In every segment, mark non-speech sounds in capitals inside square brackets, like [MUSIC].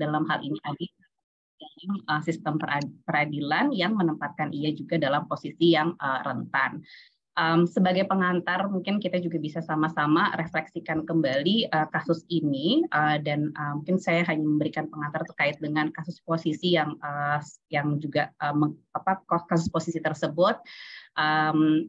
dalam hal ini Adi uh, sistem peradilan yang menempatkan ia juga dalam posisi yang uh, rentan. Um, sebagai pengantar, mungkin kita juga bisa sama-sama refleksikan kembali uh, kasus ini uh, dan uh, mungkin saya hanya memberikan pengantar terkait dengan kasus posisi yang uh, yang juga uh, apa kasus posisi tersebut. Um,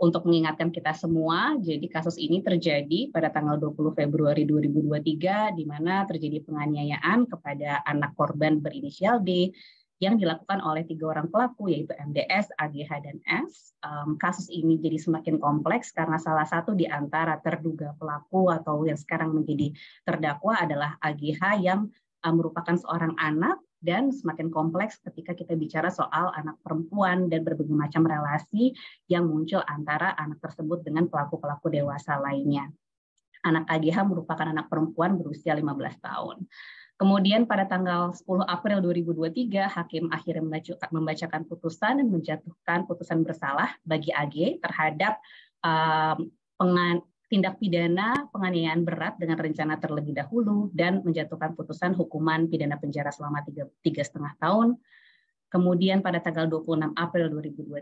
untuk mengingatkan kita semua, jadi kasus ini terjadi pada tanggal 20 Februari 2023 di mana terjadi penganiayaan kepada anak korban berinisial D yang dilakukan oleh tiga orang pelaku yaitu MDS, AGH, dan S. kasus ini jadi semakin kompleks karena salah satu di antara terduga pelaku atau yang sekarang menjadi terdakwa adalah AGH yang merupakan seorang anak dan semakin kompleks ketika kita bicara soal anak perempuan dan berbagai macam relasi yang muncul antara anak tersebut dengan pelaku-pelaku dewasa lainnya. Anak AGH merupakan anak perempuan berusia 15 tahun. Kemudian pada tanggal 10 April 2023, hakim akhirnya membacakan putusan dan menjatuhkan putusan bersalah bagi AG terhadap um, pengan, tindak pidana penganiayaan berat dengan rencana terlebih dahulu dan menjatuhkan putusan hukuman pidana penjara selama tiga setengah tahun. Kemudian pada tanggal 26 April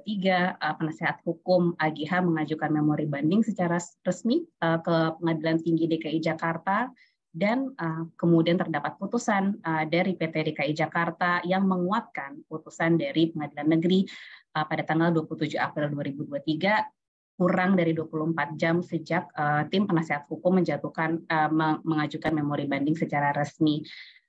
2023, eh, penasehat hukum AGH mengajukan memori banding secara resmi eh, ke Pengadilan Tinggi DKI Jakarta dan eh, kemudian terdapat putusan dari PT DKI Jakarta yang menguatkan putusan dari Pengadilan Negeri pada tanggal 27 April 2023 kurang dari 24 jam sejak uh, tim penasehat hukum menjatuhkan uh, mengajukan memori banding secara resmi.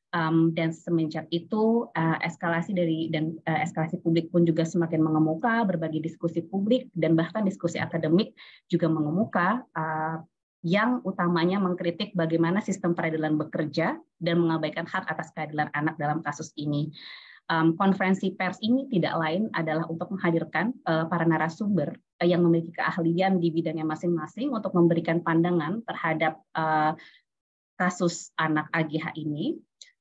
Um, dan semenjak itu uh, eskalasi dari dan uh, eskalasi publik pun juga semakin mengemuka, berbagai diskusi publik dan bahkan diskusi akademik juga mengemuka uh, yang utamanya mengkritik bagaimana sistem peradilan bekerja dan mengabaikan hak atas keadilan anak dalam kasus ini um, konferensi pers ini tidak lain adalah untuk menghadirkan uh, para narasumber eh, yang memiliki keahlian di bidangnya masing-masing untuk memberikan pandangan terhadap uh, kasus anak AGH ini.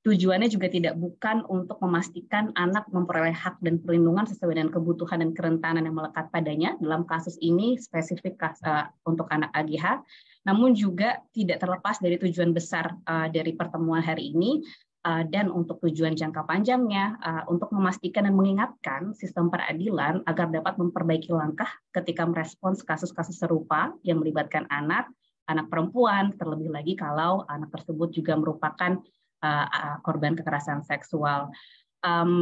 Tujuannya juga tidak bukan untuk memastikan anak memperoleh hak dan perlindungan sesuai dengan kebutuhan dan kerentanan yang melekat padanya dalam kasus ini spesifik kas, uh, untuk anak AGH, namun juga tidak terlepas dari tujuan besar uh, dari pertemuan hari ini Eh, dan untuk tujuan jangka panjangnya eh, untuk memastikan dan mengingatkan sistem peradilan agar dapat memperbaiki langkah ketika merespons kasus-kasus serupa yang melibatkan anak, anak perempuan, terlebih lagi kalau anak tersebut juga merupakan eh, korban kekerasan seksual.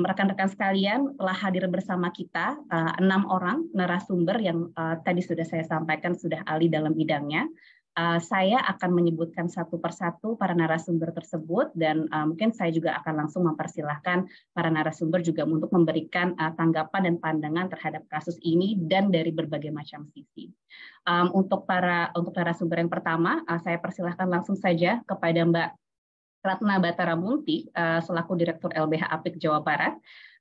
rekan-rekan sekalian telah hadir bersama kita enam orang narasumber yang tadi sudah saya sampaikan sudah ahli dalam bidangnya. Eh, saya akan menyebutkan satu persatu para narasumber tersebut dan eh, mungkin saya juga akan langsung mempersilahkan para narasumber juga untuk memberikan eh, tanggapan dan pandangan terhadap kasus ini dan dari berbagai macam sisi. untuk para untuk narasumber yang pertama, saya persilahkan langsung saja kepada Mbak Ratna Batara Multi selaku Direktur LBH Apik Jawa Barat.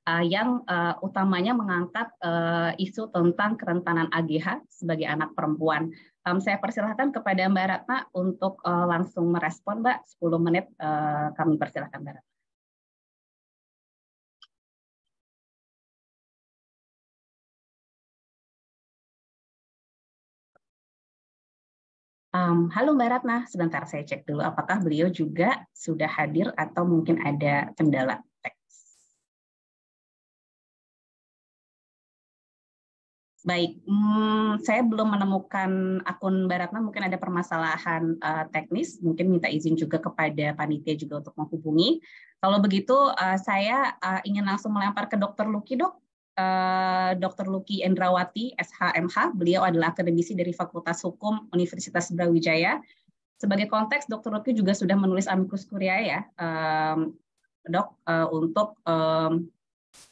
Eh, yang eh, utamanya mengangkat eh, isu tentang kerentanan AGH sebagai anak perempuan. saya persilahkan kepada Mbak Ratna untuk langsung merespon, Mbak. 10 menit kami persilahkan, Mbak Ratna. Um, halo Mbak Ratna, sebentar saya cek dulu apakah beliau juga sudah hadir atau mungkin ada kendala. Baik, hmm, saya belum menemukan akun Baratna, mungkin ada permasalahan uh, teknis, mungkin minta izin juga kepada panitia juga untuk menghubungi. Kalau begitu, uh, saya uh, ingin langsung melempar ke Dr. Luki, dok. Uh, Dr. Luki Endrawati, SHMH, beliau adalah akademisi dari Fakultas Hukum Universitas Brawijaya. Sebagai konteks, Dr. Luki juga sudah menulis amicus curiae ya, um, dok, uh, untuk um,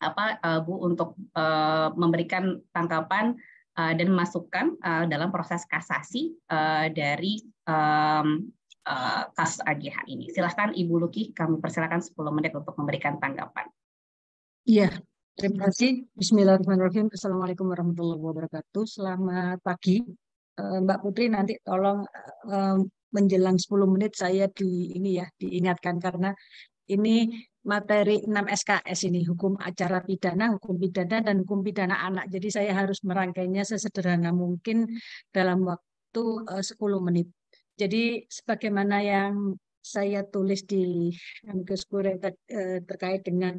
apa uh, Bu untuk uh, memberikan tangkapan uh, dan masukan uh, dalam proses kasasi uh, dari um, uh, kasus AGH ini. Silahkan Ibu Luki, kami persilakan 10 menit untuk memberikan tanggapan. Iya, terima kasih. Bismillahirrahmanirrahim. Assalamualaikum warahmatullahi wabarakatuh. Selamat pagi. Mbak Putri nanti tolong menjelang 10 menit saya di ini ya diingatkan karena ini materi 6 SKS ini, hukum acara pidana, hukum pidana, dan hukum pidana anak. Jadi saya harus merangkainya sesederhana mungkin dalam waktu 10 eh, menit. Jadi sebagaimana yang saya tulis di Amicus Curiae eh, terkait dengan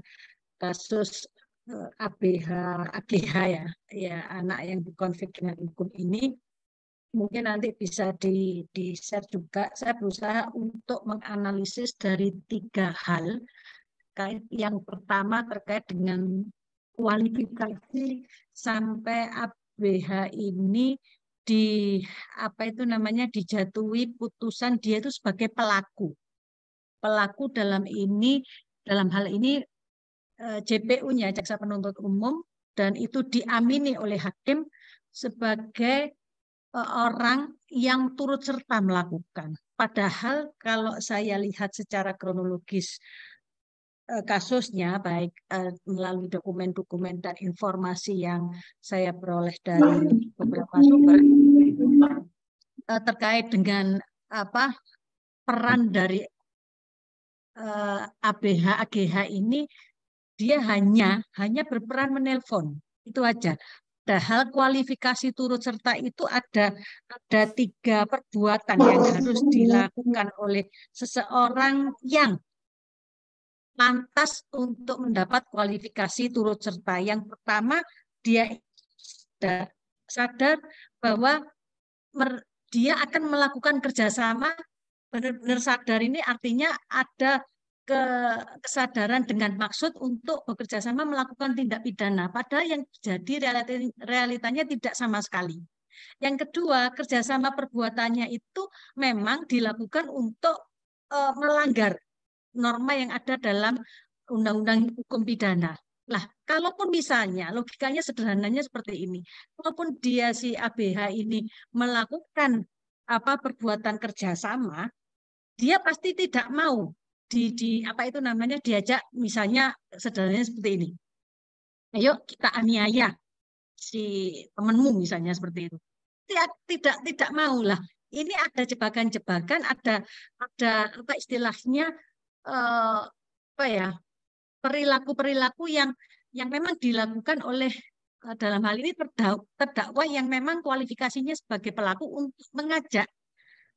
kasus ABH, eh, ABH ya, ya anak yang dikonflik dengan hukum ini, mungkin nanti bisa di, di share juga. Saya berusaha untuk menganalisis dari tiga hal terkait yang pertama terkait dengan kualifikasi sampai ABH ini di apa itu namanya dijatuhi putusan dia itu sebagai pelaku. Pelaku dalam ini dalam hal ini e, JPU-nya jaksa penuntut umum dan itu diamini oleh hakim sebagai e, orang yang turut serta melakukan. Padahal kalau saya lihat secara kronologis Eh, kasusnya baik eh, melalui dokumen-dokumen dan informasi yang saya peroleh dari beberapa sumber eh, terkait dengan apa peran dari ABH AGH ini dia hanya hanya berperan menelpon itu aja. Padahal kualifikasi turut serta itu ada ada tiga perbuatan yang harus dilakukan oleh seseorang yang pantas untuk mendapat kualifikasi turut serta. Yang pertama, dia sadar, bahwa mer, dia akan melakukan kerjasama benar-benar sadar ini artinya ada ke, kesadaran dengan maksud untuk bekerja sama melakukan tindak pidana. Padahal yang jadi realit realitanya tidak sama sekali. Yang kedua, kerjasama perbuatannya itu memang dilakukan untuk eh, melanggar norma yang ada dalam undang-undang hukum pidana. Lah, kalaupun misalnya logikanya sederhananya seperti ini, kalaupun dia si ABH ini melakukan apa perbuatan kerjasama, dia pasti tidak mau di, di apa itu namanya diajak misalnya sederhananya seperti ini. Ayo kita aniaya si temenmu misalnya seperti itu. Tidak tidak tidak mau lah Ini ada jebakan-jebakan, ada ada apa istilahnya uh, apa ya perilaku-perilaku yang yang memang dilakukan oleh eh, dalam hal ini terdakwa yang memang kualifikasinya sebagai pelaku untuk mengajak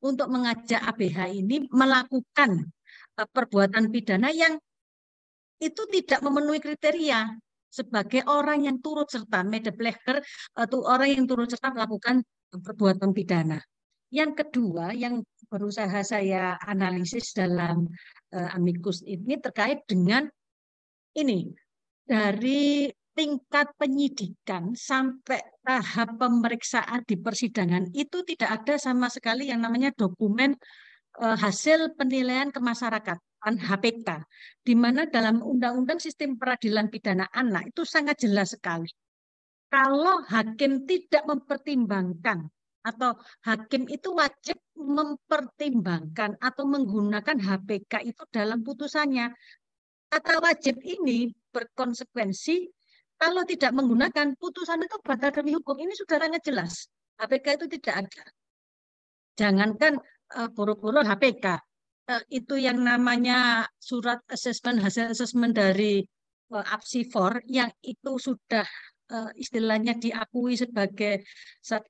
untuk mengajak ABH ini melakukan eh, perbuatan pidana yang itu tidak memenuhi kriteria sebagai orang yang turut serta medepleger atau orang yang turut serta melakukan perbuatan pidana. Yang kedua yang berusaha saya analisis dalam uh, eh, amikus ini terkait dengan ini dari tingkat penyidikan sampai tahap pemeriksaan di persidangan itu tidak ada sama sekali yang namanya dokumen uh, hasil penilaian kemasyarakatan HPK di mana dalam undang-undang sistem peradilan pidana anak itu sangat jelas sekali kalau hakim tidak mempertimbangkan atau hakim itu wajib mempertimbangkan atau menggunakan HPK itu dalam putusannya. Kata wajib ini berkonsekuensi kalau tidak menggunakan putusan itu batal demi hukum. Ini sudah sangat jelas. HPK itu tidak ada. Jangankan buru-buru uh, HPK, uh, itu yang namanya surat asesmen hasil assessment dari uh, eh, APSI yang itu sudah Eh, istilahnya diakui sebagai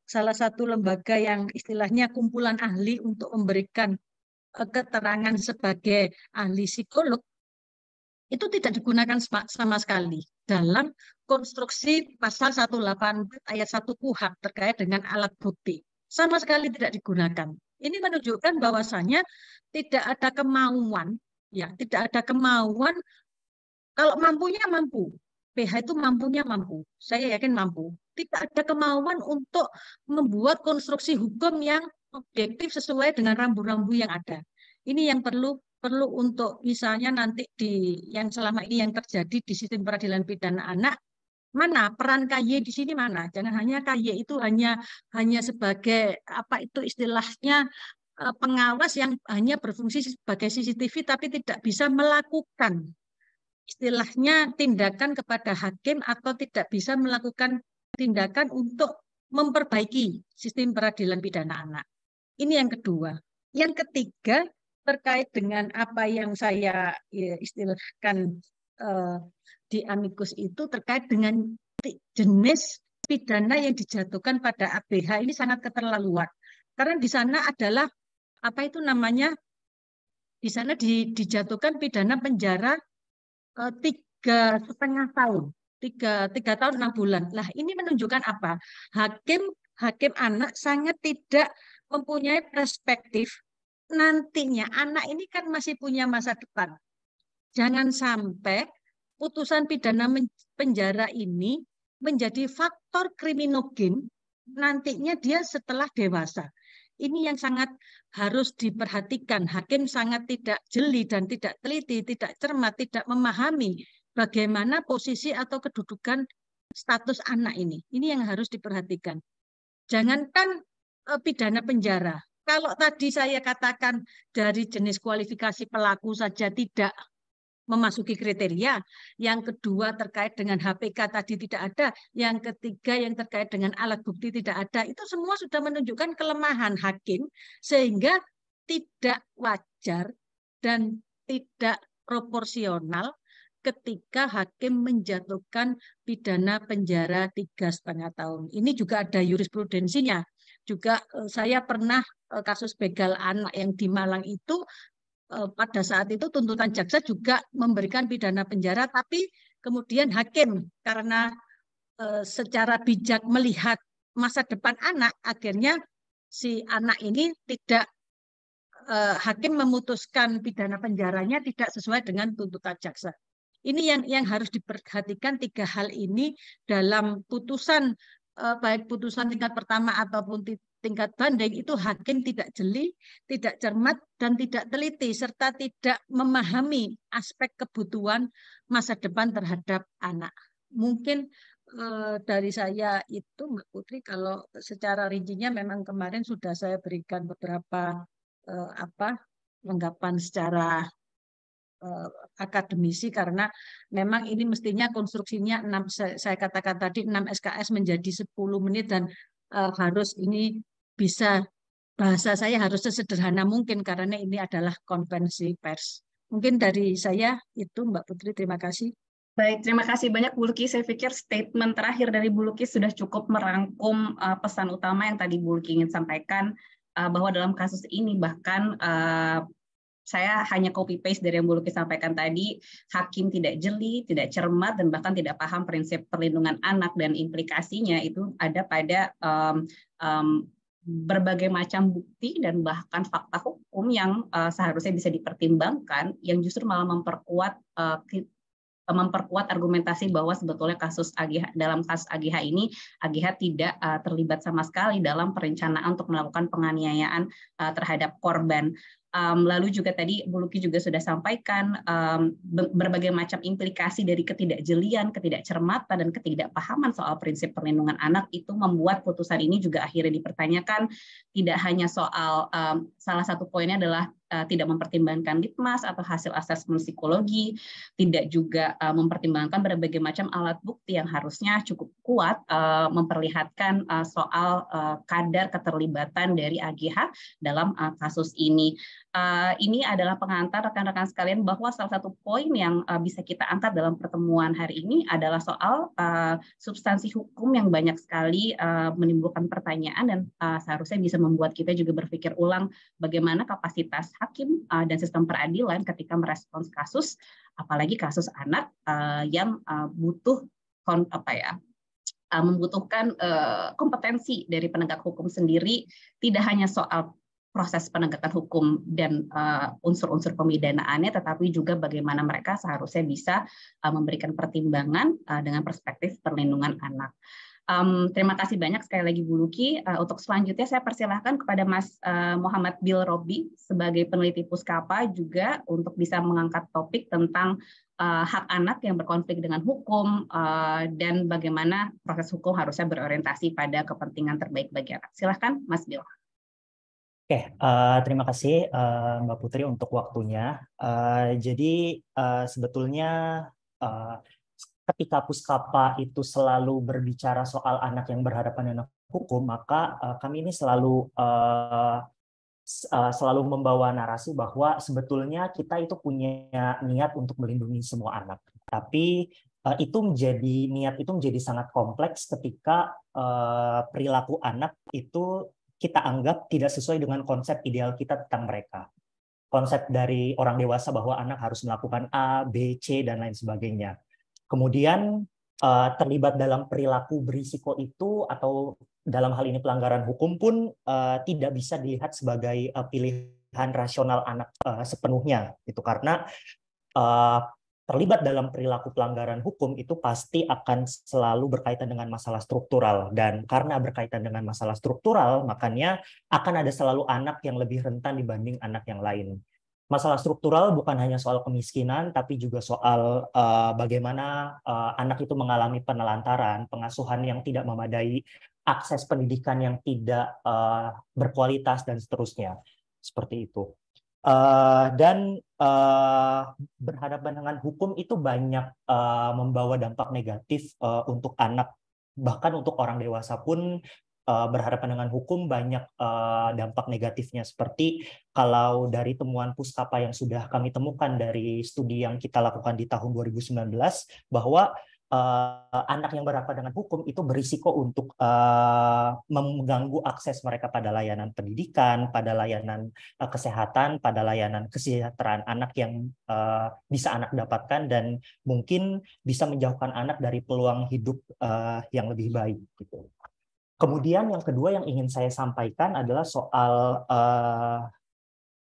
salah satu lembaga yang istilahnya kumpulan ahli untuk memberikan eh, keterangan sebagai ahli psikolog itu tidak digunakan sama sekali dalam konstruksi pasal 18 ayat 1 KUHAP terkait dengan alat bukti. Sama sekali tidak digunakan. Ini menunjukkan bahwasannya tidak ada kemauan, ya, tidak ada kemauan kalau mampunya mampu, PH itu mampunya mampu. Saya yakin mampu. Tidak ada kemauan untuk membuat konstruksi hukum yang objektif sesuai dengan rambu-rambu yang ada. Ini yang perlu perlu untuk misalnya nanti di yang selama ini yang terjadi di sistem peradilan pidana anak mana peran KY di sini mana jangan hanya KY itu hanya hanya sebagai apa itu istilahnya eh, pengawas yang hanya berfungsi sebagai CCTV tapi tidak bisa melakukan istilahnya tindakan kepada hakim atau tidak bisa melakukan tindakan untuk memperbaiki sistem peradilan pidana anak. Ini yang kedua. Yang ketiga terkait dengan apa yang saya ya, istilahkan eh, di amikus itu terkait dengan jenis pidana yang dijatuhkan pada ABH ini sangat keterlaluan. Karena di sana adalah apa itu namanya di sana di, dijatuhkan pidana penjara Eh, tiga setengah tahun, tiga, tiga tahun enam bulan. lah ini menunjukkan apa? Hakim hakim anak sangat tidak mempunyai perspektif nantinya anak ini kan masih punya masa depan. Jangan sampai putusan pidana penjara ini menjadi faktor kriminogen nantinya dia setelah dewasa. Ini yang sangat harus diperhatikan. Hakim sangat tidak jeli dan tidak teliti, tidak cermat, tidak memahami bagaimana posisi atau kedudukan status anak ini. Ini yang harus diperhatikan. Jangankan e, pidana penjara. Kalau tadi saya katakan dari jenis kualifikasi pelaku saja tidak memasuki kriteria. Yang kedua terkait dengan HPK tadi tidak ada. Yang ketiga yang terkait dengan alat bukti tidak ada. Itu semua sudah menunjukkan kelemahan hakim sehingga tidak wajar dan tidak proporsional ketika hakim menjatuhkan pidana penjara tiga setengah tahun. Ini juga ada jurisprudensinya. Juga eh, saya pernah eh, kasus begal anak yang di Malang itu Eh, pada saat itu tuntutan jaksa juga memberikan pidana penjara, tapi kemudian hakim karena eh, secara bijak melihat masa depan anak, akhirnya si anak ini tidak eh, hakim memutuskan pidana penjaranya tidak sesuai dengan tuntutan jaksa. Ini yang yang harus diperhatikan tiga hal ini dalam putusan baik putusan tingkat pertama ataupun tingkat banding itu hakim tidak jeli, tidak cermat, dan tidak teliti, serta tidak memahami aspek kebutuhan masa depan terhadap anak. Mungkin eh, dari saya itu, Mbak Putri, kalau secara rincinya memang kemarin sudah saya berikan beberapa eh, apa tanggapan secara eh, akademisi karena memang ini mestinya konstruksinya 6 saya katakan tadi 6 SKS menjadi 10 menit dan uh, harus ini bisa bahasa saya harus sesederhana mungkin karena ini adalah konvensi pers. Mungkin dari saya itu Mbak Putri terima kasih. Baik, terima kasih banyak Bu Luki. Saya pikir statement terakhir dari Bu Luki sudah cukup merangkum eh, pesan utama yang tadi Bu Luki ingin sampaikan eh, bahwa dalam kasus ini bahkan eh, saya hanya copy paste dari yang Bu Luki sampaikan tadi, hakim tidak jeli, tidak cermat, dan bahkan tidak paham prinsip perlindungan anak dan implikasinya itu ada pada um, um, berbagai macam bukti dan bahkan fakta hukum yang uh, seharusnya bisa dipertimbangkan yang justru malah memperkuat uh, memperkuat argumentasi bahwa sebetulnya kasus AGH dalam kasus AGH ini AGH tidak uh, terlibat sama sekali dalam perencanaan untuk melakukan penganiayaan uh, terhadap korban. Um, lalu juga tadi Buluki juga sudah sampaikan um, berbagai macam implikasi dari ketidakjelian, ketidakcermatan, dan ketidakpahaman soal prinsip perlindungan anak itu membuat putusan ini juga akhirnya dipertanyakan. Tidak hanya soal um, salah satu poinnya adalah Eh, tidak mempertimbangkan litmas atau hasil asesmen psikologi, tidak juga eh, mempertimbangkan berbagai macam alat bukti yang harusnya cukup kuat eh, memperlihatkan soal kadar keterlibatan dari AGH dalam kasus ini. ini adalah pengantar rekan-rekan sekalian bahwa salah satu poin yang bisa kita angkat dalam pertemuan hari ini adalah soal substansi hukum yang banyak sekali menimbulkan pertanyaan dan seharusnya bisa membuat kita juga berpikir ulang bagaimana kapasitas hakim uh, dan sistem peradilan ketika merespons kasus, apalagi kasus anak uh, yang uh, butuh kon, apa ya membutuhkan kompetensi dari penegak hukum sendiri, tidak hanya soal proses penegakan hukum dan unsur-unsur pemidanaannya, tetapi juga bagaimana mereka seharusnya bisa memberikan pertimbangan dengan perspektif perlindungan anak. Um, terima kasih banyak sekali lagi Bu Luki. Uh, untuk selanjutnya saya persilahkan kepada Mas uh, Muhammad Bill Robi sebagai peneliti Puskapa juga untuk bisa mengangkat topik tentang uh, hak anak yang berkonflik dengan hukum uh, dan bagaimana proses hukum harusnya berorientasi pada kepentingan terbaik bagi anak. Silahkan Mas Bill. Oke, uh, terima kasih uh, Mbak Putri untuk waktunya. Uh, jadi uh, sebetulnya uh, ketika Puskapa itu selalu berbicara soal anak yang berhadapan dengan hukum, maka uh, kami ini selalu uh, selalu membawa narasi bahwa sebetulnya kita itu punya niat untuk melindungi semua anak. Tapi itu menjadi niat itu menjadi sangat kompleks ketika perilaku anak itu kita anggap tidak sesuai dengan konsep ideal kita tentang mereka konsep dari orang dewasa bahwa anak harus melakukan A, B, C, dan lain sebagainya kemudian uh, terlibat dalam perilaku berisiko itu atau dalam hal ini pelanggaran hukum pun uh, tidak bisa dilihat sebagai uh, pilihan rasional anak uh, sepenuhnya itu karena uh, terlibat dalam perilaku pelanggaran hukum itu pasti akan selalu berkaitan dengan masalah struktural dan karena berkaitan dengan masalah struktural makanya akan ada selalu anak yang lebih rentan dibanding anak yang lain masalah struktural bukan hanya soal kemiskinan, tapi juga soal uh, bagaimana uh, anak itu mengalami penelantaran, pengasuhan yang tidak memadai, akses pendidikan yang tidak uh, berkualitas, dan seterusnya. Seperti itu. Uh, dan uh, berhadapan dengan hukum itu banyak uh, membawa dampak negatif uh, untuk anak bahkan untuk orang dewasa pun uh, berhadapan dengan hukum banyak uh, dampak negatifnya seperti kalau dari temuan puskapa yang sudah kami temukan dari studi yang kita lakukan di tahun 2019 bahwa uh, anak yang berhadapan dengan hukum itu berisiko untuk uh, mengganggu akses mereka pada layanan pendidikan, pada layanan uh, kesehatan, pada layanan kesejahteraan anak yang uh, bisa anak dapatkan dan mungkin bisa menjauhkan anak dari peluang hidup uh, yang lebih baik gitu. Kemudian yang kedua yang ingin saya sampaikan adalah soal uh,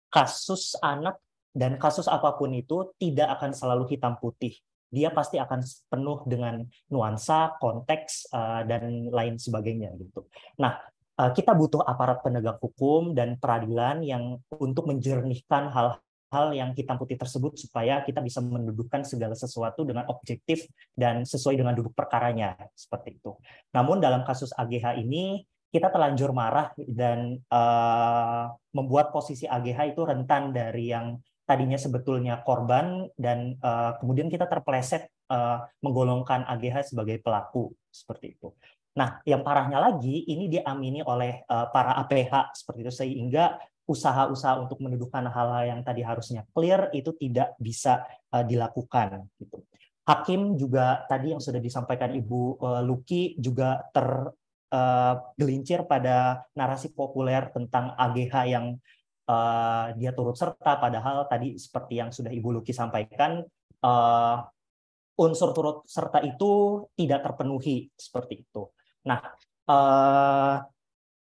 kasus anak dan kasus apapun itu tidak akan selalu hitam putih. Dia pasti akan penuh dengan nuansa, konteks uh, dan lain sebagainya gitu. Nah, uh, kita butuh aparat penegak hukum dan peradilan yang untuk menjernihkan hal hal yang hitam putih tersebut supaya kita bisa mendudukkan segala sesuatu dengan objektif dan sesuai dengan duduk perkaranya seperti itu. Namun dalam kasus AGH ini kita telanjur marah dan uh, membuat posisi AGH itu rentan dari yang tadinya sebetulnya korban dan uh, kemudian kita terpleset uh, menggolongkan AGH sebagai pelaku seperti itu. Nah, yang parahnya lagi ini diamini oleh uh, para APH seperti itu sehingga usaha-usaha untuk menuduhkan hal-hal yang tadi harusnya clear itu tidak bisa eh, dilakukan gitu. Hakim juga tadi yang sudah disampaikan Ibu eh, Luki juga tergelincir eh, pada narasi populer tentang AGH yang dia turut serta padahal tadi seperti yang sudah Ibu Luki sampaikan unsur turut serta itu tidak terpenuhi seperti itu. Nah,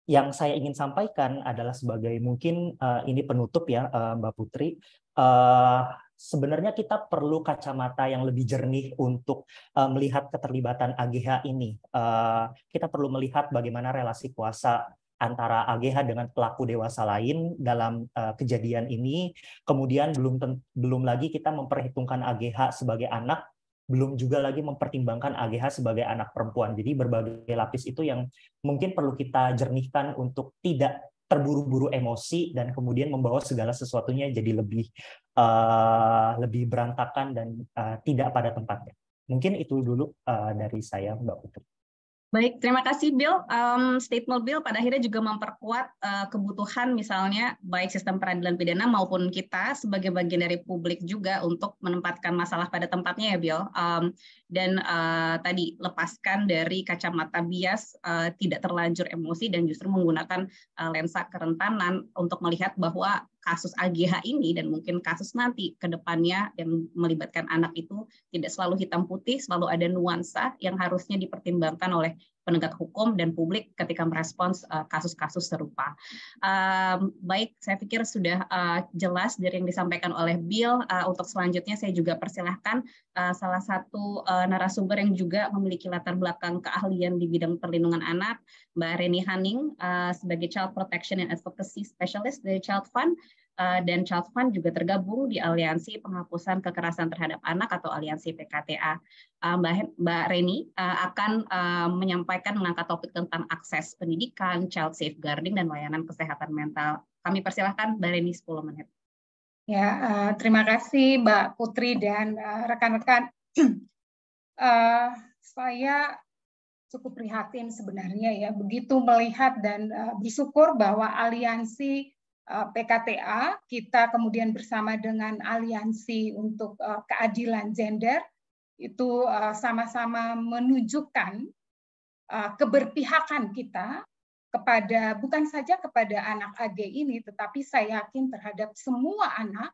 yang saya ingin sampaikan adalah sebagai mungkin uh, ini penutup ya uh, Mbak Putri. Uh, sebenarnya kita perlu kacamata yang lebih jernih untuk uh, melihat keterlibatan AGH ini. Uh, kita perlu melihat bagaimana relasi kuasa antara AGH dengan pelaku dewasa lain dalam uh, kejadian ini. Kemudian belum belum lagi kita memperhitungkan AGH sebagai anak belum juga lagi mempertimbangkan AGH sebagai anak perempuan. Jadi berbagai lapis itu yang mungkin perlu kita jernihkan untuk tidak terburu-buru emosi dan kemudian membawa segala sesuatunya jadi lebih uh, lebih berantakan dan uh, tidak pada tempatnya. Mungkin itu dulu uh, dari saya Mbak Putri. Baik, terima kasih Bill. Um, statement Bill pada akhirnya juga memperkuat uh, kebutuhan misalnya baik sistem peradilan pidana maupun kita sebagai bagian dari publik juga untuk menempatkan masalah pada tempatnya ya Bill. Um, dan uh, tadi lepaskan dari kacamata bias uh, tidak terlanjur emosi dan justru menggunakan uh, lensa kerentanan untuk melihat bahwa kasus AGH ini dan mungkin kasus nanti ke depannya yang melibatkan anak itu tidak selalu hitam putih, selalu ada nuansa yang harusnya dipertimbangkan oleh penegak hukum dan publik ketika merespons eh, kasus-kasus uh, serupa. Uh, baik, saya pikir sudah uh, jelas dari yang disampaikan oleh Bill. Uh, untuk selanjutnya saya juga persilahkan uh, salah satu uh, narasumber yang juga memiliki latar belakang keahlian di bidang perlindungan anak, Mbak Reni Haning uh, sebagai Child Protection and Advocacy Specialist dari Child Fund. Eh, dan Child Fund juga tergabung di Aliansi Penghapusan Kekerasan Terhadap Anak atau Aliansi PKTA. Eh, Mbak, Reni eh, akan menyampaikan mengangkat topik tentang akses pendidikan, child safeguarding, dan layanan kesehatan mental. Kami persilahkan Mbak Reni 10 menit. Ya, terima kasih Mbak Putri dan rekan-rekan. [CLEARS THROAT] saya cukup prihatin sebenarnya ya, begitu melihat dan bersyukur bahwa aliansi Eh, PKTA, kita kemudian bersama dengan Aliansi untuk eh, Keadilan Gender itu eh, sama-sama menunjukkan keberpihakan kita kepada bukan saja kepada anak AG ini, tetapi saya yakin terhadap semua anak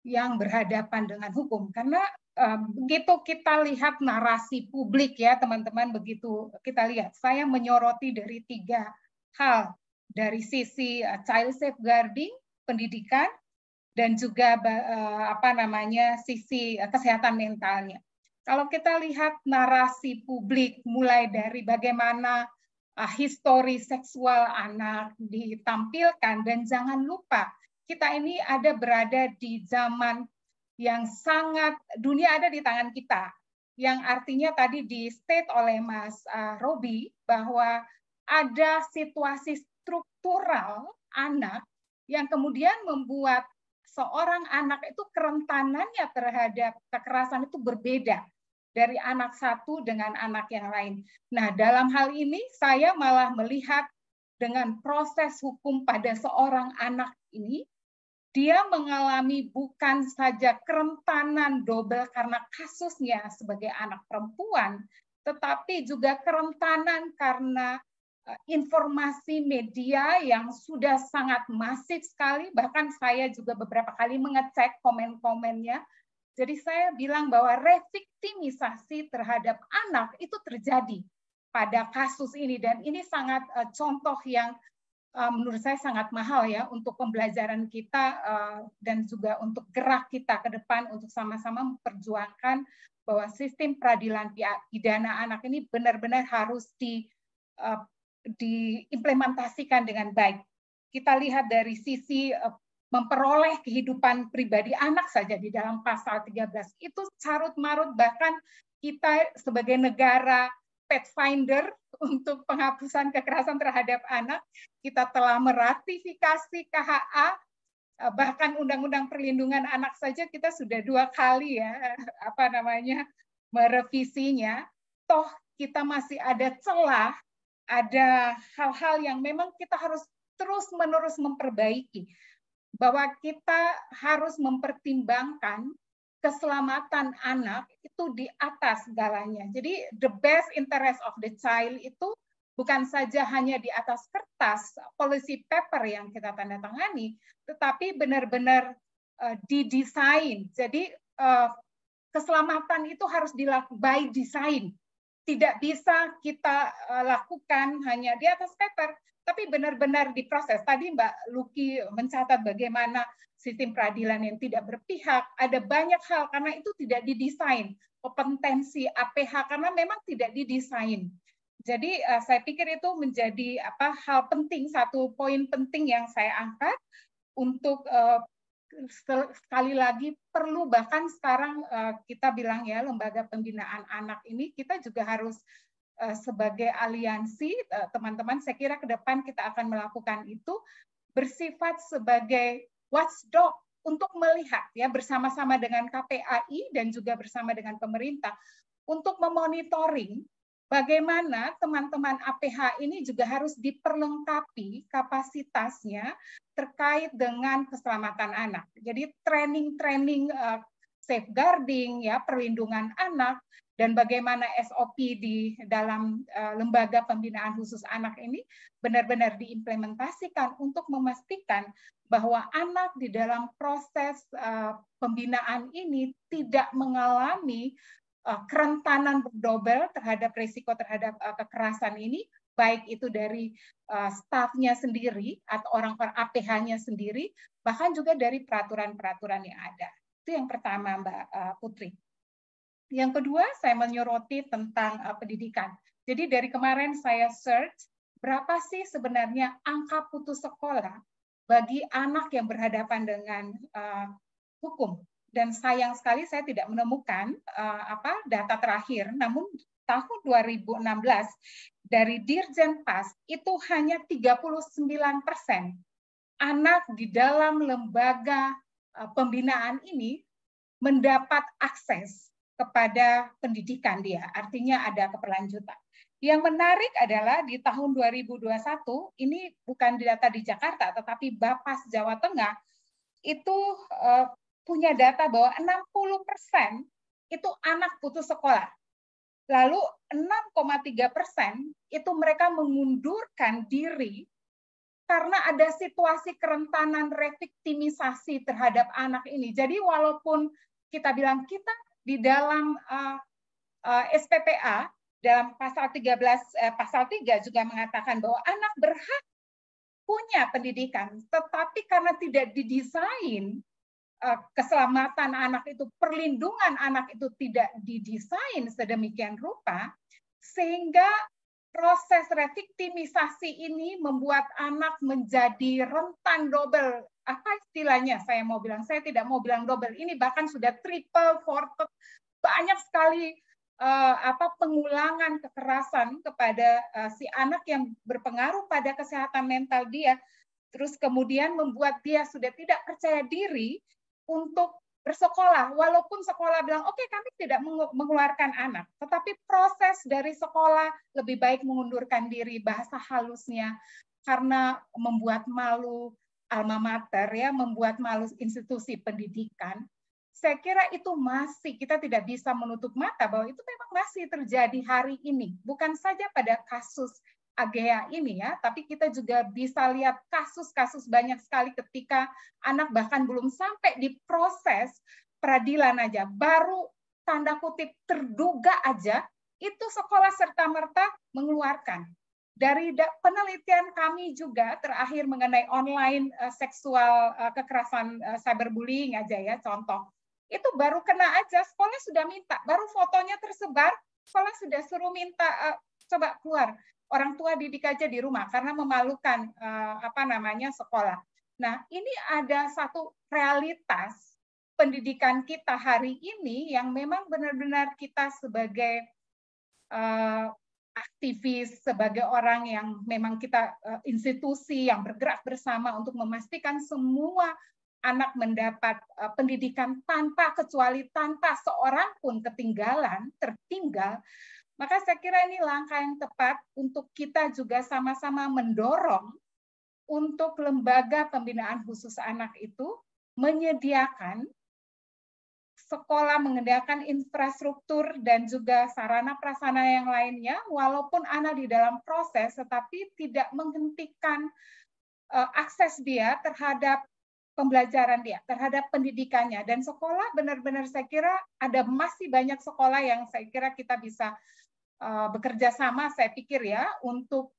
yang berhadapan dengan hukum. Karena begitu kita lihat narasi publik ya teman-teman, begitu kita lihat, saya menyoroti dari tiga hal dari sisi eh, child safeguarding, pendidikan, dan juga eh, apa namanya sisi eh, kesehatan mentalnya. Kalau kita lihat narasi publik mulai dari bagaimana histori seksual anak ditampilkan dan jangan lupa kita ini ada berada di zaman yang sangat dunia ada di tangan kita yang artinya tadi di state oleh Mas Robi bahwa ada situasi struktural anak yang kemudian membuat seorang anak itu kerentanannya terhadap kekerasan itu berbeda dari anak satu dengan anak yang lain. Nah, dalam hal ini saya malah melihat dengan proses hukum pada seorang anak ini, dia mengalami bukan saja kerentanan double karena kasusnya sebagai anak perempuan, tetapi juga kerentanan karena Eh, informasi media yang sudah sangat masif sekali. Bahkan saya juga beberapa kali mengecek komen-komennya. Jadi saya bilang bahwa reviktimisasi terhadap anak itu terjadi pada kasus ini dan ini sangat eh, contoh yang eh, menurut saya sangat mahal ya untuk pembelajaran kita dan juga untuk gerak kita ke depan untuk sama-sama memperjuangkan bahwa sistem peradilan pidana anak ini benar-benar harus di diimplementasikan dengan baik. Kita lihat dari sisi eh, memperoleh kehidupan pribadi anak saja di dalam pasal 13 itu carut marut bahkan kita sebagai negara pathfinder [LAUGHS] untuk penghapusan kekerasan terhadap anak kita telah meratifikasi KHA eh, bahkan undang-undang perlindungan anak saja kita sudah dua kali ya [LAUGHS] apa namanya merevisinya toh kita masih ada celah ada hal-hal yang memang kita harus terus-menerus memperbaiki bahwa kita harus mempertimbangkan keselamatan anak itu di atas segalanya. Jadi the best interest of the child itu bukan saja hanya di atas kertas policy paper yang kita tanda tangani, tetapi benar-benar uh, didesain. Jadi uh, keselamatan itu harus dilakukan by design tidak bisa kita eh, lakukan hanya di atas paper, tapi benar-benar diproses. Tadi Mbak Luki mencatat bagaimana sistem peradilan yang tidak berpihak, ada banyak hal karena itu tidak didesain, kompetensi APH karena memang tidak didesain. Jadi eh, saya pikir itu menjadi apa hal penting, satu poin penting yang saya angkat untuk eh, sekali lagi perlu bahkan sekarang eh, kita bilang ya lembaga pembinaan anak ini kita juga harus eh, sebagai aliansi eh, teman-teman saya kira ke depan kita akan melakukan itu bersifat sebagai watchdog untuk melihat ya bersama-sama dengan KPAI dan juga bersama dengan pemerintah untuk memonitoring bagaimana teman-teman APH ini juga harus diperlengkapi kapasitasnya terkait dengan keselamatan anak. Jadi training-training eh, safeguarding ya perlindungan anak dan bagaimana SOP di dalam eh, lembaga pembinaan khusus anak ini benar-benar diimplementasikan untuk memastikan bahwa anak di dalam proses eh, pembinaan ini tidak mengalami Eh, kerentanan berdobel terhadap risiko terhadap eh, kekerasan ini baik itu dari uh, eh, stafnya sendiri atau orang per APH-nya sendiri, bahkan juga dari peraturan-peraturan yang ada. Itu yang pertama, Mbak Putri. Yang kedua, saya menyoroti tentang pendidikan. Jadi dari kemarin saya search berapa sih sebenarnya angka putus sekolah bagi anak yang berhadapan dengan hukum dan sayang sekali saya tidak menemukan uh, apa data terakhir namun tahun 2016 dari Dirjen PAS itu hanya 39% anak di dalam lembaga uh, pembinaan ini mendapat akses kepada pendidikan dia artinya ada keperlanjutan. yang menarik adalah di tahun 2021 ini bukan data di Jakarta tetapi Bapas Jawa Tengah itu eh, punya data bahwa 60% itu anak putus sekolah. Lalu 6,3% itu mereka mengundurkan diri karena ada situasi kerentanan reviktimisasi terhadap anak ini. Jadi walaupun kita bilang kita di dalam uh, eh, uh, eh, SPPA dalam pasal 13 eh, pasal 3 juga mengatakan bahwa anak berhak punya pendidikan, tetapi karena tidak didesain Eh, keselamatan anak itu, perlindungan anak itu tidak didesain sedemikian rupa, sehingga proses reviktimisasi ini membuat anak menjadi rentan double apa istilahnya saya mau bilang saya tidak mau bilang double ini bahkan sudah triple four banyak sekali eh, apa pengulangan kekerasan kepada eh, si anak yang berpengaruh pada kesehatan mental dia terus kemudian membuat dia sudah tidak percaya diri untuk bersekolah walaupun sekolah bilang oke okay, kami tidak mengeluarkan anak tetapi proses dari sekolah lebih baik mengundurkan diri bahasa halusnya karena membuat malu alma mater ya membuat malu institusi pendidikan saya kira itu masih kita tidak bisa menutup mata bahwa itu memang masih terjadi hari ini bukan saja pada kasus AGEA ini ya, tapi kita juga bisa lihat kasus-kasus banyak sekali ketika anak bahkan belum sampai di proses peradilan aja, baru tanda kutip terduga aja, itu sekolah serta-merta mengeluarkan. Dari penelitian kami juga terakhir mengenai online eh, seksual eh, kekerasan eh, cyberbullying aja ya contoh. Itu baru kena aja, sekolah sudah minta, baru fotonya tersebar, sekolah sudah suruh minta coba keluar orang tua didik aja di rumah karena memalukan uh, apa namanya sekolah. Nah, ini ada satu realitas pendidikan kita hari ini yang memang benar-benar kita sebagai uh, aktivis sebagai orang yang memang kita eh, institusi yang bergerak bersama untuk memastikan semua anak mendapat pendidikan tanpa kecuali tanpa seorang pun ketinggalan tertinggal maka saya kira ini langkah yang tepat untuk kita juga sama-sama mendorong untuk lembaga pembinaan khusus anak itu menyediakan sekolah mengendalikan infrastruktur dan juga sarana prasarana yang lainnya walaupun anak di dalam proses tetapi tidak menghentikan eh, akses dia terhadap pembelajaran dia terhadap pendidikannya dan sekolah benar-benar saya kira ada masih banyak sekolah yang saya kira kita bisa Eh, bekerja sama saya pikir ya untuk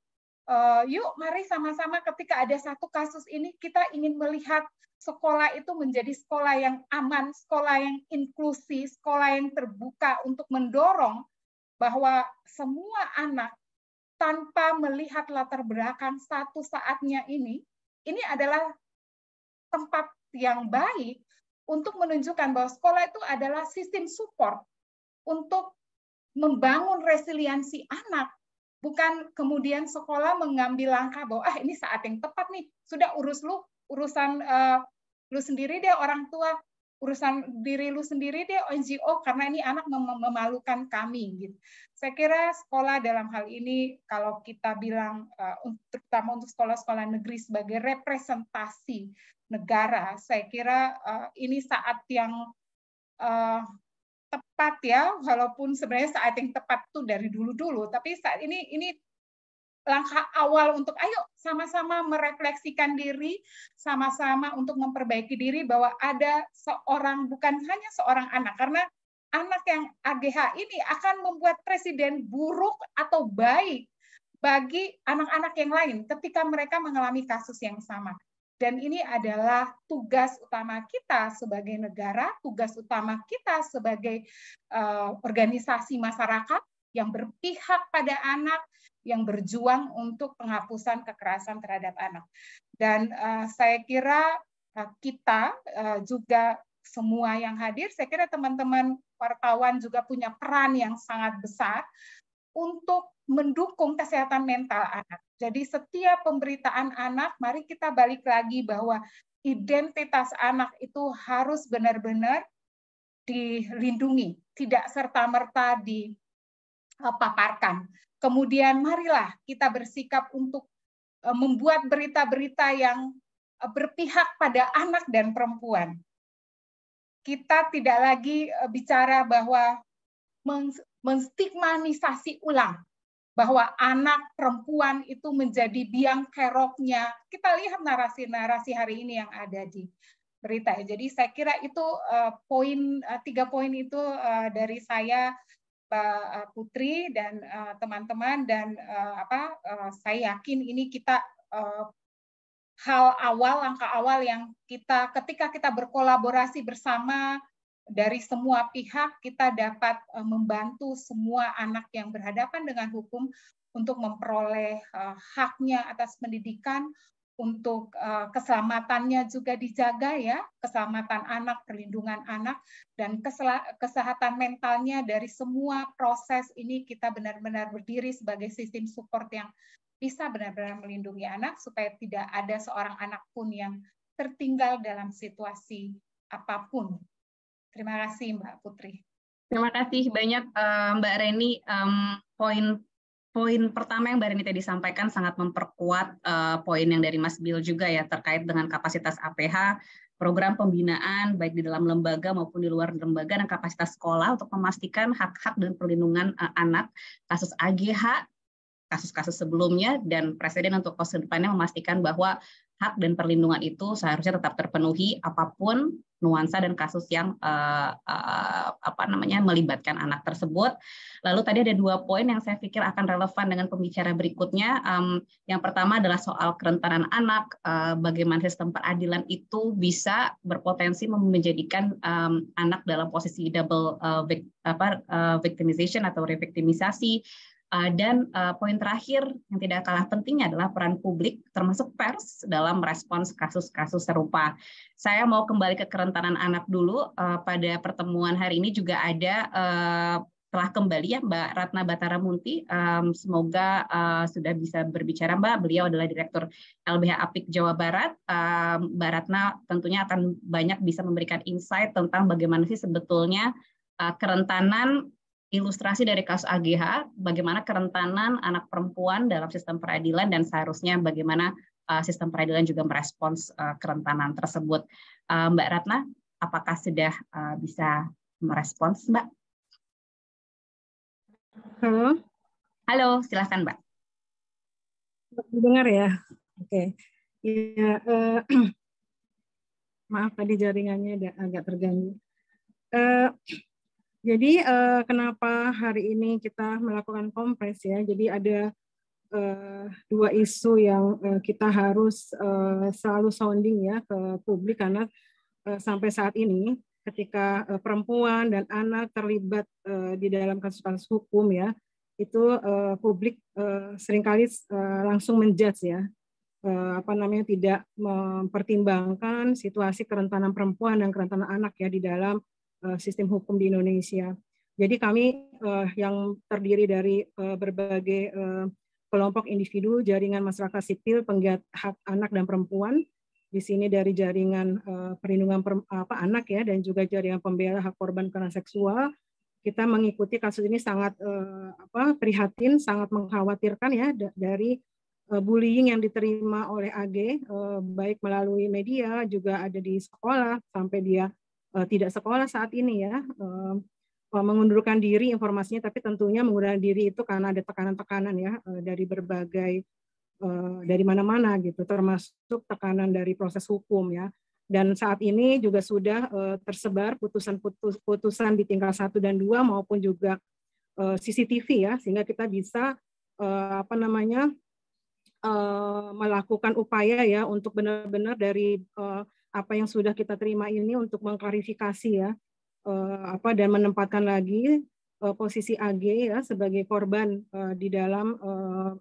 uh, yuk mari sama-sama ketika ada satu kasus ini kita ingin melihat sekolah itu menjadi sekolah yang aman, sekolah yang inklusi, sekolah yang terbuka untuk mendorong bahwa semua anak tanpa melihat latar belakang satu saatnya ini ini adalah tempat yang baik untuk menunjukkan bahwa sekolah itu adalah sistem support untuk membangun resiliensi anak bukan kemudian sekolah mengambil langkah bahwa ah ini saat yang tepat nih sudah urus lu urusan uh, lu sendiri deh orang tua urusan diri lu sendiri deh NGO karena ini anak mem memalukan kami gitu saya kira sekolah dalam hal ini kalau kita bilang uh, terutama untuk sekolah-sekolah negeri sebagai representasi negara saya kira uh, ini saat yang uh, tepat ya, walaupun sebenarnya saat yang tepat tuh dari dulu-dulu, tapi saat ini ini langkah awal untuk ayo sama-sama merefleksikan diri, sama-sama untuk memperbaiki diri bahwa ada seorang bukan hanya seorang anak karena anak yang AGH ini akan membuat presiden buruk atau baik bagi anak-anak yang lain ketika mereka mengalami kasus yang sama. Dan ini adalah tugas utama kita sebagai negara, tugas utama kita sebagai uh, organisasi masyarakat yang berpihak pada anak, yang berjuang untuk penghapusan kekerasan terhadap anak. Dan uh, saya kira uh, kita uh, juga semua yang hadir, saya kira teman-teman wartawan juga punya peran yang sangat besar untuk mendukung kesehatan mental anak. Jadi setiap pemberitaan anak, mari kita balik lagi bahwa identitas anak itu harus benar-benar dilindungi, tidak serta-merta dipaparkan. Kemudian marilah kita bersikap untuk e, membuat berita-berita yang e, berpihak pada anak dan perempuan. Kita tidak lagi e, bicara bahwa menstigmanisasi ulang bahwa anak perempuan itu menjadi biang keroknya. Kita lihat narasi-narasi hari ini yang ada di berita. Ya. Jadi saya kira itu uh, poin uh, tiga poin itu uh, dari saya Pak Putri dan teman-teman uh, dan uh, apa uh, saya yakin ini kita uh, hal awal langkah awal yang kita ketika kita berkolaborasi bersama dari semua pihak kita dapat e, membantu semua anak yang berhadapan dengan hukum untuk memperoleh e, haknya atas pendidikan, untuk e, keselamatannya juga dijaga ya, keselamatan anak, perlindungan anak, dan kesehatan mentalnya dari semua proses ini kita benar-benar berdiri sebagai sistem support yang bisa benar-benar melindungi anak supaya tidak ada seorang anak pun yang tertinggal dalam situasi apapun Terima kasih Mbak Putri. Terima kasih banyak eh, Mbak Reni. poin poin pertama yang Mbak Reni tadi sampaikan sangat memperkuat eh, poin yang dari Mas Bill juga ya terkait dengan kapasitas APH program pembinaan baik di dalam lembaga maupun di luar lembaga dan kapasitas sekolah untuk memastikan hak-hak dan perlindungan eh, anak kasus AGH kasus-kasus sebelumnya dan presiden untuk kedepannya memastikan bahwa hak dan perlindungan itu seharusnya tetap terpenuhi apapun nuansa dan kasus yang eh, eh, apa namanya melibatkan anak tersebut. Lalu tadi ada dua poin yang saya pikir akan relevan dengan pembicara berikutnya. yang pertama adalah soal kerentanan anak, eh, bagaimana sistem peradilan itu bisa berpotensi menjadikan anak dalam posisi double victimization atau revictimisasi Eh, dan eh, poin terakhir yang tidak kalah pentingnya adalah peran publik termasuk pers dalam merespons kasus-kasus serupa. Saya mau kembali ke kerentanan anak dulu. Eh, pada pertemuan hari ini juga ada telah kembali ya Mbak Ratna Batara Munti. semoga sudah bisa berbicara Mbak. Beliau adalah Direktur LBH Apik Jawa Barat. Mbak Ratna tentunya akan banyak bisa memberikan insight tentang bagaimana sih sebetulnya kerentanan ilustrasi dari kasus AGH, bagaimana kerentanan anak perempuan dalam sistem peradilan dan seharusnya bagaimana eh, sistem peradilan juga merespons eh, kerentanan tersebut. Eh, Mbak Ratna, apakah sudah bisa merespons, Mbak? Halo. Halo, silakan, Mbak. Dengar ya. Oke. Okay. Ya, uh, [CLEARS THROAT] maaf tadi jaringannya agak terganggu. Uh, jadi uh, kenapa hari ini kita melakukan kompres ya? Jadi ada uh, dua isu yang uh, kita harus uh, selalu sounding ya ke publik karena uh, sampai saat ini ketika uh, perempuan dan anak terlibat uh, di dalam kasus-kasus hukum ya itu uh, publik uh, seringkali uh, langsung menjudge ya uh, apa namanya tidak mempertimbangkan situasi kerentanan perempuan dan kerentanan anak ya di dalam Eh, sistem hukum di Indonesia. Jadi kami eh, yang terdiri dari eh, berbagai kelompok individu, jaringan masyarakat sipil, penggiat hak anak dan perempuan, di sini dari jaringan perlindungan anak ya dan juga jaringan pembela hak korban kekerasan seksual, kita mengikuti kasus ini sangat apa, prihatin, sangat mengkhawatirkan ya dari bullying yang diterima oleh AG baik melalui media juga ada di sekolah sampai dia Eh, tidak sekolah saat ini ya eh, eh, mengundurkan diri informasinya tapi tentunya mengundurkan diri itu karena ada tekanan-tekanan ya dari berbagai dari mana-mana gitu termasuk tekanan dari proses hukum ya dan saat ini juga sudah tersebar putusan-putusan di tingkat satu dan dua maupun juga CCTV ya sehingga kita bisa apa namanya melakukan upaya ya untuk benar-benar dari apa yang sudah kita terima ini untuk mengklarifikasi ya eh, apa dan menempatkan lagi eh, posisi AG ya sebagai korban eh, di dalam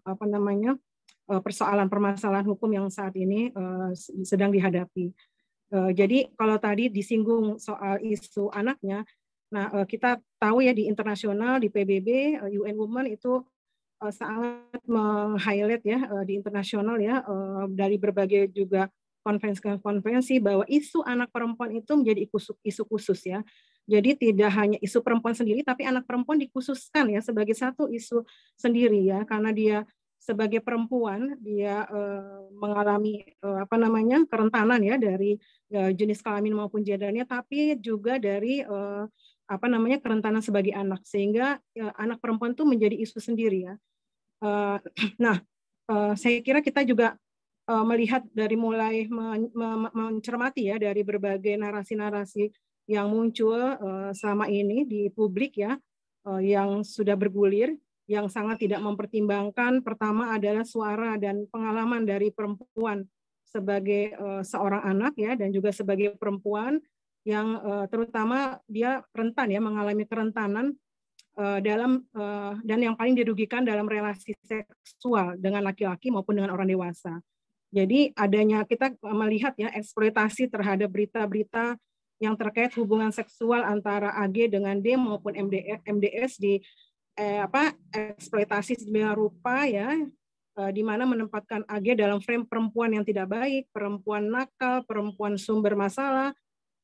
apa namanya persoalan permasalahan hukum yang saat ini sedang dihadapi. jadi kalau tadi disinggung soal isu anaknya, nah kita tahu ya di internasional di PBB UN Women itu sangat meng-highlight ya di internasional ya dari berbagai juga konvensi-konvensi bahwa isu anak perempuan itu menjadi isu, khusus ya. Jadi tidak hanya isu perempuan sendiri, tapi anak perempuan dikhususkan ya sebagai satu isu sendiri ya, karena dia sebagai perempuan dia eh, mengalami eh, apa namanya kerentanan ya dari eh, jenis kelamin maupun gendernya, tapi juga dari apa namanya kerentanan sebagai anak, sehingga anak perempuan itu menjadi isu sendiri ya. [CLEARS THROAT] nah, saya kira kita juga Eh, melihat dari mulai mencermati ya dari berbagai narasi-narasi yang muncul eh, selama ini di publik ya eh, yang sudah bergulir yang sangat tidak mempertimbangkan pertama adalah suara dan pengalaman dari perempuan sebagai seorang anak ya dan juga sebagai perempuan yang terutama dia rentan ya mengalami kerentanan dalam dan yang paling dirugikan dalam relasi seksual dengan laki-laki maupun dengan orang dewasa. Jadi adanya kita melihat ya eksploitasi terhadap berita-berita yang terkait hubungan seksual antara AG dengan D maupun MDS di eh, apa eksploitasi segala rupa ya eh, di mana menempatkan AG dalam frame perempuan yang tidak baik, perempuan nakal, perempuan sumber masalah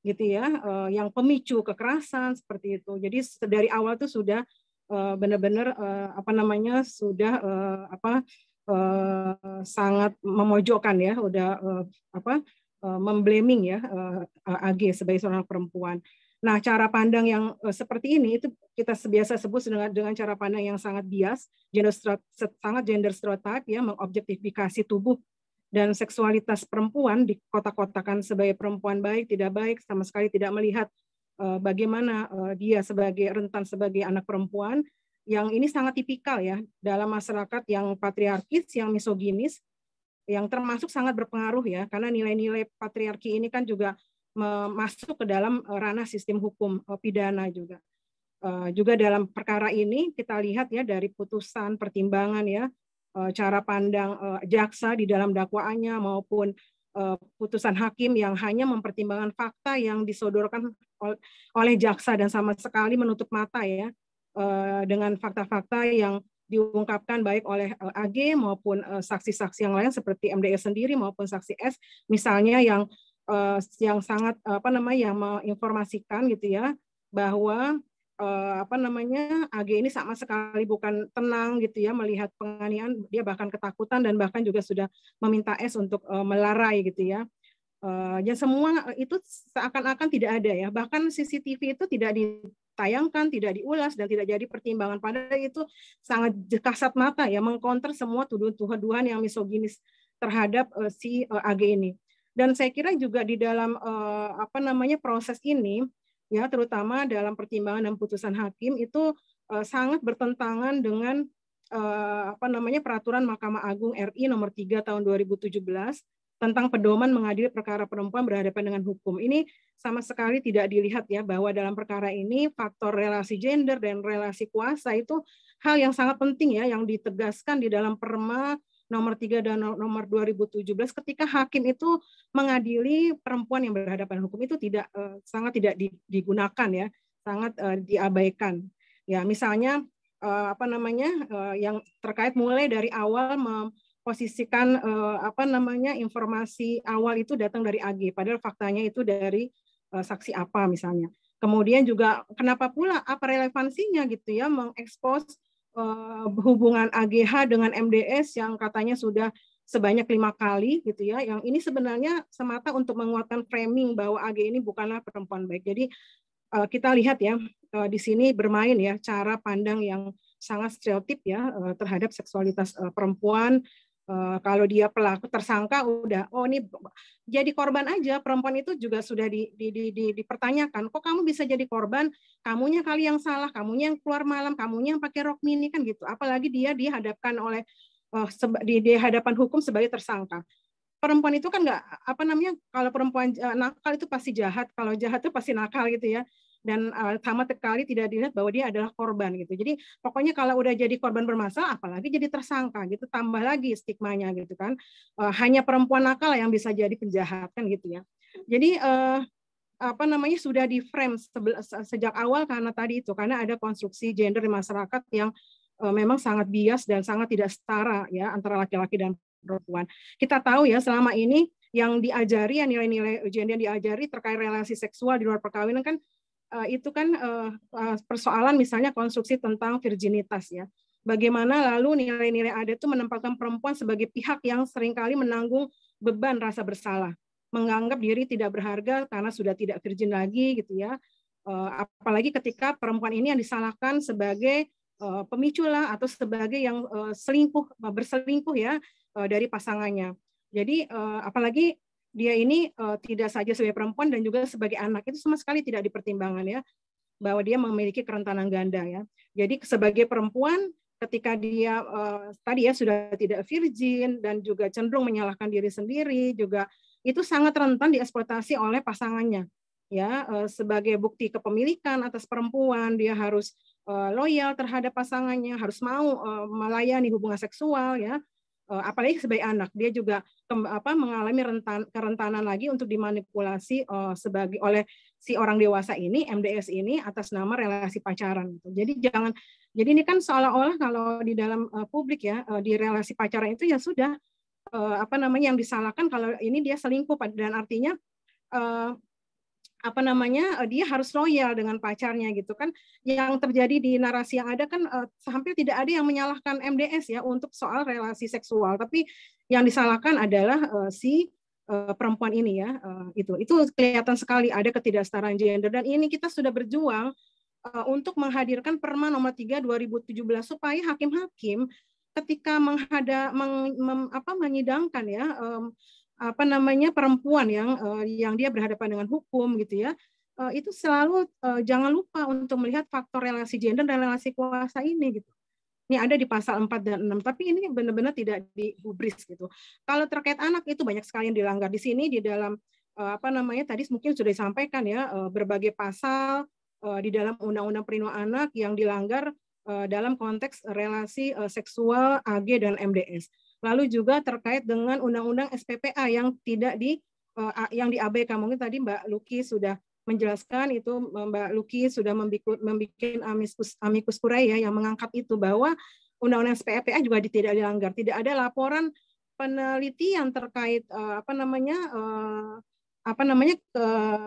gitu ya eh, yang pemicu kekerasan seperti itu. Jadi dari awal itu sudah eh, benar-benar eh, apa namanya sudah eh, apa Eh, sangat memojokkan ya, udah eh, apa eh, memblaming ya AG sebagai seorang perempuan. Nah, cara pandang yang seperti ini itu kita biasa sebut dengan dengan cara pandang yang sangat bias, gender sangat gender stereotype ya, mengobjektifikasi tubuh dan seksualitas perempuan dikotak-kotakan sebagai perempuan baik, tidak baik, sama sekali tidak melihat bagaimana dia sebagai rentan sebagai anak perempuan yang ini sangat tipikal ya dalam masyarakat yang patriarkis, yang misoginis, yang termasuk sangat berpengaruh ya karena nilai-nilai patriarki ini kan juga masuk ke dalam e, ranah sistem hukum e, pidana juga. E, juga dalam perkara ini kita lihat ya dari putusan pertimbangan ya cara pandang jaksa di dalam dakwaannya maupun putusan hakim yang hanya mempertimbangkan fakta yang disodorkan oleh jaksa dan sama sekali menutup mata ya Eh, dengan fakta-fakta yang diungkapkan baik oleh eh, AG maupun eh, saksi-saksi yang lain seperti MDS sendiri maupun saksi S misalnya yang yang sangat apa namanya yang menginformasikan gitu ya bahwa apa namanya AG ini sama sekali bukan tenang gitu ya melihat penganiayaan dia bahkan ketakutan dan bahkan juga sudah meminta S untuk melarai gitu ya ya semua itu seakan-akan tidak ada ya bahkan CCTV itu tidak di tayangkan, tidak diulas dan tidak jadi pertimbangan. Padahal itu sangat kasat mata ya mengkonter semua tuduhan-tuduhan yang misoginis terhadap uh, si uh, eh, AG ini. Dan saya kira juga di dalam uh, apa namanya proses ini ya terutama dalam pertimbangan dan putusan hakim itu uh, sangat bertentangan dengan uh, apa namanya peraturan Mahkamah Agung RI nomor 3 tahun 2017 tentang pedoman mengadili perkara perempuan berhadapan dengan hukum. Ini sama sekali tidak dilihat ya bahwa dalam perkara ini faktor relasi gender dan relasi kuasa itu hal yang sangat penting ya yang ditegaskan di dalam perma nomor 3 dan nomor 2017 ketika hakim itu mengadili perempuan yang berhadapan hukum itu tidak eh, sangat tidak digunakan ya, sangat eh, diabaikan. Ya, misalnya eh, apa namanya? yang terkait mulai dari awal mem- posisikan uh, apa namanya informasi awal itu datang dari AG padahal faktanya itu dari uh, saksi apa misalnya. Kemudian juga kenapa pula apa relevansinya gitu ya mengekspos uh, hubungan AGH dengan MDS yang katanya sudah sebanyak lima kali gitu ya. Yang ini sebenarnya semata untuk menguatkan framing bahwa AG ini bukanlah perempuan baik. Jadi uh, kita lihat ya uh, di sini bermain ya cara pandang yang sangat stereotip ya terhadap seksualitas perempuan Eh, kalau dia pelaku tersangka udah oh ini jadi korban aja perempuan itu juga sudah di, di, di, di, dipertanyakan kok kamu bisa jadi korban kamunya kali yang salah kamunya yang keluar malam kamunya yang pakai rok mini kan gitu apalagi dia dihadapkan oleh oh, di, di hadapan hukum sebagai tersangka perempuan itu kan nggak apa namanya kalau perempuan eh, nakal itu pasti jahat kalau jahat itu pasti nakal gitu ya dan uh, sama sekali tidak dilihat bahwa dia adalah korban gitu. Jadi pokoknya kalau udah jadi korban bermasalah, apalagi jadi tersangka gitu, tambah lagi stigmanya gitu kan. Uh, hanya perempuan nakal yang bisa jadi penjahat kan gitu ya. Jadi uh, apa namanya sudah di frame sejak awal karena tadi itu karena ada konstruksi gender di masyarakat yang uh, memang sangat bias dan sangat tidak setara ya antara laki-laki dan perempuan. Kita tahu ya selama ini yang diajari ya nilai-nilai gender yang diajari terkait relasi seksual di luar perkawinan kan Eh, itu kan eh, eh, persoalan misalnya konstruksi tentang virginitas ya. Bagaimana lalu nilai-nilai adat itu menempatkan perempuan sebagai pihak yang seringkali menanggung beban rasa bersalah, menganggap diri tidak berharga karena sudah tidak virgin lagi gitu ya. Apalagi ketika perempuan ini yang disalahkan sebagai pemicu lah atau sebagai yang selingkuh berselingkuh ya dari pasangannya. Jadi apalagi dia ini uh, tidak saja sebagai perempuan dan juga sebagai anak itu sama sekali tidak dipertimbangkan ya bahwa dia memiliki kerentanan ganda ya. Jadi sebagai perempuan ketika dia uh, tadi ya sudah tidak virgin dan juga cenderung menyalahkan diri sendiri juga itu sangat rentan dieksploitasi oleh pasangannya ya uh, sebagai bukti kepemilikan atas perempuan dia harus uh, loyal terhadap pasangannya harus mau uh, melayani hubungan seksual ya Eh, apalagi sebagai anak dia juga apa mengalami rentan kerentanan lagi untuk dimanipulasi uh, sebagai oleh si orang dewasa ini MDS ini atas nama relasi pacaran gitu. Jadi jangan jadi ini kan seolah-olah kalau di dalam uh, publik ya uh, di relasi pacaran itu ya sudah uh, apa namanya yang disalahkan kalau ini dia selingkuh dan artinya uh, apa namanya eh, dia harus loyal dengan pacarnya gitu kan yang terjadi di narasi yang ada kan eh, hampir tidak ada yang menyalahkan MDS ya untuk soal relasi seksual tapi yang disalahkan adalah eh, si eh, perempuan ini ya itu itu kelihatan sekali ada ketidaksetaraan gender dan ini kita sudah berjuang untuk menghadirkan Perma nomor 3 2017 supaya hakim-hakim ketika menghada meng, apa menyidangkan ya apa namanya perempuan yang uh, yang dia berhadapan dengan hukum gitu ya uh, itu selalu uh, jangan lupa untuk melihat faktor relasi gender dan relasi kuasa ini gitu ini ada di pasal 4 dan 6, tapi ini benar-benar tidak digubris gitu. Kalau terkait anak itu banyak sekali yang dilanggar di sini di dalam apa namanya tadi mungkin sudah disampaikan ya berbagai pasal di dalam undang-undang perlindungan anak yang dilanggar dalam konteks relasi seksual AG dan MDS. Lalu juga terkait dengan undang-undang SPPA yang tidak di eh, yang diabaikan. Mungkin tadi Mbak Luki sudah menjelaskan itu eh, Mbak Luki sudah membuat amikus amikus kurai ya, yang mengangkat itu bahwa undang-undang SPPA juga tidak dilanggar. Tidak ada laporan penelitian terkait eh, apa namanya apa namanya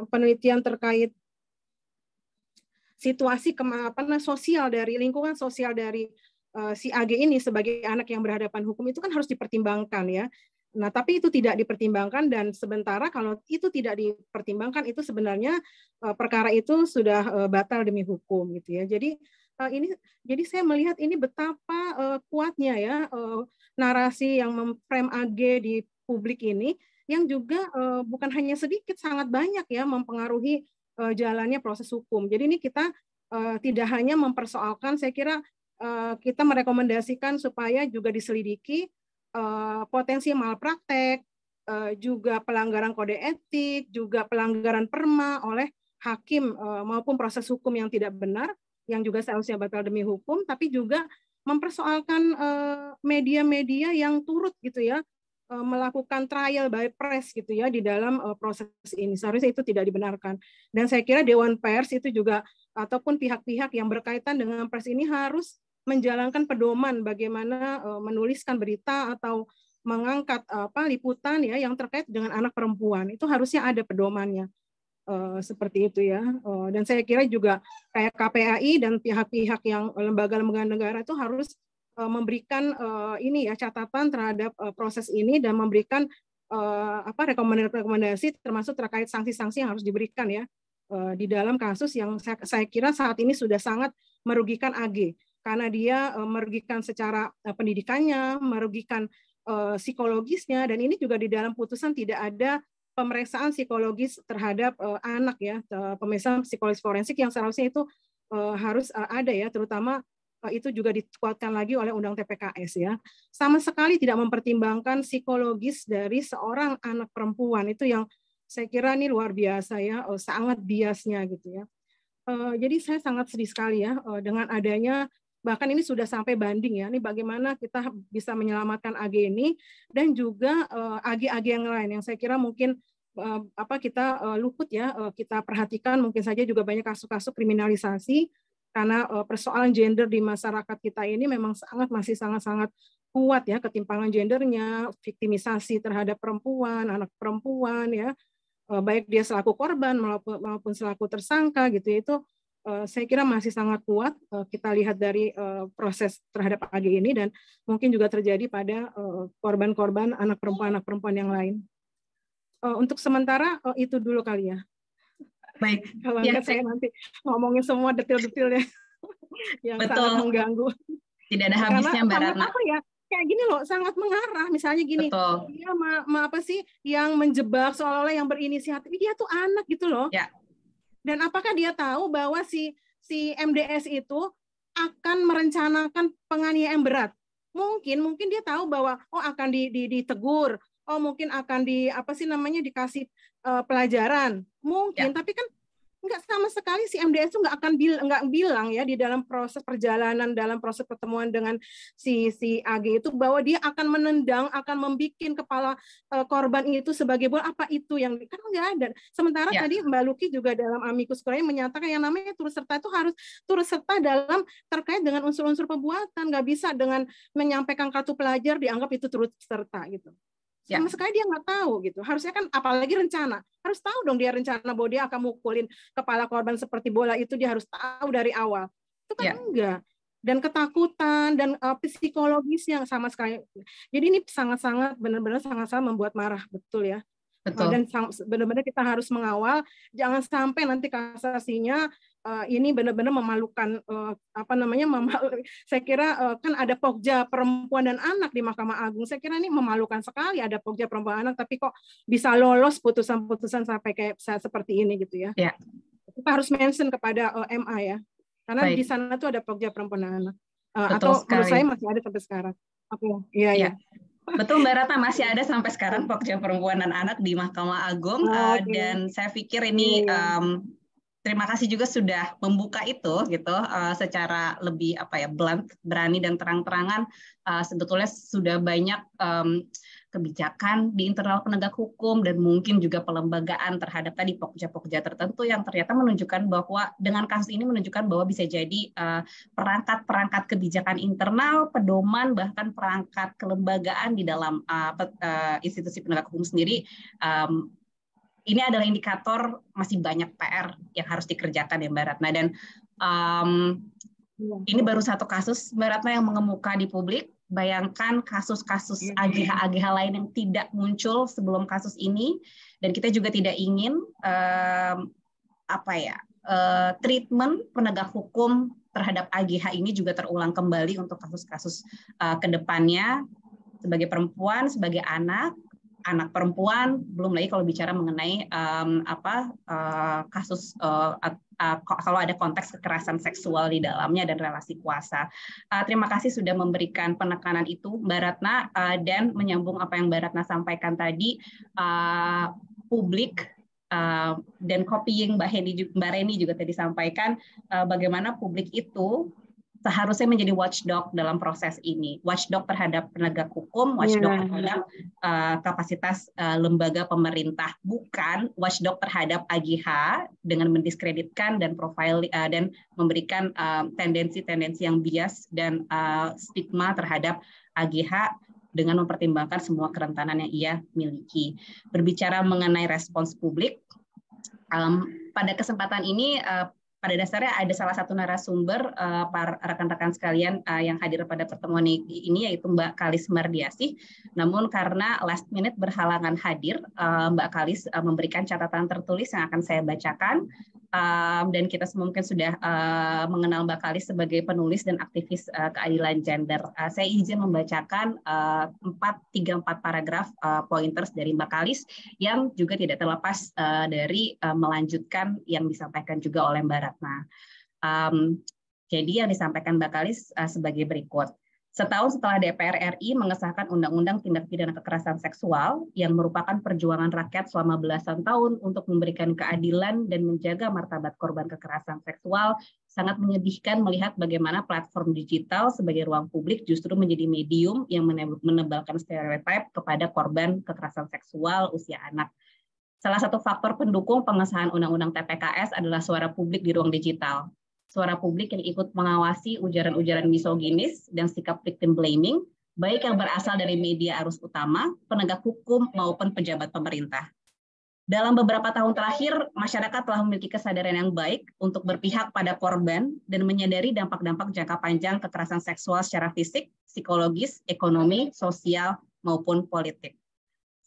penelitian terkait situasi kemana sosial dari lingkungan sosial dari Eh, si AG ini sebagai anak yang berhadapan hukum itu kan harus dipertimbangkan ya. Nah, tapi itu tidak dipertimbangkan dan sementara kalau itu tidak dipertimbangkan itu sebenarnya eh, perkara itu sudah eh, batal demi hukum gitu ya. Jadi ini jadi saya melihat ini betapa kuatnya ya narasi yang memframe AG di publik ini yang juga bukan hanya sedikit sangat banyak ya mempengaruhi jalannya proses hukum. Jadi ini kita tidak hanya mempersoalkan saya kira Eh, kita merekomendasikan supaya juga diselidiki eh, potensi malpraktek, eh, juga pelanggaran kode etik, juga pelanggaran perma oleh hakim maupun proses hukum yang tidak benar, yang juga seharusnya batal demi hukum, tapi juga mempersoalkan media-media yang turut gitu ya melakukan trial by press gitu ya di dalam proses ini seharusnya itu tidak dibenarkan dan saya kira dewan pers itu juga ataupun pihak-pihak yang berkaitan dengan pers ini harus menjalankan pedoman bagaimana uh, menuliskan berita atau mengangkat eh, apa liputan ya yang terkait dengan anak perempuan itu harusnya ada pedomannya uh, seperti itu ya uh, dan saya kira juga kayak KPAI dan pihak-pihak yang lembaga-lembaga negara itu harus uh, memberikan uh, ini ya catatan terhadap uh, proses ini dan memberikan uh, apa rekomendasi-rekomendasi termasuk terkait sanksi-sanksi yang harus diberikan ya uh, di dalam kasus yang saya, saya kira saat ini sudah sangat merugikan AG karena dia eh, merugikan secara eh, pendidikannya, merugikan eh, psikologisnya dan ini juga di dalam putusan tidak ada pemeriksaan psikologis terhadap anak ya, pemeriksaan psikologis forensik yang seharusnya itu harus ada ya, terutama itu juga dikuatkan lagi oleh Undang TPKS ya. Sama sekali tidak mempertimbangkan psikologis dari seorang anak perempuan itu yang saya kira ini luar biasa ya, sangat biasnya gitu ya. Jadi saya sangat sedih sekali ya dengan adanya bahkan ini sudah sampai banding ya. Ini bagaimana kita bisa menyelamatkan AG ini dan juga eh, AG-AG yang lain yang saya kira mungkin eh, apa kita eh, luput ya kita perhatikan mungkin saja juga banyak kasus-kasus kriminalisasi karena persoalan gender di masyarakat kita ini memang sangat masih sangat-sangat kuat ya ketimpangan gendernya, victimisasi terhadap perempuan, anak perempuan ya, baik dia selaku korban maupun maupun selaku tersangka gitu ya, itu Eh, saya kira masih sangat kuat eh, kita lihat dari eh, proses terhadap AG ini dan mungkin juga terjadi pada korban-korban anak perempuan-anak perempuan yang lain. Untuk sementara itu dulu kali ya. Baik. Kalau ya, saya nanti ngomongin semua detail-detailnya yang [LAUGHS] Betul. sangat mengganggu. Tidak ada habisnya Karena, Mbak Ratna. Apa ya? kayak gini loh sangat mengarah misalnya gini Betul. dia ma, ma apa sih yang menjebak seolah-olah yang berinisiatif dia tuh anak gitu loh ya. Dan apakah dia tahu bahwa si si MDS itu akan merencanakan penganiayaan berat? Mungkin mungkin dia tahu bahwa oh akan di, di, ditegur, oh mungkin akan di apa sih namanya dikasih uh, pelajaran. Mungkin, ya. tapi kan Enggak sama sekali si MDS itu enggak akan bil nggak bilang ya di dalam proses perjalanan dalam proses pertemuan dengan si si AG itu bahwa dia akan menendang akan membikin kepala uh, korban itu sebagai bola apa itu yang kan enggak ada sementara ya. tadi Mbak Luki juga dalam amikus curiae menyatakan yang namanya turut serta itu harus turut serta dalam terkait dengan unsur-unsur perbuatan nggak bisa dengan menyampaikan kartu pelajar dianggap itu turut serta gitu sama ya. sekali dia nggak tahu gitu. Harusnya kan apalagi rencana, harus tahu dong dia rencana bahwa dia akan mukulin kepala korban seperti bola itu dia harus tahu dari awal. Itu kan ya. enggak. Dan ketakutan dan uh, psikologis yang sama sekali. Jadi ini sangat-sangat benar-benar sangat-sangat membuat marah betul ya. Betul. Dan benar-benar kita harus mengawal jangan sampai nanti kasasinya uh, ini benar-benar memalukan uh, apa namanya memal [LAUGHS] saya kira uh, kan ada pokja perempuan dan anak di Mahkamah Agung saya kira ini memalukan sekali ada pokja perempuan anak tapi kok bisa lolos putusan-putusan sampai kayak saya seperti ini gitu ya yeah. kita harus mention kepada uh, MA ya karena Baik. di sana tuh ada pokja perempuan dan anak uh, atau sekali. menurut saya masih ada sampai sekarang oke okay. iya yeah. ya Betul Mbak Rata masih ada sampai sekarang Pokja Perempuan dan Anak di Mahkamah Agung oh, ah, okay. dan saya pikir ini um, terima kasih juga sudah membuka itu gitu uh, secara lebih apa ya blunt berani dan terang-terangan uh, sebetulnya sudah banyak um, kebijakan di internal penegak hukum dan mungkin juga pelembagaan terhadap tadi pokja-pokja tertentu yang ternyata menunjukkan bahwa dengan kasus ini menunjukkan bahwa bisa jadi eh, perangkat-perangkat kebijakan internal, pedoman bahkan perangkat kelembagaan di dalam institusi penegak hukum sendiri ini adalah indikator masih banyak PR yang harus dikerjakan ya Mbak Ratna dan um, ini baru satu kasus Mbak Ratna yang mengemuka di publik. Bayangkan kasus-kasus AGH-AGH iya. lain yang tidak muncul sebelum kasus ini dan kita juga tidak ingin um, apa ya uh, treatment penegak hukum terhadap AGH ini juga terulang kembali untuk kasus-kasus uh, eh, kedepannya sebagai perempuan, sebagai anak, anak perempuan belum lagi kalau bicara mengenai um, apa uh, kasus uh, uh, kalau ada konteks kekerasan seksual di dalamnya dan relasi kuasa. Uh, terima kasih sudah memberikan penekanan itu Mbak Ratna uh, dan menyambung apa yang Mbak Ratna sampaikan tadi uh, publik Uh, dan copying Mbak, Heni, Mbak Reni juga tadi sampaikan uh, bagaimana publik itu seharusnya menjadi watchdog dalam proses ini, watchdog terhadap penegak hukum, iya. watchdog yeah. terhadap uh, kapasitas uh, lembaga pemerintah, bukan watchdog terhadap AGH dengan mendiskreditkan dan profil uh, eh, dan memberikan tendensi-tendensi uh, yang bias dan uh, stigma terhadap AGH dengan mempertimbangkan semua kerentanan yang ia miliki. Berbicara mengenai respons publik, um, pada kesempatan ini uh, pada dasarnya ada salah satu narasumber uh, rekan-rekan sekalian uh, yang hadir pada pertemuan ini yaitu Mbak Kalis Mardiasih. Namun karena last minute berhalangan hadir, uh, Mbak Kalis uh, memberikan catatan tertulis yang akan saya bacakan. Um, dan kita semua mungkin sudah uh, mengenal Mbak Kalis sebagai penulis dan aktivis uh, keadilan gender. Uh, saya izin membacakan empat tiga empat paragraf uh, pointers dari Mbak Kalis yang juga tidak terlepas uh, dari uh, melanjutkan yang disampaikan juga oleh Mbak Nah, Um, jadi yang disampaikan Bakalis uh, eh, sebagai berikut. Setahun setelah DPR RI mengesahkan Undang-Undang Tindak Pidana Kekerasan Seksual yang merupakan perjuangan rakyat selama belasan tahun untuk memberikan keadilan dan menjaga martabat korban kekerasan seksual, sangat menyedihkan melihat bagaimana platform digital sebagai ruang publik justru menjadi medium yang menebalkan stereotip kepada korban kekerasan seksual usia anak. Salah satu faktor pendukung pengesahan Undang-Undang TPKS adalah suara publik di ruang digital. Suara publik yang ikut mengawasi ujaran-ujaran misoginis dan sikap victim blaming, baik yang berasal dari media arus utama, penegak hukum, maupun pejabat pemerintah. Dalam beberapa tahun terakhir, masyarakat telah memiliki kesadaran yang baik untuk berpihak pada korban dan menyadari dampak-dampak jangka panjang kekerasan seksual secara fisik, psikologis, ekonomi, sosial, maupun politik.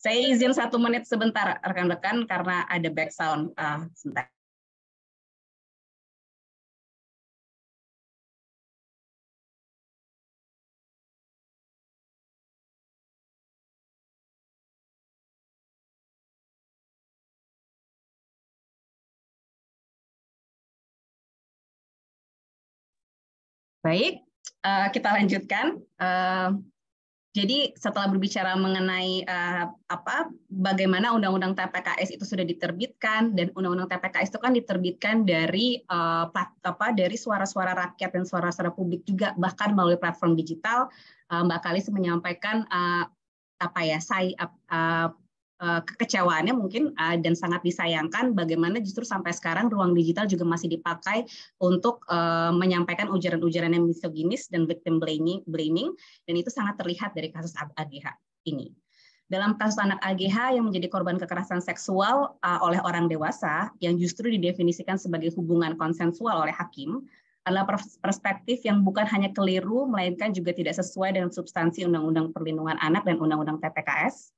Saya izin satu menit sebentar rekan-rekan karena ada background uh, sebentar. Baik, eh, kita lanjutkan. Eh, jadi setelah berbicara mengenai uh, apa bagaimana undang-undang TPKS itu sudah diterbitkan dan undang-undang TPKS itu kan diterbitkan dari uh, apa dari suara-suara rakyat dan suara-suara publik juga bahkan melalui platform digital uh, Mbak Kalis menyampaikan uh, apa ya saya uh, Eh, kekecewaannya mungkin uh, dan sangat disayangkan bagaimana justru sampai sekarang ruang digital juga masih dipakai untuk uh, menyampaikan ujaran-ujaran yang misoginis dan victim blaming, blaming dan itu sangat terlihat dari kasus AGH ini. Dalam kasus anak AGH yang menjadi korban kekerasan seksual uh, oleh orang dewasa yang justru didefinisikan sebagai hubungan konsensual oleh hakim adalah perspektif yang bukan hanya keliru melainkan juga tidak sesuai dengan substansi Undang-Undang Perlindungan Anak dan Undang-Undang TPKS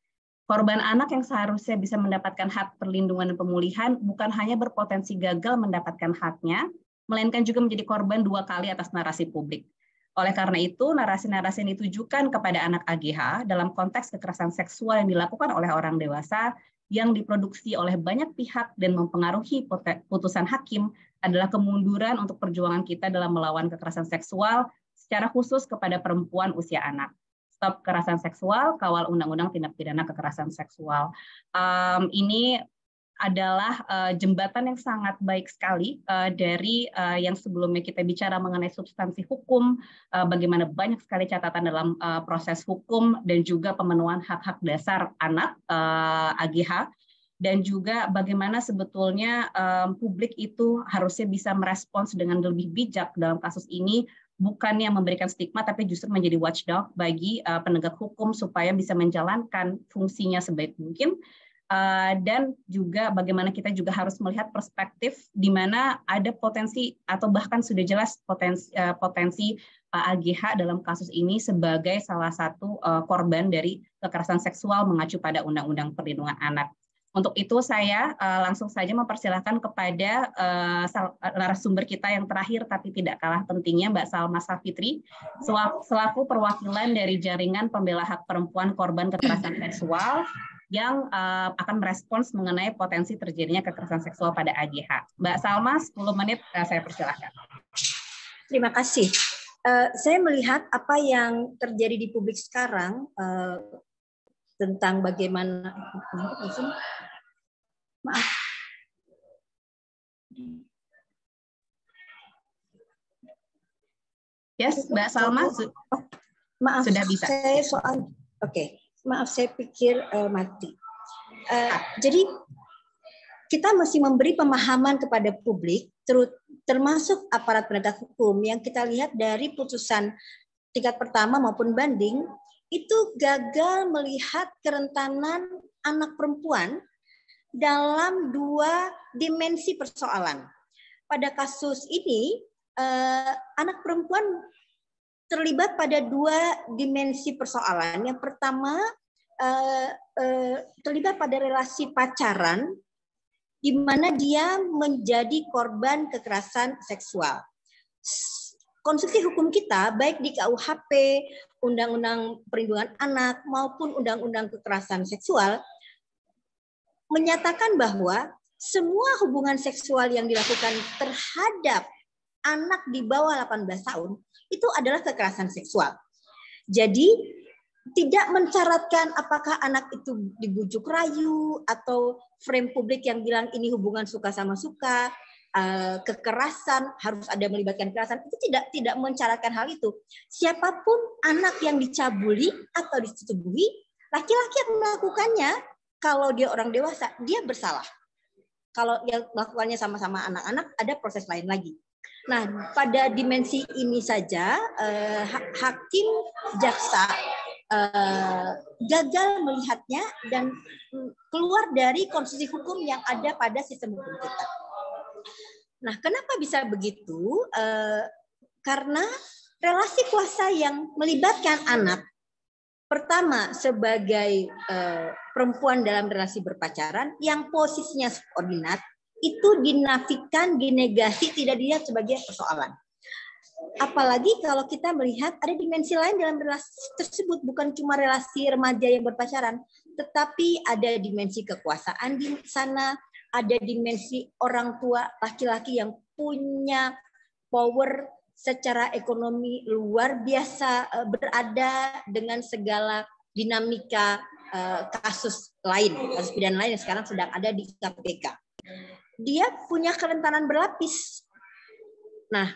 Korban anak yang seharusnya bisa mendapatkan hak perlindungan dan pemulihan bukan hanya berpotensi gagal mendapatkan haknya, melainkan juga menjadi korban dua kali atas narasi publik. Oleh karena itu, narasi-narasi yang ditujukan kepada anak AGH dalam konteks kekerasan seksual yang dilakukan oleh orang dewasa yang diproduksi oleh banyak pihak dan mempengaruhi putusan hakim adalah kemunduran untuk perjuangan kita dalam melawan kekerasan seksual secara khusus kepada perempuan usia anak. Stop Kekerasan Seksual, Kawal Undang-Undang Tindak Pidana Kekerasan Seksual. Um, ini adalah uh, jembatan yang sangat baik sekali uh, dari uh, yang sebelumnya kita bicara mengenai substansi hukum, uh, bagaimana banyak sekali catatan dalam uh, proses hukum dan juga pemenuhan hak-hak dasar anak uh, AGH dan juga bagaimana sebetulnya um, publik itu harusnya bisa merespons dengan lebih bijak dalam kasus ini bukannya memberikan stigma tapi justru menjadi watchdog bagi eh, penegak hukum supaya bisa menjalankan fungsinya sebaik mungkin eh, dan juga bagaimana kita juga harus melihat perspektif di mana ada potensi atau bahkan sudah jelas potensi uh, potensi uh, AGH dalam kasus ini sebagai salah satu korban dari kekerasan seksual mengacu pada undang-undang perlindungan anak untuk itu saya uh, langsung saja mempersilahkan kepada uh, narasumber kita yang terakhir tapi tidak kalah pentingnya Mbak Salma Safitri selaku perwakilan dari Jaringan Pembela Hak Perempuan Korban Kekerasan Seksual yang uh, akan merespons mengenai potensi terjadinya kekerasan seksual pada AGH. Mbak Salma, 10 menit uh, saya persilahkan. Terima kasih. Uh, saya melihat apa yang terjadi di publik sekarang uh, tentang bagaimana Maaf. Yes, Mbak Salma. maaf, sudah bisa. Saya soal, oke, okay. maaf saya pikir uh, mati. Uh, Jadi kita masih memberi pemahaman kepada publik, termasuk aparat penegak hukum yang kita lihat dari putusan tingkat pertama maupun banding itu gagal melihat kerentanan anak perempuan dalam dua dimensi persoalan. Pada kasus ini, eh, anak perempuan terlibat pada dua dimensi persoalan. Yang pertama, eh, eh, terlibat pada relasi pacaran, di mana dia menjadi korban kekerasan seksual. Konstruksi hukum kita, baik di KUHP, Undang-Undang Perlindungan Anak, maupun Undang-Undang Kekerasan Seksual, menyatakan bahwa semua hubungan seksual yang dilakukan terhadap anak di bawah 18 tahun itu adalah kekerasan seksual. Jadi tidak mencaratkan apakah anak itu dibujuk rayu atau frame publik yang bilang ini hubungan suka sama suka, eh, kekerasan harus ada melibatkan kekerasan itu tidak tidak mencaratkan hal itu siapapun anak yang dicabuli atau disetubuhi laki-laki yang melakukannya kalau dia orang dewasa, dia bersalah. Kalau yang melakukannya sama-sama anak-anak, ada proses lain lagi. Nah, pada dimensi ini saja, eh, hakim jaksa eh, gagal melihatnya dan mm, keluar dari konstitusi hukum yang ada pada sistem hukum kita. Nah, kenapa bisa begitu? Eh, karena relasi kuasa yang melibatkan anak Pertama, sebagai uh, perempuan dalam relasi berpacaran yang posisinya subordinat itu dinafikan, dinegasi, tidak dilihat sebagai persoalan. Apalagi kalau kita melihat ada dimensi lain dalam relasi tersebut, bukan cuma relasi remaja yang berpacaran, tetapi ada dimensi kekuasaan di sana, ada dimensi orang tua laki-laki yang punya power secara ekonomi luar biasa eh, berada dengan segala dinamika eh, kasus lain, kasus pidana lain yang sekarang sedang ada di KPK. Dia punya kerentanan berlapis. Nah,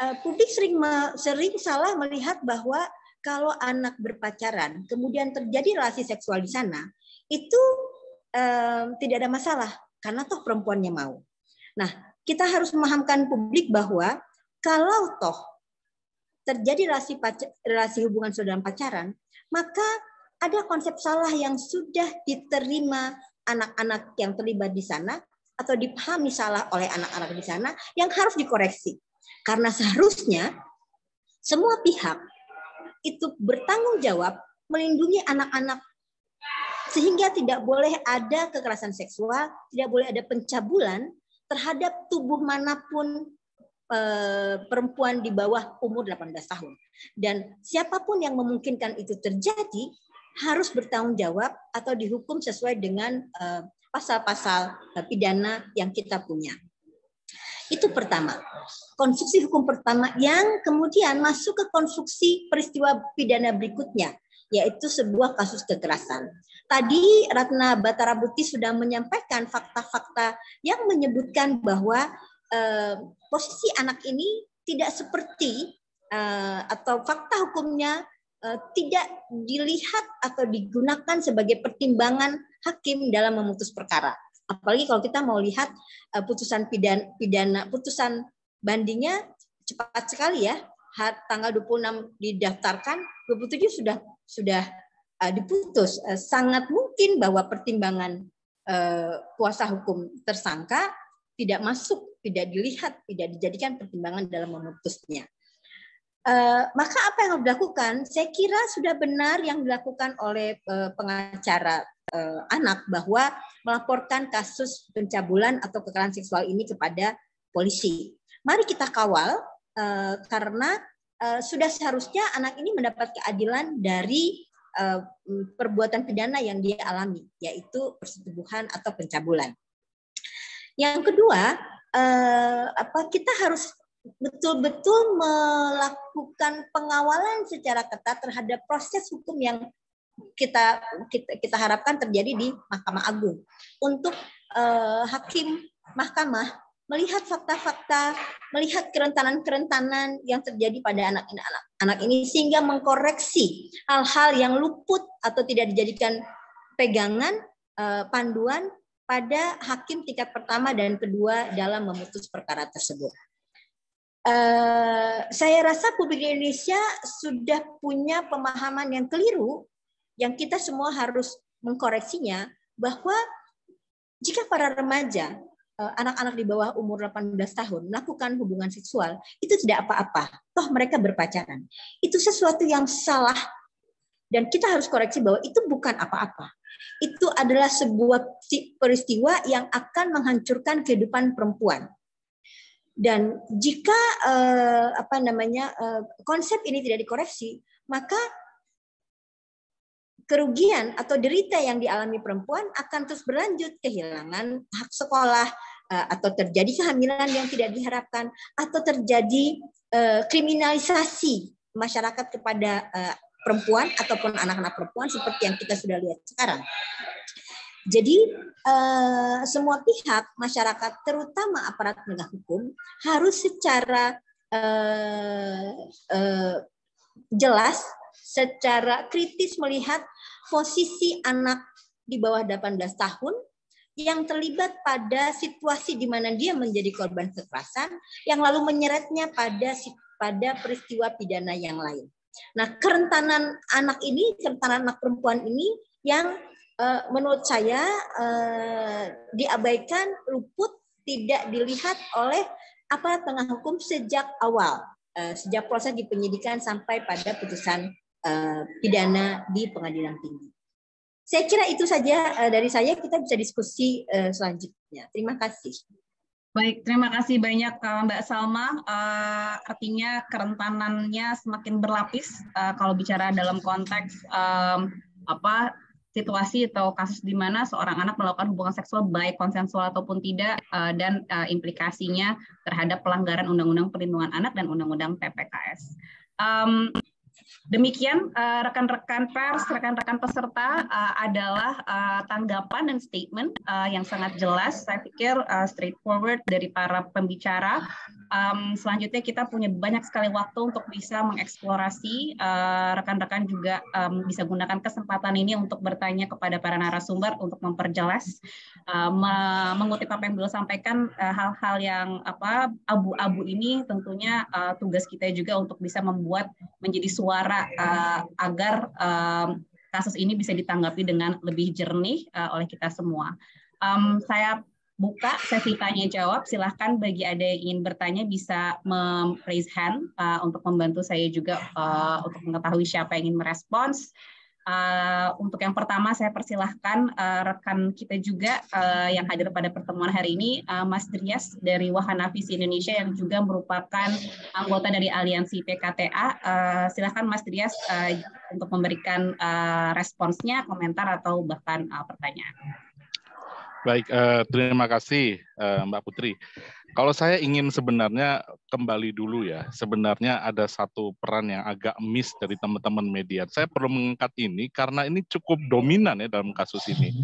eh, publik sering sering salah melihat bahwa kalau anak berpacaran kemudian terjadi relasi seksual di sana itu um, tidak ada masalah karena toh perempuannya mau. Nah, kita harus memahamkan publik bahwa kalau toh terjadi relasi relasi hubungan saudara pacaran, maka ada konsep salah yang sudah diterima anak-anak yang terlibat di sana atau dipahami salah oleh anak-anak di sana yang harus dikoreksi. Karena seharusnya semua pihak itu bertanggung jawab melindungi anak-anak sehingga tidak boleh ada kekerasan seksual, tidak boleh ada pencabulan terhadap tubuh manapun Eh, perempuan di bawah umur 18 tahun. Dan siapapun yang memungkinkan itu terjadi harus bertanggung jawab atau dihukum sesuai dengan eh, pasal-pasal pidana yang kita punya. Itu pertama. Konstruksi hukum pertama yang kemudian masuk ke konstruksi peristiwa pidana berikutnya, yaitu sebuah kasus kekerasan. Tadi Ratna Batara Buti sudah menyampaikan fakta-fakta yang menyebutkan bahwa Eh, posisi anak ini tidak seperti eh, atau fakta hukumnya eh, tidak dilihat atau digunakan sebagai pertimbangan hakim dalam memutus perkara. Apalagi kalau kita mau lihat putusan pidana, pidana putusan bandingnya cepat sekali ya. Tanggal 26 didaftarkan, 27 sudah sudah diputus. sangat mungkin bahwa pertimbangan uh, kuasa hukum tersangka tidak masuk tidak dilihat, tidak dijadikan pertimbangan dalam memutusnya. E, maka apa yang harus dilakukan? Saya kira sudah benar yang dilakukan oleh e, pengacara e, anak bahwa melaporkan kasus pencabulan atau kekerasan seksual ini kepada polisi. Mari kita kawal e, karena e, sudah seharusnya anak ini mendapat keadilan dari e, perbuatan pidana yang dia alami, yaitu persetubuhan atau pencabulan. Yang kedua, Eh, apa kita harus betul-betul melakukan pengawalan secara ketat terhadap proses hukum yang kita kita, kita harapkan terjadi di Mahkamah Agung untuk uh, hakim mahkamah melihat fakta-fakta, melihat kerentanan-kerentanan yang terjadi pada anak ini anak, anak ini sehingga mengkoreksi hal-hal yang luput atau tidak dijadikan pegangan eh, panduan pada hakim tingkat pertama dan kedua dalam memutus perkara tersebut. Uh, saya rasa publik Indonesia sudah punya pemahaman yang keliru, yang kita semua harus mengkoreksinya, bahwa jika para remaja, eh, anak-anak uh, di bawah umur 18 tahun melakukan hubungan seksual, itu tidak apa-apa. Toh mereka berpacaran. Itu sesuatu yang salah dan kita harus koreksi bahwa itu bukan apa-apa itu adalah sebuah peristiwa yang akan menghancurkan kehidupan perempuan. Dan jika eh, apa namanya eh, konsep ini tidak dikoreksi, maka kerugian atau derita yang dialami perempuan akan terus berlanjut kehilangan hak sekolah eh, atau terjadi kehamilan yang tidak diharapkan atau terjadi eh, kriminalisasi masyarakat kepada eh, perempuan ataupun anak-anak perempuan seperti yang kita sudah lihat sekarang. Jadi eh, semua pihak masyarakat terutama aparat penegak hukum harus secara eh, eh, jelas, secara kritis melihat posisi anak di bawah 18 tahun yang terlibat pada situasi di mana dia menjadi korban kekerasan yang lalu menyeretnya pada pada peristiwa pidana yang lain. Nah, kerentanan anak ini, kerentanan anak perempuan ini yang uh, menurut saya uh, diabaikan, luput, tidak dilihat oleh aparat penegak hukum sejak awal, uh, sejak proses di penyidikan sampai pada putusan pidana di pengadilan tinggi. Saya kira itu saja dari saya. Kita bisa diskusi selanjutnya. Terima kasih. Baik, terima kasih banyak eh, Mbak Salma. Eh, artinya kerentanannya semakin berlapis eh, kalau bicara dalam konteks apa situasi atau kasus di mana seorang anak melakukan hubungan seksual baik konsensual ataupun tidak dan implikasinya terhadap pelanggaran Undang-Undang Perlindungan Anak dan Undang-Undang PPKS. Demikian eh, rekan-rekan pers, rekan-rekan peserta eh, adalah eh, tanggapan dan statement yang sangat jelas, saya pikir straightforward dari para pembicara um, selanjutnya kita punya banyak sekali waktu untuk bisa mengeksplorasi eh, rekan-rekan uh, juga um, bisa gunakan kesempatan ini untuk bertanya kepada para narasumber untuk memperjelas uh, mengutip apa yang beliau sampaikan eh, hal-hal uh, yang apa abu-abu ini tentunya uh, tugas kita juga untuk bisa membuat menjadi suara uh, agar um, kasus ini bisa ditanggapi dengan lebih jernih uh, oleh kita semua. Um, saya buka, tanya jawab. Silahkan bagi ada yang ingin bertanya bisa raise hand uh, untuk membantu saya juga uh, untuk mengetahui siapa yang ingin merespons. Uh, untuk yang pertama saya persilahkan uh, rekan kita juga uh, yang hadir pada pertemuan hari ini uh, Mas Drias dari Wahana Visi Indonesia yang juga merupakan anggota dari aliansi PKTA. Uh, silahkan Mas Drias uh, untuk memberikan uh, responsnya, komentar atau bahkan uh, pertanyaan. Baik, eh, terima kasih eh, Mbak Putri. Kalau saya ingin sebenarnya kembali dulu ya, sebenarnya ada satu peran yang agak miss dari teman-teman media. Saya perlu mengangkat ini karena ini cukup dominan ya dalam kasus ini.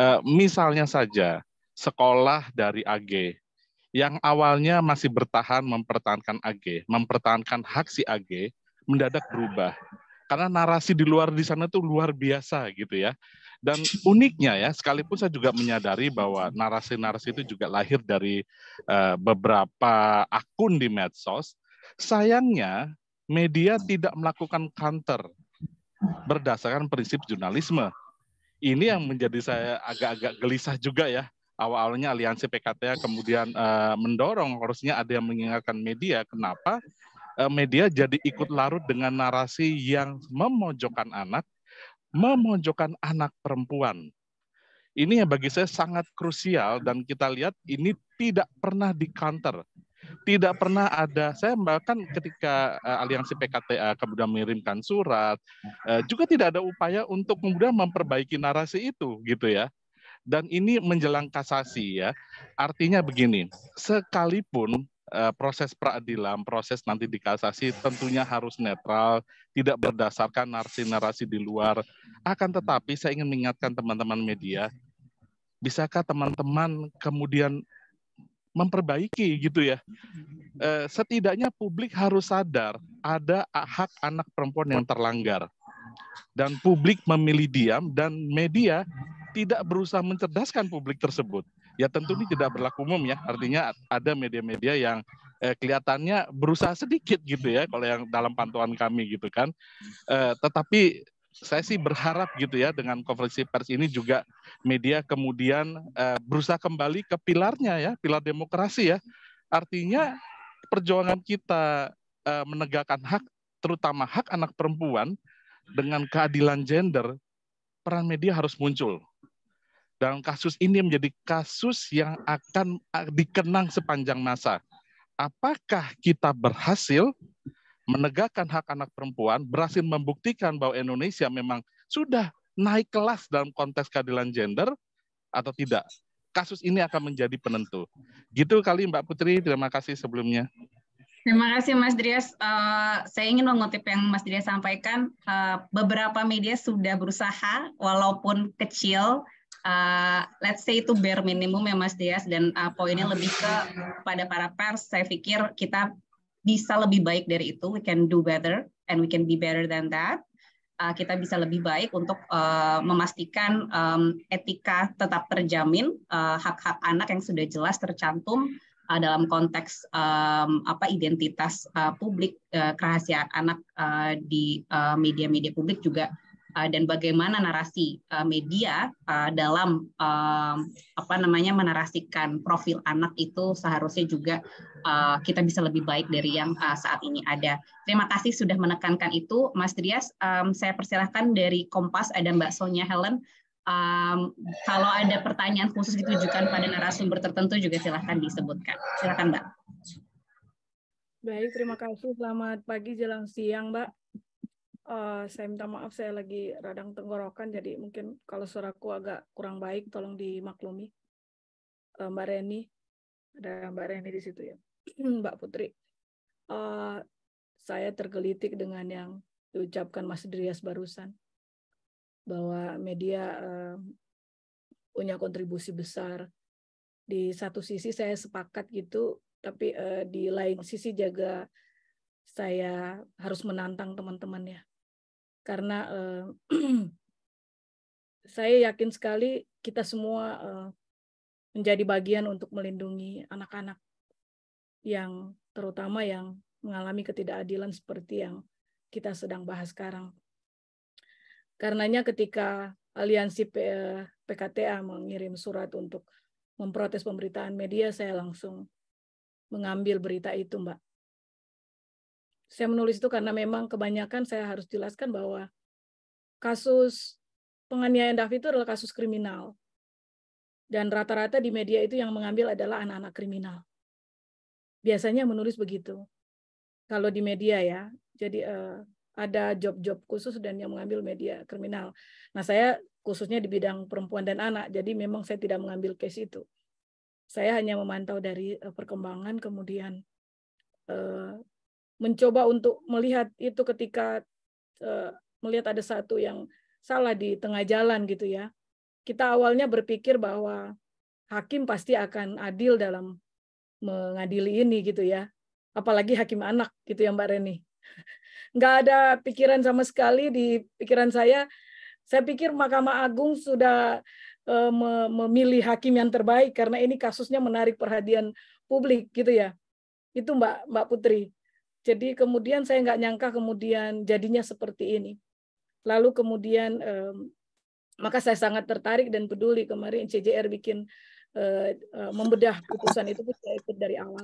Eh, misalnya saja sekolah dari AG yang awalnya masih bertahan mempertahankan AG, mempertahankan hak si AG, mendadak berubah karena narasi di luar di sana itu luar biasa gitu ya. Dan uniknya ya, sekalipun saya juga menyadari bahwa narasi-narasi itu juga lahir dari uh, beberapa akun di medsos, sayangnya media tidak melakukan counter berdasarkan prinsip jurnalisme. Ini yang menjadi saya agak-agak gelisah juga ya. Awal-awalnya aliansi PKTA kemudian uh, mendorong harusnya ada yang mengingatkan media kenapa Eh, media jadi ikut larut dengan narasi yang memojokkan anak, memojokkan anak perempuan. Ini yang bagi saya sangat krusial dan kita lihat ini tidak pernah di counter. Tidak pernah ada, saya bahkan ketika eh, aliansi PKTA kemudian mengirimkan surat, eh, juga tidak ada upaya untuk kemudian memperbaiki narasi itu gitu ya dan ini menjelang kasasi ya. Artinya begini, sekalipun Eh, proses peradilan, proses nanti di tentunya harus netral, tidak berdasarkan narasi-narasi di luar. Akan tetapi saya ingin mengingatkan teman-teman media, bisakah teman-teman kemudian memperbaiki gitu ya. Eh, setidaknya publik harus sadar ada hak anak perempuan yang terlanggar. Dan publik memilih diam dan media tidak berusaha mencerdaskan publik tersebut Ya tentu ini tidak ah. berlaku umum ya. Artinya ada media-media yang eh, kelihatannya berusaha sedikit gitu ya kalau yang dalam pantauan kami gitu kan. Eh, tetapi saya sih berharap gitu ya dengan konferensi pers ini juga media kemudian eh, berusaha kembali ke pilarnya ya, pilar demokrasi ya. Artinya perjuangan kita eh, menegakkan hak terutama hak anak perempuan dengan keadilan gender peran media harus muncul dalam kasus ini menjadi kasus yang akan ah, dikenang sepanjang masa. Apakah kita berhasil menegakkan hak anak perempuan, berhasil membuktikan bahwa Indonesia memang sudah naik kelas dalam konteks keadilan gender atau tidak? Kasus ini akan menjadi penentu. Gitu kali Mbak Putri, terima kasih sebelumnya. Terima kasih Mas Drias. Uh, eh, saya ingin mengutip yang Mas Drias sampaikan. Uh, beberapa media sudah berusaha, walaupun kecil, uh, let's say itu bare minimum ya Mas Dias dan uh, poinnya lebih ke pada para pers saya pikir kita bisa lebih baik dari itu we can do better and we can be better than that uh, kita bisa lebih baik untuk uh, memastikan um, etika tetap terjamin hak-hak uh, anak yang sudah jelas tercantum uh, dalam konteks um, apa identitas uh, publik uh, kerahasiaan anak uh, di media-media uh, publik juga Uh, dan bagaimana narasi uh, media uh, dalam um, apa namanya menarasikan profil anak itu seharusnya juga kita bisa lebih baik dari yang saat ini ada. Terima kasih sudah menekankan itu, Mas Trias. Um, saya persilahkan dari Kompas ada Mbak Sonya Helen. Um, kalau ada pertanyaan khusus ditujukan pada narasumber tertentu juga silahkan disebutkan. Silahkan Mbak. Baik, terima kasih. Selamat pagi jelang siang, Mbak. Uh, saya minta maaf, saya lagi radang tenggorokan, jadi mungkin kalau suaraku agak kurang baik, tolong dimaklumi. Uh, Mbak Reni, ada Mbak Reni di situ ya, [CLEARS THROAT] Mbak Putri. Uh, saya tergelitik dengan yang diucapkan Mas Drias barusan, bahwa media uh, punya kontribusi besar. Di satu sisi saya sepakat gitu, tapi uh, di lain sisi jaga saya harus menantang teman-teman ya karena uh, [CLEARS THROAT] saya yakin sekali kita semua uh, menjadi bagian untuk melindungi anak-anak yang terutama yang mengalami ketidakadilan seperti yang kita sedang bahas sekarang. Karenanya ketika aliansi PKTA eh, mengirim surat untuk memprotes pemberitaan media, saya langsung mengambil berita itu, Mbak. Saya menulis itu karena memang kebanyakan saya harus jelaskan bahwa kasus penganiayaan David itu adalah kasus kriminal. Dan rata-rata di media itu yang mengambil adalah anak-anak kriminal. Biasanya menulis begitu. Kalau di media ya. Jadi uh, ada job-job khusus dan yang mengambil media kriminal. Nah, saya khususnya di bidang perempuan dan anak. Jadi memang saya tidak mengambil case itu. Saya hanya memantau dari eh, perkembangan kemudian eh, mencoba untuk melihat itu ketika eh, melihat ada satu yang salah di tengah jalan gitu ya. Kita awalnya berpikir bahwa hakim pasti akan adil dalam mengadili ini gitu ya. Apalagi hakim anak gitu ya Mbak Reni. [LAUGHS] Nggak ada pikiran sama sekali di pikiran saya. Saya pikir Mahkamah Agung sudah eh, memilih hakim yang terbaik karena ini kasusnya menarik perhatian publik gitu ya. Itu Mbak Mbak Putri. Jadi kemudian saya nggak nyangka kemudian jadinya seperti ini. Lalu kemudian maka saya sangat tertarik dan peduli kemarin CJR bikin eh, eh, membedah putusan itu saya ikut dari awal.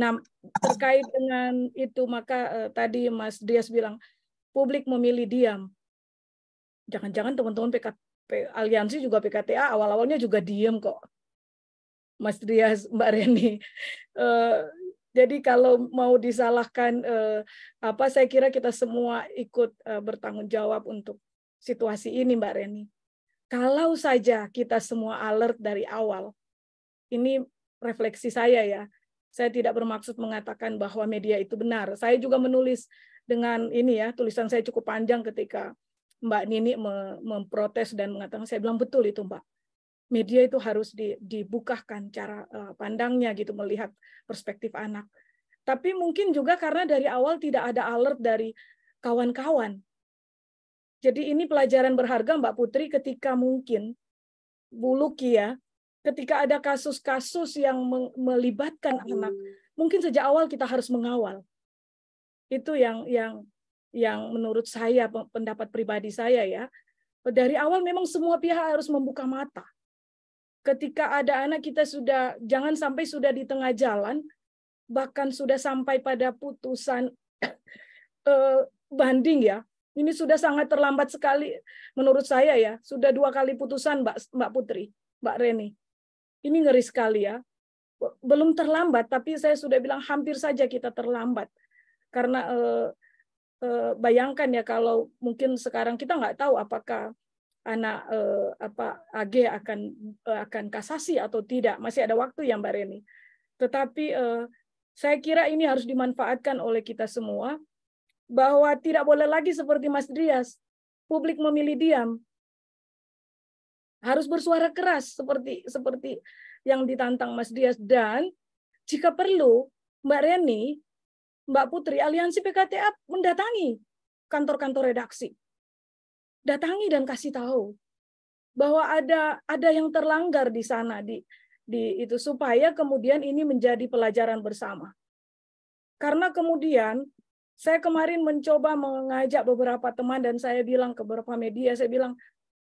Nah terkait dengan itu maka eh, tadi Mas Dias bilang publik memilih diam. Jangan-jangan teman-teman PKP aliansi juga PKTA awal-awalnya juga diem kok. Mas Dias, Mbak Reni. Jadi kalau mau disalahkan eh, apa saya kira kita semua ikut eh, bertanggung jawab untuk situasi ini Mbak Reni. Kalau saja kita semua alert dari awal. Ini refleksi saya ya. Saya tidak bermaksud mengatakan bahwa media itu benar. Saya juga menulis dengan ini ya, tulisan saya cukup panjang ketika Mbak Nini memprotes dan mengatakan saya bilang betul itu Mbak media itu harus dibukakan cara eh, pandangnya gitu melihat perspektif anak. Tapi mungkin juga karena dari awal tidak ada alert dari kawan-kawan. Jadi ini pelajaran berharga Mbak Putri ketika mungkin buluki ya, ketika ada kasus-kasus yang melibatkan anak, mungkin sejak awal kita harus mengawal. Itu yang yang yang menurut saya pendapat pribadi saya ya. Dari awal memang semua pihak harus membuka mata ketika ada anak kita sudah jangan sampai sudah di tengah jalan bahkan sudah sampai pada putusan [COUGHS] eh, banding ya ini sudah sangat terlambat sekali menurut saya ya sudah dua kali putusan mbak mbak Putri mbak Reni ini ngeri sekali ya belum terlambat tapi saya sudah bilang hampir saja kita terlambat karena eh, eh, bayangkan ya kalau mungkin sekarang kita nggak tahu apakah anak eh, apa AG akan eh, akan kasasi atau tidak masih ada waktu ya Mbak Reni. Tetapi eh, saya kira ini harus dimanfaatkan oleh kita semua bahwa tidak boleh lagi seperti Mas Drias publik memilih diam harus bersuara keras seperti seperti yang ditantang Mas Dias dan jika perlu Mbak Reni, Mbak Putri, aliansi PKTA mendatangi kantor-kantor redaksi datangi dan kasih tahu bahwa ada ada yang terlanggar di sana di di itu supaya kemudian ini menjadi pelajaran bersama. Karena kemudian saya kemarin mencoba mengajak beberapa teman dan saya bilang ke beberapa media saya bilang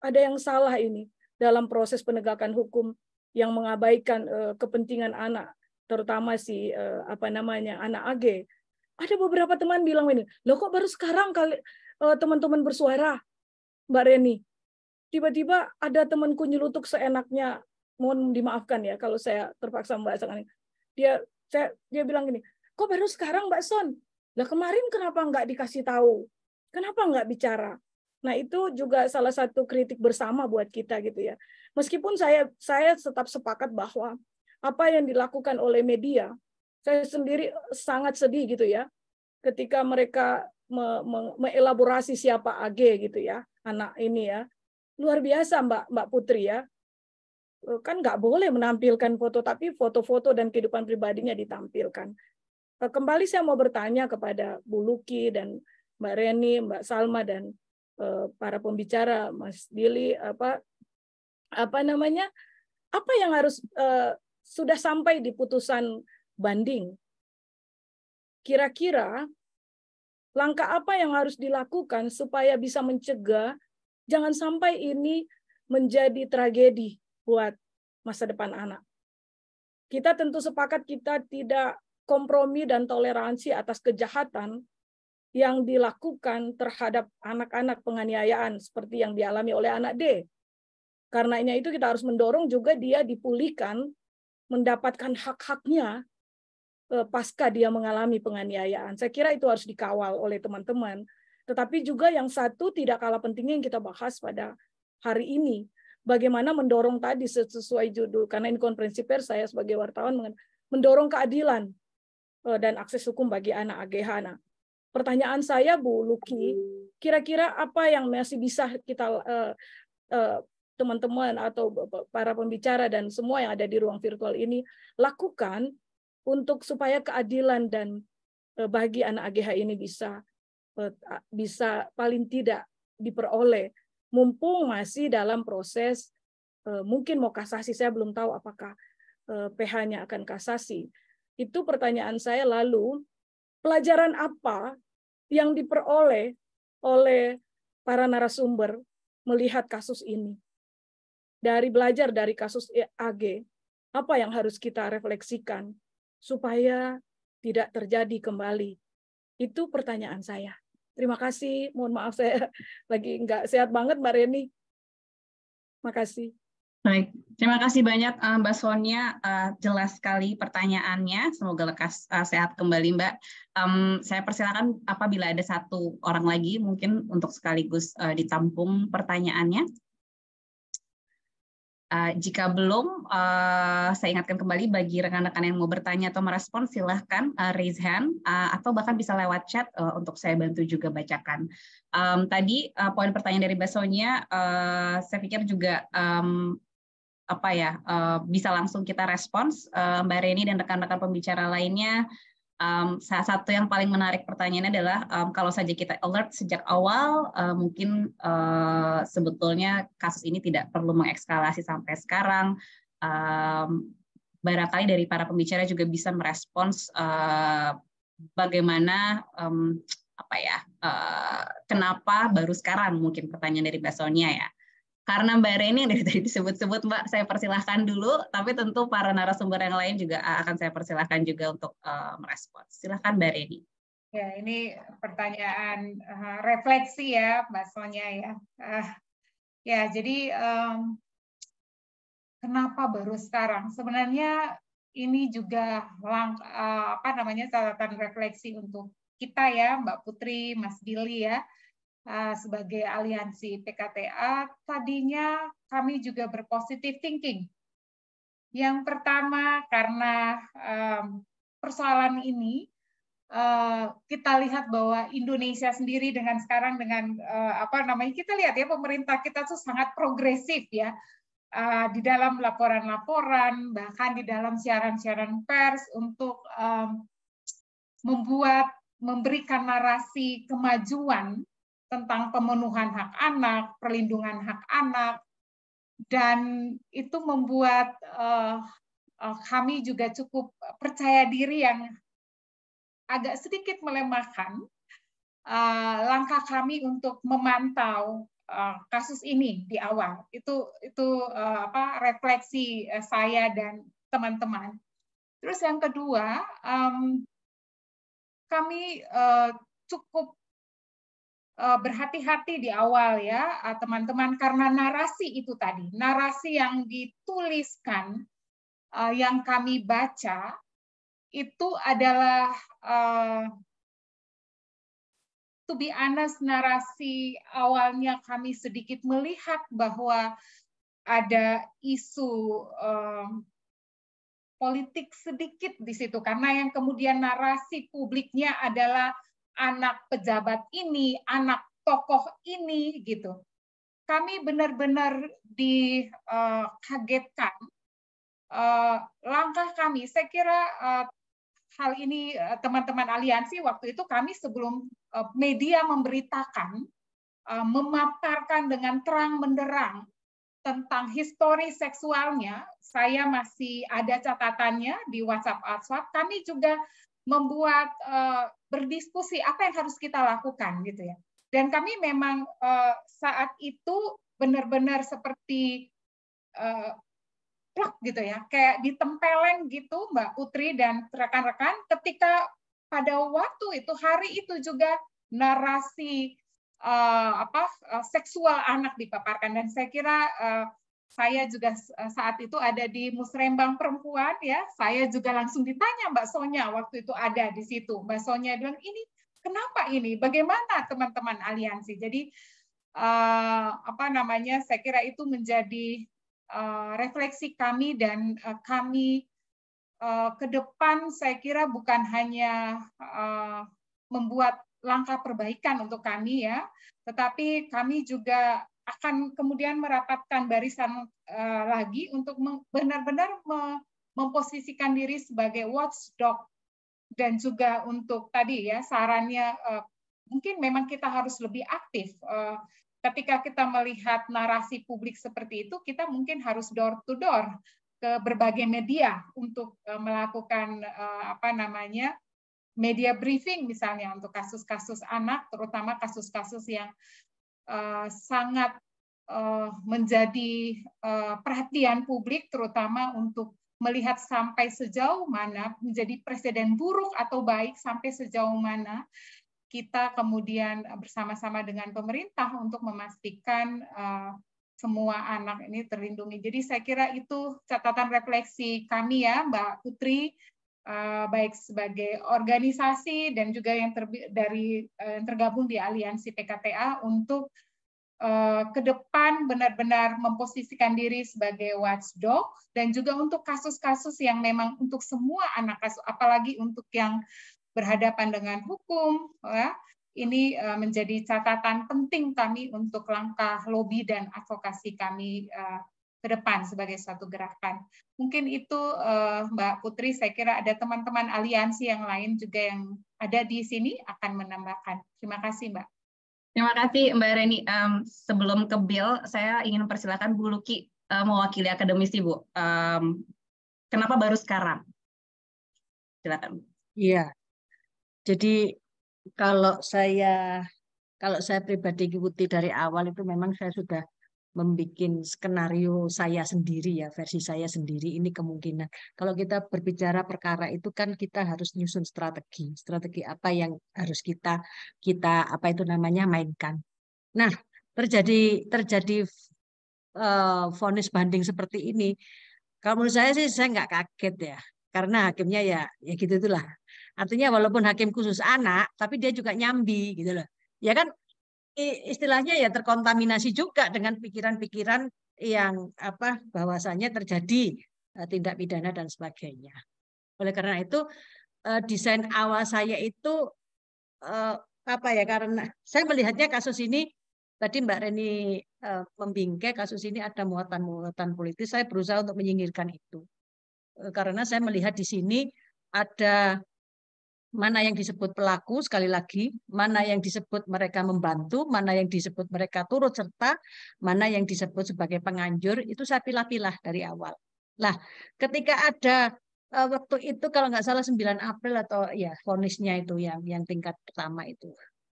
ada yang salah ini dalam proses penegakan hukum yang mengabaikan uh, kepentingan anak terutama si uh, apa namanya anak AG. Ada beberapa teman bilang ini, "Loh kok baru sekarang kali uh, teman-teman bersuara?" Mbak Reni, tiba-tiba ada temanku nyelutuk seenaknya, mohon dimaafkan ya kalau saya terpaksa membahas ini. Dia saya, dia bilang gini, kok baru sekarang Mbak Son? Lah kemarin kenapa nggak dikasih tahu? Kenapa nggak bicara? Nah itu juga salah satu kritik bersama buat kita gitu ya. Meskipun saya saya tetap sepakat bahwa apa yang dilakukan oleh media, saya sendiri eh, sangat sedih gitu ya, ketika mereka me me siapa AG gitu ya anak ini ya. Luar biasa Mbak Mbak Putri ya. Eh, kan nggak boleh menampilkan foto, tapi foto-foto dan kehidupan pribadinya ditampilkan. Eh, kembali saya mau bertanya kepada Bu Luki dan Mbak Reni, Mbak Salma dan eh, para pembicara Mas Dili apa apa namanya apa yang harus eh, sudah sampai di putusan banding kira-kira Langkah apa yang harus dilakukan supaya bisa mencegah jangan sampai ini menjadi tragedi buat masa depan anak. Kita tentu sepakat kita tidak kompromi dan toleransi atas kejahatan yang dilakukan terhadap anak-anak penganiayaan seperti yang dialami oleh anak D. Karenanya itu kita harus mendorong juga dia dipulihkan, mendapatkan hak-haknya Eh, pasca dia mengalami penganiayaan. Saya kira itu harus dikawal oleh teman-teman. Tetapi juga yang satu tidak kalah pentingnya yang kita bahas pada hari ini, bagaimana mendorong tadi sesuai judul. Karena ini konferensi pers saya sebagai wartawan mendorong keadilan eh, dan akses hukum bagi anak AGH. Nah, pertanyaan saya Bu Luki, kira-kira apa yang masih bisa kita eh, teman-teman atau para pembicara dan semua yang ada di ruang virtual ini lakukan untuk supaya keadilan dan eh, bagi anak AGH ini bisa eh, bisa paling tidak diperoleh mumpung masih dalam proses eh, mungkin mau kasasi saya belum tahu apakah PH-nya akan kasasi itu pertanyaan saya lalu pelajaran apa yang diperoleh oleh para narasumber melihat kasus ini dari belajar dari kasus AG apa yang harus kita refleksikan supaya tidak terjadi kembali? Itu pertanyaan saya. Terima kasih. Mohon maaf saya [LAUGHS] lagi nggak sehat banget Mbak Reni. kasih Baik, terima kasih banyak eh, Mbak Sonia. Eh, jelas sekali pertanyaannya. Semoga lekas eh, sehat kembali Mbak. saya persilakan apabila ada satu orang lagi mungkin untuk sekaligus ditampung pertanyaannya. Uh, jika belum, uh, saya ingatkan kembali bagi rekan-rekan yang mau bertanya atau merespon, silahkan uh, raise hand uh, atau bahkan bisa lewat chat uh, untuk saya bantu juga bacakan. Um, tadi uh, poin pertanyaan dari Basonya, uh, saya pikir juga um, apa ya uh, bisa langsung kita respons uh, Mbak Reni dan rekan-rekan pembicara lainnya um, salah satu yang paling menarik pertanyaannya adalah um, kalau saja kita alert sejak awal, uh, mungkin uh, sebetulnya kasus ini tidak perlu mengekskalasi sampai sekarang. Um, barangkali dari para pembicara juga bisa merespons uh, bagaimana um, apa ya, uh, kenapa baru sekarang mungkin pertanyaan dari Basonia Sonia ya. Karena Mbak Reni dari tadi disebut-sebut, Mbak, saya persilahkan dulu, tapi tentu para narasumber yang lain juga akan saya persilahkan juga untuk uh, eh, merespons. Silahkan Mbak Reni. Ya, ini pertanyaan uh, refleksi ya, Mbak Sonya ya. Uh, ya, jadi um, kenapa baru sekarang? Sebenarnya ini juga lang, apa namanya catatan refleksi untuk kita ya Mbak Putri, Mas Billy ya. Ah, sebagai aliansi PKTA, tadinya kami juga berpositif thinking. Yang pertama karena persoalan ini eh, kita lihat bahwa Indonesia sendiri dengan sekarang dengan eh, apa namanya kita lihat ya pemerintah kita tuh sangat progresif ya ah, di dalam laporan-laporan bahkan di dalam siaran-siaran pers untuk um, membuat memberikan narasi kemajuan tentang pemenuhan hak anak, perlindungan hak anak, dan itu membuat uh, uh, kami juga cukup percaya diri yang agak sedikit melemahkan uh, langkah kami untuk memantau uh, kasus ini di awal. Itu itu uh, apa refleksi saya dan teman-teman. Terus yang kedua, um, kami uh, cukup Eh, berhati-hati di awal ya eh, teman-teman karena narasi itu tadi narasi yang dituliskan eh, yang kami baca itu adalah to be honest narasi awalnya kami sedikit melihat bahwa ada isu politik sedikit di situ karena yang kemudian narasi publiknya adalah anak pejabat ini, anak tokoh ini gitu. Kami benar-benar dikagetkan eh, eh, langkah kami. Saya kira eh, hal ini teman-teman aliansi waktu itu kami sebelum media memberitakan memaparkan dengan terang benderang tentang histori seksualnya, saya masih ada catatannya di WhatsApp Aswat. Kami juga membuat uh, berdiskusi apa yang harus kita lakukan gitu ya. Dan kami memang uh, saat itu benar-benar seperti uh, plak gitu ya, kayak ditempeleng gitu Mbak Putri dan rekan-rekan ketika pada waktu itu hari itu juga narasi uh, apa uh, seksual anak dipaparkan dan saya kira uh, saya juga eh, saat itu ada di Musrembang Perempuan ya, saya juga langsung ditanya Mbak Sonya waktu itu ada di situ. Mbak Sonya bilang ini kenapa ini? Bagaimana teman-teman aliansi? Jadi uh, apa namanya? Saya kira itu menjadi uh, refleksi kami dan uh, kami uh, ke depan saya kira bukan hanya uh, membuat langkah perbaikan untuk kami ya, tetapi kami juga akan kemudian merapatkan barisan uh, lagi untuk benar-benar me memposisikan diri sebagai watchdog dan juga untuk tadi ya sarannya uh, mungkin memang kita harus lebih aktif uh, ketika kita melihat narasi publik seperti itu kita mungkin harus door to door ke berbagai media untuk uh, melakukan uh, apa namanya media briefing misalnya untuk kasus-kasus anak, terutama kasus-kasus yang Eh, sangat eh, menjadi eh, perhatian publik, terutama untuk melihat sampai sejauh mana menjadi presiden buruk atau baik sampai sejauh mana kita kemudian bersama-sama dengan pemerintah untuk memastikan semua anak ini terlindungi. Jadi saya kira itu catatan refleksi kami ya Mbak Putri Eh, baik sebagai organisasi dan juga yang ter, dari eh, yang tergabung di aliansi PKTA untuk eh, ke depan benar-benar memposisikan diri sebagai watchdog dan juga untuk kasus-kasus yang memang untuk semua anak kasus apalagi untuk yang berhadapan dengan hukum ya ini menjadi catatan penting kami untuk langkah lobby dan advokasi kami ke depan sebagai suatu gerakan. Mungkin itu eh, Mbak Putri, saya kira ada teman-teman aliansi yang lain juga yang ada di sini akan menambahkan. Terima kasih Mbak. Terima kasih Mbak Reni. Um, sebelum ke Bill, saya ingin persilakan Bu Luki uh, eh, mewakili akademisi Bu. Um, kenapa baru sekarang? Silakan. Iya. Jadi kalau saya kalau saya pribadi ikuti dari awal itu memang saya sudah membuat skenario saya sendiri ya, versi saya sendiri ini kemungkinan. Kalau kita berbicara perkara itu kan kita harus nyusun strategi. Strategi apa yang harus kita kita apa itu namanya mainkan. Nah, terjadi terjadi eh, vonis uh, banding seperti ini, kalau menurut saya sih saya nggak kaget ya. Karena hakimnya ya ya gitu itulah. Artinya walaupun hakim khusus anak, tapi dia juga nyambi gitu loh. Ya kan istilahnya ya terkontaminasi juga dengan pikiran-pikiran yang apa bahwasanya terjadi eh, tindak pidana dan sebagainya. Oleh karena itu eh, desain awal saya itu eh, apa ya karena saya melihatnya kasus ini tadi Mbak Reni membingkai kasus ini ada muatan-muatan politis. Saya berusaha untuk menyingkirkan itu karena saya melihat di sini ada mana yang disebut pelaku sekali lagi, mana yang disebut mereka membantu, mana yang disebut mereka turut serta, mana yang disebut sebagai penganjur, itu saya pilah-pilah dari awal. Lah, ketika ada eh, waktu itu kalau nggak salah 9 April atau ya vonisnya itu yang yang tingkat pertama itu.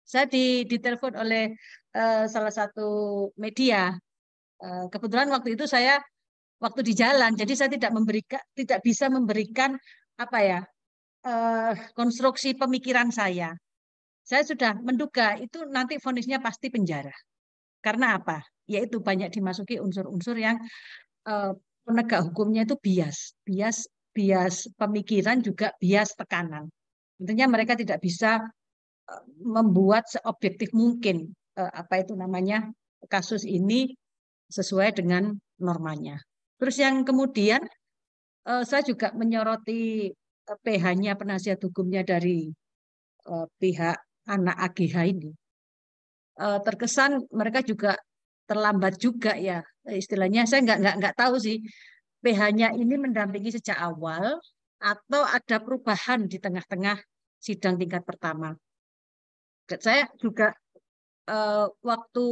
Saya di ditelepon oleh eh, salah satu media. Eh, kebetulan waktu itu saya waktu di jalan, jadi saya tidak memberikan tidak bisa memberikan apa ya eh, konstruksi pemikiran saya. Saya sudah menduga itu nanti vonisnya pasti penjara. Karena apa? Yaitu banyak dimasuki unsur-unsur yang eh, penegak hukumnya itu bias, bias bias pemikiran juga bias tekanan. Tentunya mereka tidak bisa eh, membuat seobjektif mungkin eh, apa itu namanya kasus ini sesuai dengan normanya. Terus yang kemudian eh, saya juga menyoroti PH-nya penasihat hukumnya dari uh, pihak anak AGH ini. Uh, terkesan mereka juga terlambat juga ya istilahnya saya nggak nggak nggak tahu sih PH-nya ini mendampingi sejak awal atau ada perubahan di tengah-tengah sidang tingkat pertama. Saya juga uh, waktu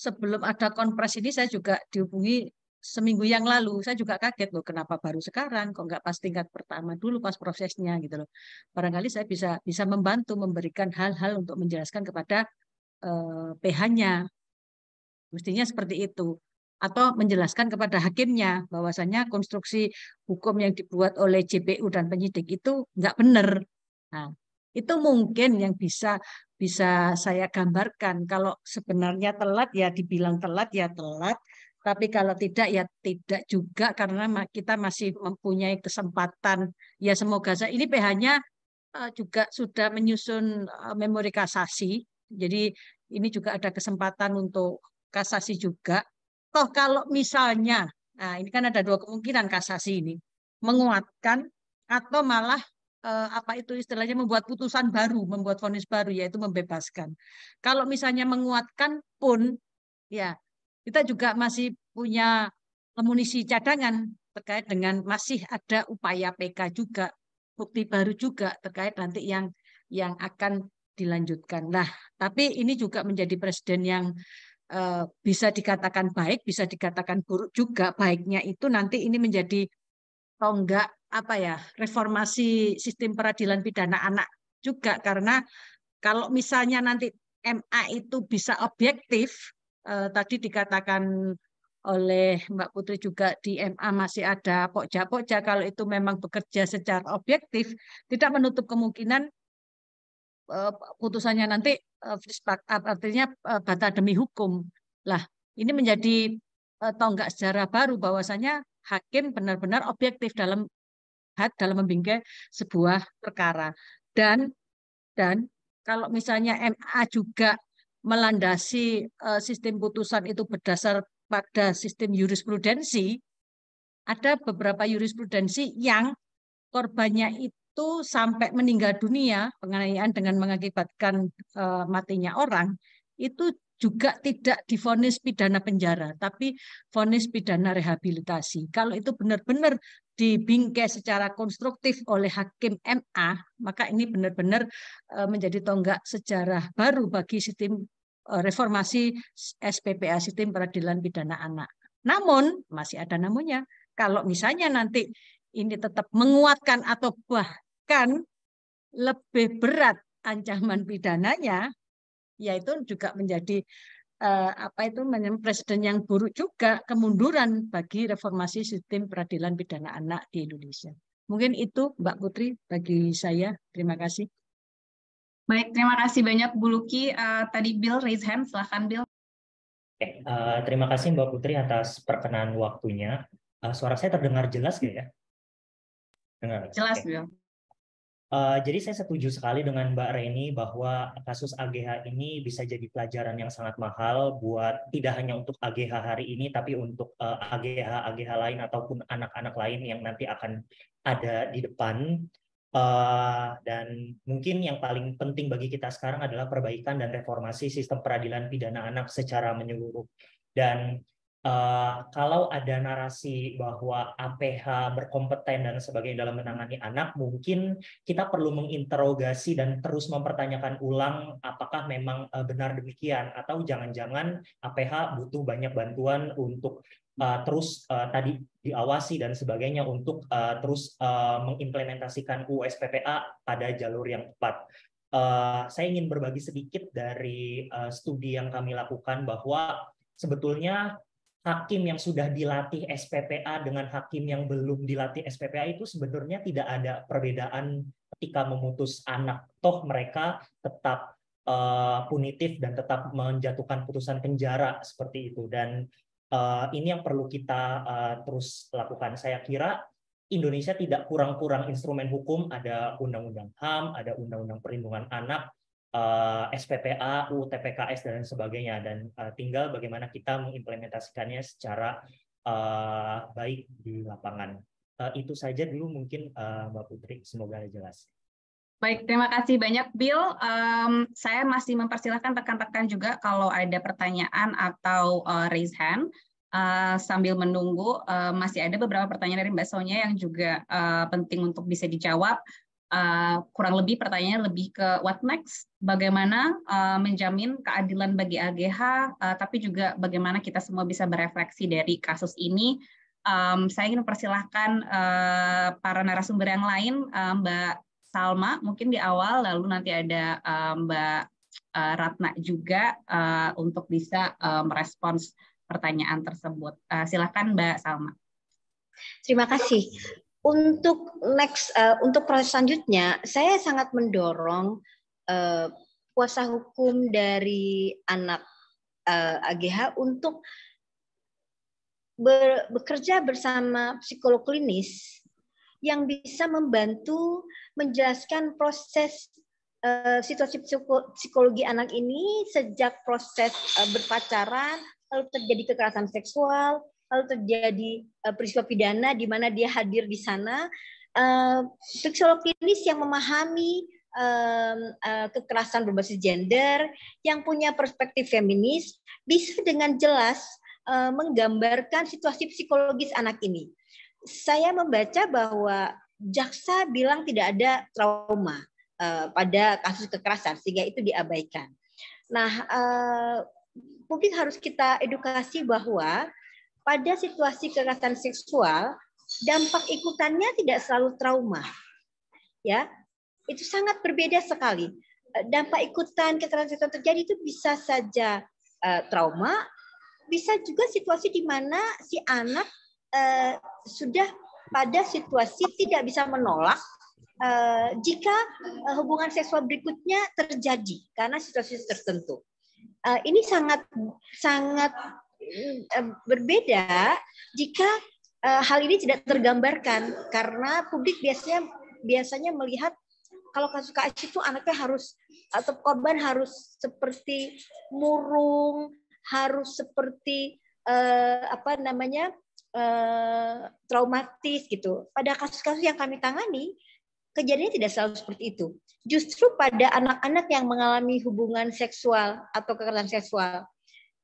sebelum ada konpres ini saya juga dihubungi seminggu yang lalu saya juga kaget loh kenapa baru sekarang kok nggak pas tingkat pertama dulu pas prosesnya gitu loh barangkali saya bisa bisa membantu memberikan hal-hal untuk menjelaskan kepada eh, PH-nya mestinya seperti itu atau menjelaskan kepada hakimnya bahwasanya konstruksi hukum yang dibuat oleh JPU dan penyidik itu nggak benar nah, itu mungkin yang bisa bisa saya gambarkan kalau sebenarnya telat ya dibilang telat ya telat tapi kalau tidak ya tidak juga karena kita masih mempunyai kesempatan. Ya semoga saja ini pH-nya eh, juga sudah menyusun eh, memori kasasi. Jadi ini juga ada kesempatan untuk kasasi juga. Toh kalau misalnya, nah ini kan ada dua kemungkinan kasasi ini, menguatkan atau malah eh, apa itu istilahnya membuat putusan baru, membuat vonis baru yaitu membebaskan. Kalau misalnya menguatkan pun ya kita juga masih punya amunisi cadangan terkait dengan masih ada upaya PK juga, bukti baru juga terkait nanti yang yang akan dilanjutkan. Nah, tapi ini juga menjadi presiden yang uh, bisa dikatakan baik, bisa dikatakan buruk juga. Baiknya itu nanti ini menjadi tonggak apa ya reformasi sistem peradilan pidana anak juga karena kalau misalnya nanti MA itu bisa objektif eh, tadi dikatakan oleh Mbak Putri juga di MA masih ada pokja-pokja kalau itu memang bekerja secara objektif tidak menutup kemungkinan eh, putusannya nanti eh, artinya eh, bata demi hukum lah ini menjadi eh, tonggak sejarah baru bahwasanya hakim benar-benar objektif dalam hat dalam membingkai sebuah perkara dan dan kalau misalnya MA juga melandasi eh, sistem putusan itu berdasar pada sistem jurisprudensi, ada beberapa jurisprudensi yang korbannya itu sampai meninggal dunia penganiayaan dengan mengakibatkan eh, matinya orang itu juga tidak difonis pidana penjara tapi fonis pidana rehabilitasi. Kalau itu benar-benar dibingkai secara konstruktif oleh hakim MA, maka ini benar-benar e, menjadi tonggak sejarah baru bagi sistem e, reformasi SPPA sistem peradilan pidana anak. Namun masih ada namanya Kalau misalnya nanti ini tetap menguatkan atau bahkan lebih berat ancaman pidananya, yaitu juga menjadi eh, apa itu presiden yang buruk juga kemunduran bagi reformasi sistem peradilan pidana anak di Indonesia. Mungkin itu Mbak Putri bagi saya. Terima kasih. Baik, terima kasih banyak Bu Luki. Uh, tadi Bill raise hand, silahkan Bill. Okay. Uh, eh, terima kasih Mbak Putri atas perkenan waktunya. Uh, suara saya terdengar jelas gak ya? Dengar. Jelas, okay. Bill. Uh, jadi saya setuju sekali dengan Mbak Reni bahwa kasus AGH ini bisa jadi pelajaran yang sangat mahal buat tidak hanya untuk AGH hari ini tapi untuk uh, eh, AGH AGH lain ataupun anak-anak lain yang nanti akan ada di depan. Uh, dan mungkin yang paling penting bagi kita sekarang adalah perbaikan dan reformasi sistem peradilan pidana anak secara menyeluruh. Dan Eh, kalau ada narasi bahwa APH berkompeten dan sebagainya dalam menangani anak, mungkin kita perlu menginterogasi dan terus mempertanyakan ulang apakah memang uh, benar demikian atau jangan-jangan APH butuh banyak bantuan untuk uh, terus uh, tadi diawasi dan sebagainya untuk uh, terus uh, mengimplementasikan USPPA pada jalur yang tepat. Uh, saya ingin berbagi sedikit dari uh, studi yang kami lakukan bahwa sebetulnya hakim yang sudah dilatih SPPA dengan hakim yang belum dilatih SPPA itu sebenarnya tidak ada perbedaan ketika memutus anak. Toh mereka tetap uh, punitif dan tetap menjatuhkan putusan penjara seperti itu. Dan uh, ini yang perlu kita uh, terus lakukan. Saya kira Indonesia tidak kurang-kurang instrumen hukum, ada undang-undang HAM, ada undang-undang perlindungan anak, uh, eh, SPPA, UTPKS dan sebagainya dan uh, tinggal bagaimana kita mengimplementasikannya secara uh, baik di lapangan. Uh, itu saja dulu mungkin uh, Mbak Putri, semoga jelas. Baik, terima kasih banyak Bill. Um, saya masih mempersilahkan rekan-rekan juga kalau ada pertanyaan atau uh, raise hand. Uh, sambil menunggu, uh, masih ada beberapa pertanyaan dari Mbak Sonya yang juga uh, penting untuk bisa dijawab. Eh, kurang lebih pertanyaannya lebih ke what next, bagaimana eh, menjamin keadilan bagi AGH, eh, tapi juga bagaimana kita semua bisa berefleksi dari kasus ini. saya ingin persilahkan para narasumber yang lain, Mbak Salma mungkin di awal, lalu nanti ada Mbak Ratna juga untuk bisa merespons pertanyaan tersebut. Uh, silakan Mbak Salma. Terima kasih. Untuk next uh, untuk proses selanjutnya, saya sangat mendorong uh, kuasa hukum dari anak uh, eh, AGH untuk ber, bekerja bersama psikolog klinis yang bisa membantu menjelaskan proses uh, situasi psikologi anak ini sejak proses uh, berpacaran lalu terjadi kekerasan seksual kalau terjadi uh, peristiwa pidana di mana dia hadir di sana. Uh, eh, Seksolog klinis yang memahami um, uh, kekerasan berbasis gender, yang punya perspektif feminis, bisa dengan jelas uh, menggambarkan situasi psikologis anak ini. Saya membaca bahwa jaksa bilang tidak ada trauma uh, pada kasus kekerasan sehingga itu diabaikan. Nah, uh, publik harus kita edukasi bahwa pada situasi kekerasan seksual, dampak ikutannya tidak selalu trauma. Ya, itu sangat berbeda sekali. Eh, dampak ikutan kekerasan seksual terjadi itu bisa saja uh, trauma, bisa juga situasi di mana si anak uh, sudah pada situasi tidak bisa menolak uh, jika uh, hubungan seksual berikutnya terjadi karena situasi tertentu. Uh, ini sangat sangat berbeda jika eh, hal ini tidak tergambarkan karena publik biasanya biasanya melihat kalau kasus KS itu anaknya harus atau korban harus seperti murung, harus seperti eh, apa namanya eh, traumatis gitu. Pada kasus-kasus yang kami tangani, kejadiannya tidak selalu seperti itu. Justru pada anak-anak yang mengalami hubungan seksual atau kekerasan seksual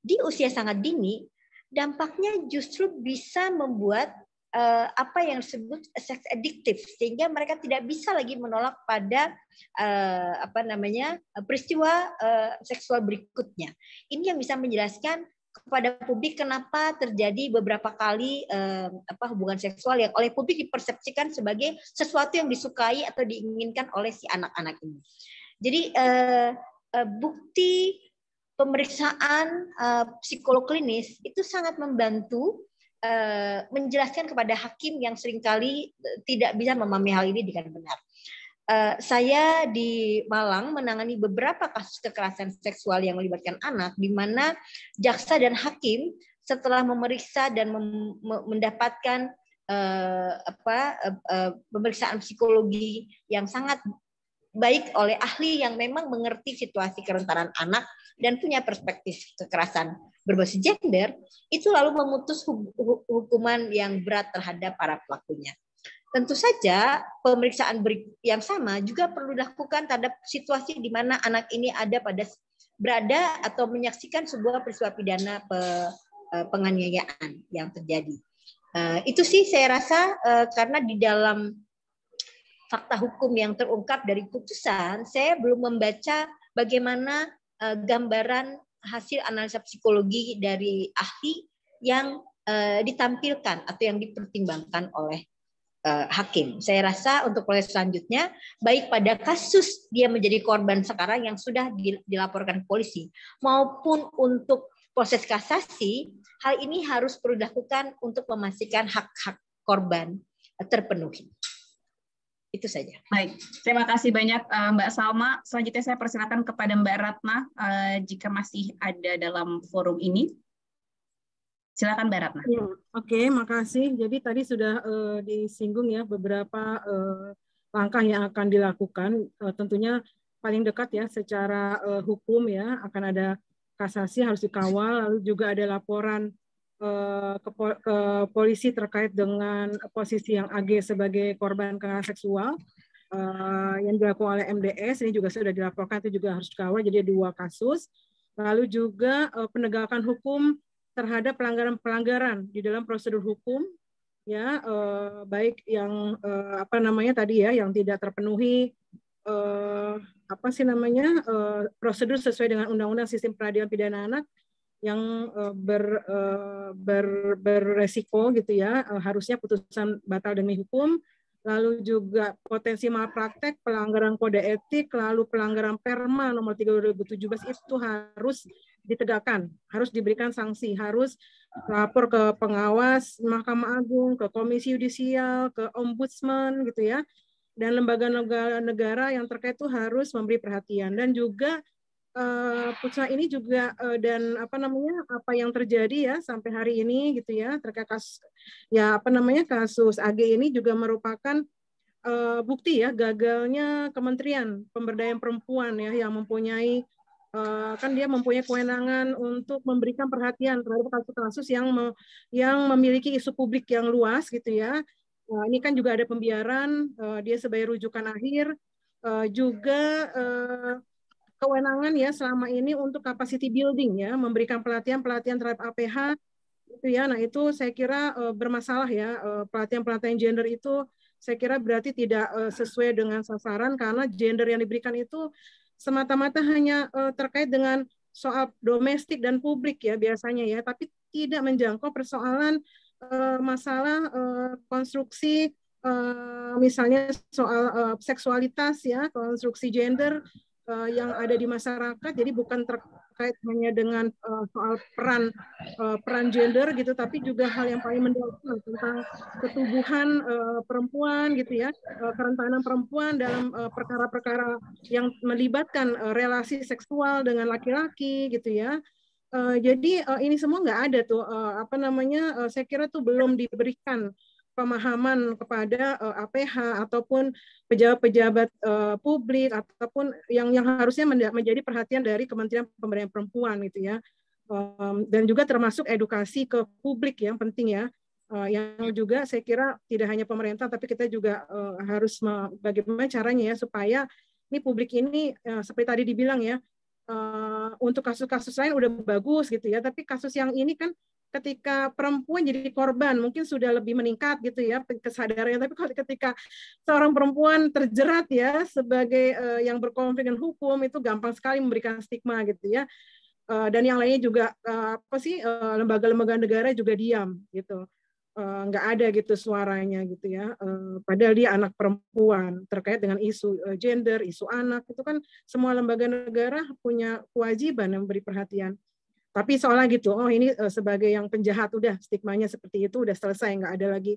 di usia sangat dini, dampaknya justru bisa membuat uh, apa yang disebut seks addiktif sehingga mereka tidak bisa lagi menolak pada uh, apa namanya peristiwa uh, seksual berikutnya. Ini yang bisa menjelaskan kepada publik kenapa terjadi beberapa kali uh, apa hubungan seksual yang oleh publik dipersepsikan sebagai sesuatu yang disukai atau diinginkan oleh si anak-anak ini. Jadi uh, uh, bukti pemeriksaan uh, psikolog klinis itu sangat membantu uh, menjelaskan kepada hakim yang seringkali eh, tidak bisa memahami hal ini dengan benar. Uh, saya di Malang menangani beberapa kasus kekerasan seksual yang melibatkan anak, di mana jaksa dan hakim setelah memeriksa dan mem mendapatkan uh, apa uh, pemeriksaan psikologi yang sangat baik oleh ahli yang memang mengerti situasi kerentanan anak dan punya perspektif kekerasan berbasis gender, itu lalu memutus hukuman yang berat terhadap para pelakunya. Tentu saja pemeriksaan yang sama juga perlu dilakukan terhadap situasi di mana anak ini ada pada berada atau menyaksikan sebuah peristiwa pidana pe, eh, penganiayaan yang terjadi. Eh, itu sih saya rasa eh, karena di dalam fakta hukum yang terungkap dari putusan, saya belum membaca bagaimana uh, gambaran hasil analisa psikologi dari ahli yang uh, ditampilkan atau yang dipertimbangkan oleh uh, hakim. Saya rasa untuk proses selanjutnya, baik pada kasus dia menjadi korban sekarang yang sudah dilaporkan polisi, maupun untuk proses kasasi, hal ini harus perlu dilakukan untuk memastikan hak-hak korban terpenuhi. Itu saja. Baik, terima kasih banyak eh, Mbak Salma. Selanjutnya saya persilakan kepada Mbak Ratna eh, jika masih ada dalam forum ini. Silakan Mbak Ratna. Ya, Oke, okay, makasih. Jadi tadi sudah uh, disinggung ya beberapa uh, langkah yang akan dilakukan. Uh, tentunya paling dekat ya secara uh, hukum ya akan ada kasasi harus dikawal, lalu juga ada laporan ke, ke polisi terkait dengan posisi yang AG sebagai korban kekerasan seksual uh, yang dilakukan oleh MDS ini juga sudah dilaporkan itu juga harus dikawal jadi dua kasus lalu juga uh, penegakan hukum terhadap pelanggaran-pelanggaran di dalam prosedur hukum ya uh, baik yang uh, apa namanya tadi ya yang tidak terpenuhi uh, apa sih namanya uh, prosedur sesuai dengan undang-undang sistem peradilan pidana anak yang eh, ber, eh, ber, berresiko gitu ya eh, harusnya putusan batal demi hukum lalu juga potensi malpraktek, pelanggaran kode etik, lalu pelanggaran Perma nomor 3 2017 itu harus ditegakkan, harus diberikan sanksi, harus lapor ke pengawas Mahkamah Agung, ke Komisi Yudisial, ke Ombudsman gitu ya. Dan lembaga negara, negara yang terkait itu harus memberi perhatian dan juga uh, ini juga uh, dan apa namanya apa yang terjadi ya sampai hari ini gitu ya terkait kasus ya apa namanya kasus AG ini juga merupakan uh, bukti ya gagalnya Kementerian Pemberdayaan Perempuan ya yang mempunyai Uh, kan dia mempunyai kewenangan untuk memberikan perhatian terhadap kasus-kasus yang me, yang memiliki isu publik yang luas gitu ya. Nah, ini kan juga ada pembiaran, uh, dia sebagai rujukan akhir, uh, juga kewenangan ya selama ini untuk capacity building ya, memberikan pelatihan-pelatihan terhadap APH itu ya. Nah, itu saya kira uh, bermasalah ya eh, pelatihan-pelatihan gender itu saya kira berarti tidak uh, sesuai dengan sasaran karena gender yang diberikan itu semata-mata hanya uh, terkait dengan soal domestik dan publik ya biasanya ya, tapi tidak menjangkau persoalan uh, masalah uh, konstruksi uh, misalnya soal uh, seksualitas ya, konstruksi gender uh, yang ada di masyarakat jadi bukan terkait hanya dengan uh, soal peran uh, peran gender gitu tapi juga hal yang paling mendasar tentang ketubuhan uh, perempuan gitu ya uh, kerentanan perempuan dalam perkara-perkara uh, yang melibatkan uh, relasi seksual dengan laki-laki gitu ya uh, jadi uh, ini semua nggak ada tuh uh, apa namanya uh, saya kira tuh belum diberikan pemahaman kepada uh, eh, APH ataupun pejabat-pejabat uh, publik ataupun yang yang harusnya menjadi perhatian dari Kementerian Pemberdayaan Perempuan gitu ya um, dan juga termasuk edukasi ke publik yang penting ya uh, yang juga saya kira tidak hanya pemerintah tapi kita juga uh, harus bagaimana caranya ya supaya ini publik ini uh, seperti tadi dibilang ya uh, untuk kasus-kasus lain udah bagus gitu ya tapi kasus yang ini kan ketika perempuan jadi korban mungkin sudah lebih meningkat gitu ya kesadarannya tapi kalau ketika seorang perempuan terjerat ya sebagai uh, yang berkonflik dengan hukum itu gampang sekali memberikan stigma gitu ya uh, dan yang lainnya juga uh, apa sih lembaga lembaga-lembaga negara juga diam gitu uh, nggak ada gitu suaranya gitu ya uh, padahal dia anak perempuan terkait dengan isu uh, gender isu anak itu kan semua lembaga negara punya kewajiban yang memberi perhatian tapi seolah gitu oh ini uh, sebagai yang penjahat udah stigmanya seperti itu udah selesai nggak ada lagi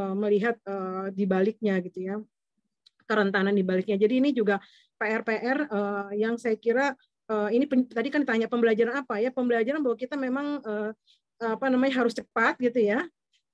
uh, melihat uh, di baliknya gitu ya kerentanan di baliknya jadi ini juga PR-PR uh, yang saya kira uh, ini pen, tadi kan tanya pembelajaran apa ya pembelajaran bahwa kita memang uh, apa namanya harus cepat gitu ya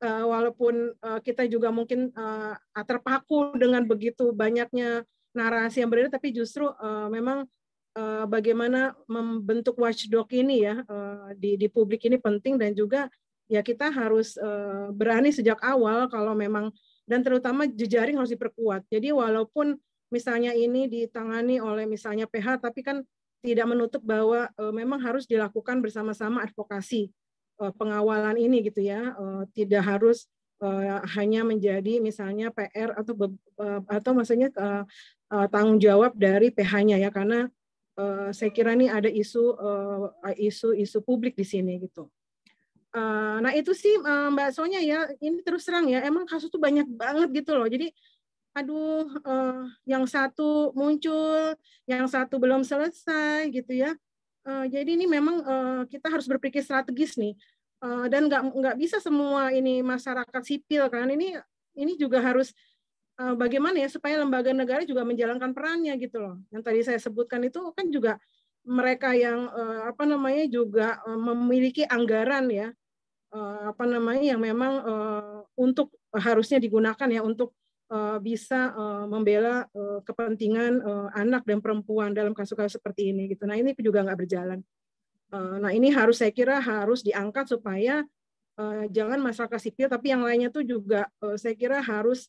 uh, walaupun uh, kita juga mungkin uh, terpaku dengan begitu banyaknya narasi yang berbeda tapi justru uh, memang Eh, bagaimana membentuk watchdog ini ya eh, di, di publik ini penting dan juga ya kita harus eh, berani sejak awal kalau memang dan terutama jejaring harus diperkuat. Jadi walaupun misalnya ini ditangani oleh misalnya PH tapi kan tidak menutup bahwa memang harus dilakukan bersama-sama advokasi pengawalan ini gitu ya. tidak harus hanya menjadi misalnya PR atau atau maksudnya tanggung jawab dari PH-nya ya karena Eh, saya kira ini ada isu eh, isu isu publik di sini gitu. Eh, nah itu sih Mbak Sonya ya, ini terus terang ya, emang kasus tuh banyak banget gitu loh. Jadi aduh yang satu muncul, yang satu belum selesai gitu ya. jadi ini memang kita harus berpikir strategis nih. dan nggak nggak bisa semua ini masyarakat sipil kan ini ini juga harus Eh, bagaimana ya supaya lembaga negara juga menjalankan perannya gitu loh. Yang tadi saya sebutkan itu kan juga mereka yang eh, apa namanya juga eh, memiliki anggaran ya apa namanya yang memang untuk harusnya digunakan ya untuk bisa membela kepentingan anak dan perempuan dalam kasus-kasus seperti ini gitu. Nah ini juga nggak berjalan. Nah ini harus saya kira harus diangkat supaya jangan masyarakat sipil, tapi yang lainnya tuh juga saya kira harus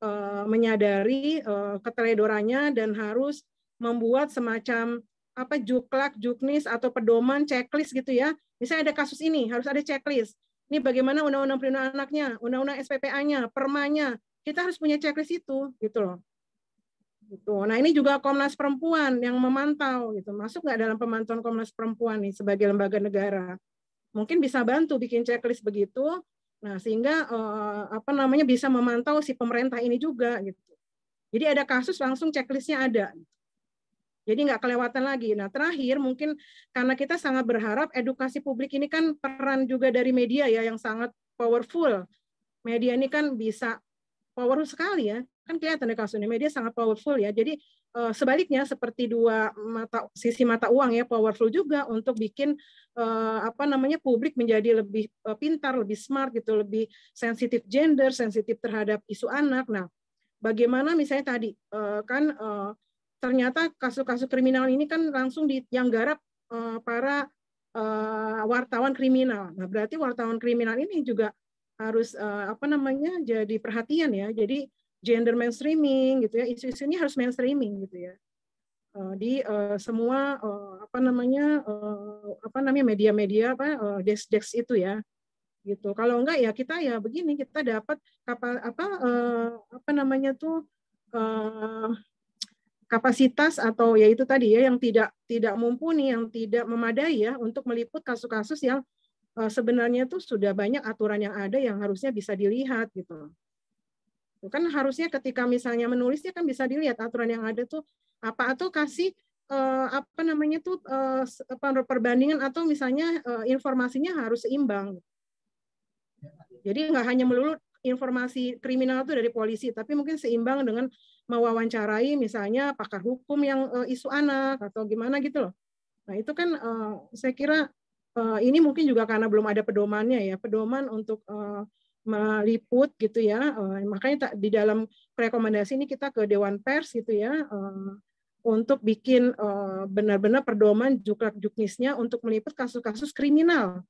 Eh, menyadari uh, keteledorannya dan harus membuat semacam apa juklak, juknis atau pedoman checklist gitu ya. Misalnya ada kasus ini, harus ada checklist. Ini bagaimana undang-undang perlindungan anaknya, undang-undang SPPA-nya, permanya. Kita harus punya checklist itu gitu loh. Gitu. Nah ini juga Komnas Perempuan yang memantau gitu. Masuk nggak dalam pemantauan Komnas Perempuan nih sebagai lembaga negara? Mungkin bisa bantu bikin checklist begitu Nah, sehingga eh, apa namanya bisa memantau si pemerintah ini juga gitu. Jadi ada kasus langsung checklistnya ada. Jadi nggak kelewatan lagi. Nah terakhir mungkin karena kita sangat berharap edukasi publik ini kan peran juga dari media ya yang sangat powerful. Media ini kan bisa powerful sekali ya. Kan kelihatan ya kasus media sangat powerful ya. Jadi Uh, sebaliknya seperti dua mata sisi mata uang ya powerful juga untuk bikin uh, apa namanya publik menjadi lebih uh, pintar, lebih smart gitu, lebih sensitif gender, sensitif terhadap isu anak. Nah, bagaimana misalnya tadi kan ternyata kasus-kasus kriminal ini kan langsung di, yang garap para wartawan kriminal. Nah, berarti wartawan kriminal ini juga harus apa namanya jadi perhatian ya. Jadi gender mainstreaming gitu ya isu-isu ini harus mainstreaming gitu ya eh, di uh, semua uh, apa namanya uh, apa namanya media-media apa uh, desk-desk itu ya gitu kalau enggak ya kita ya begini kita dapat kapal apa uh, apa namanya tuh uh, kapasitas atau ya itu tadi ya yang tidak tidak mumpuni yang tidak memadai ya untuk meliput kasus-kasus yang uh, sebenarnya tuh sudah banyak aturan yang ada yang harusnya bisa dilihat gitu Kan harusnya ketika misalnya menulisnya kan bisa dilihat aturan yang ada tuh apa atau kasih uh, apa namanya tuh uh, perbandingan atau misalnya uh, informasinya harus seimbang. Jadi nggak hanya melulu informasi kriminal itu dari polisi, tapi mungkin seimbang dengan mewawancarai misalnya pakar hukum yang uh, isu anak atau gimana gitu loh. Nah itu kan uh, saya kira uh, ini mungkin juga karena belum ada pedomannya ya, pedoman untuk uh, meliput gitu ya. Eh, makanya tak, di dalam rekomendasi ini kita ke Dewan Pers gitu ya eh, untuk bikin eh, benar-benar perdoman juklak juknisnya untuk meliput kasus-kasus kriminal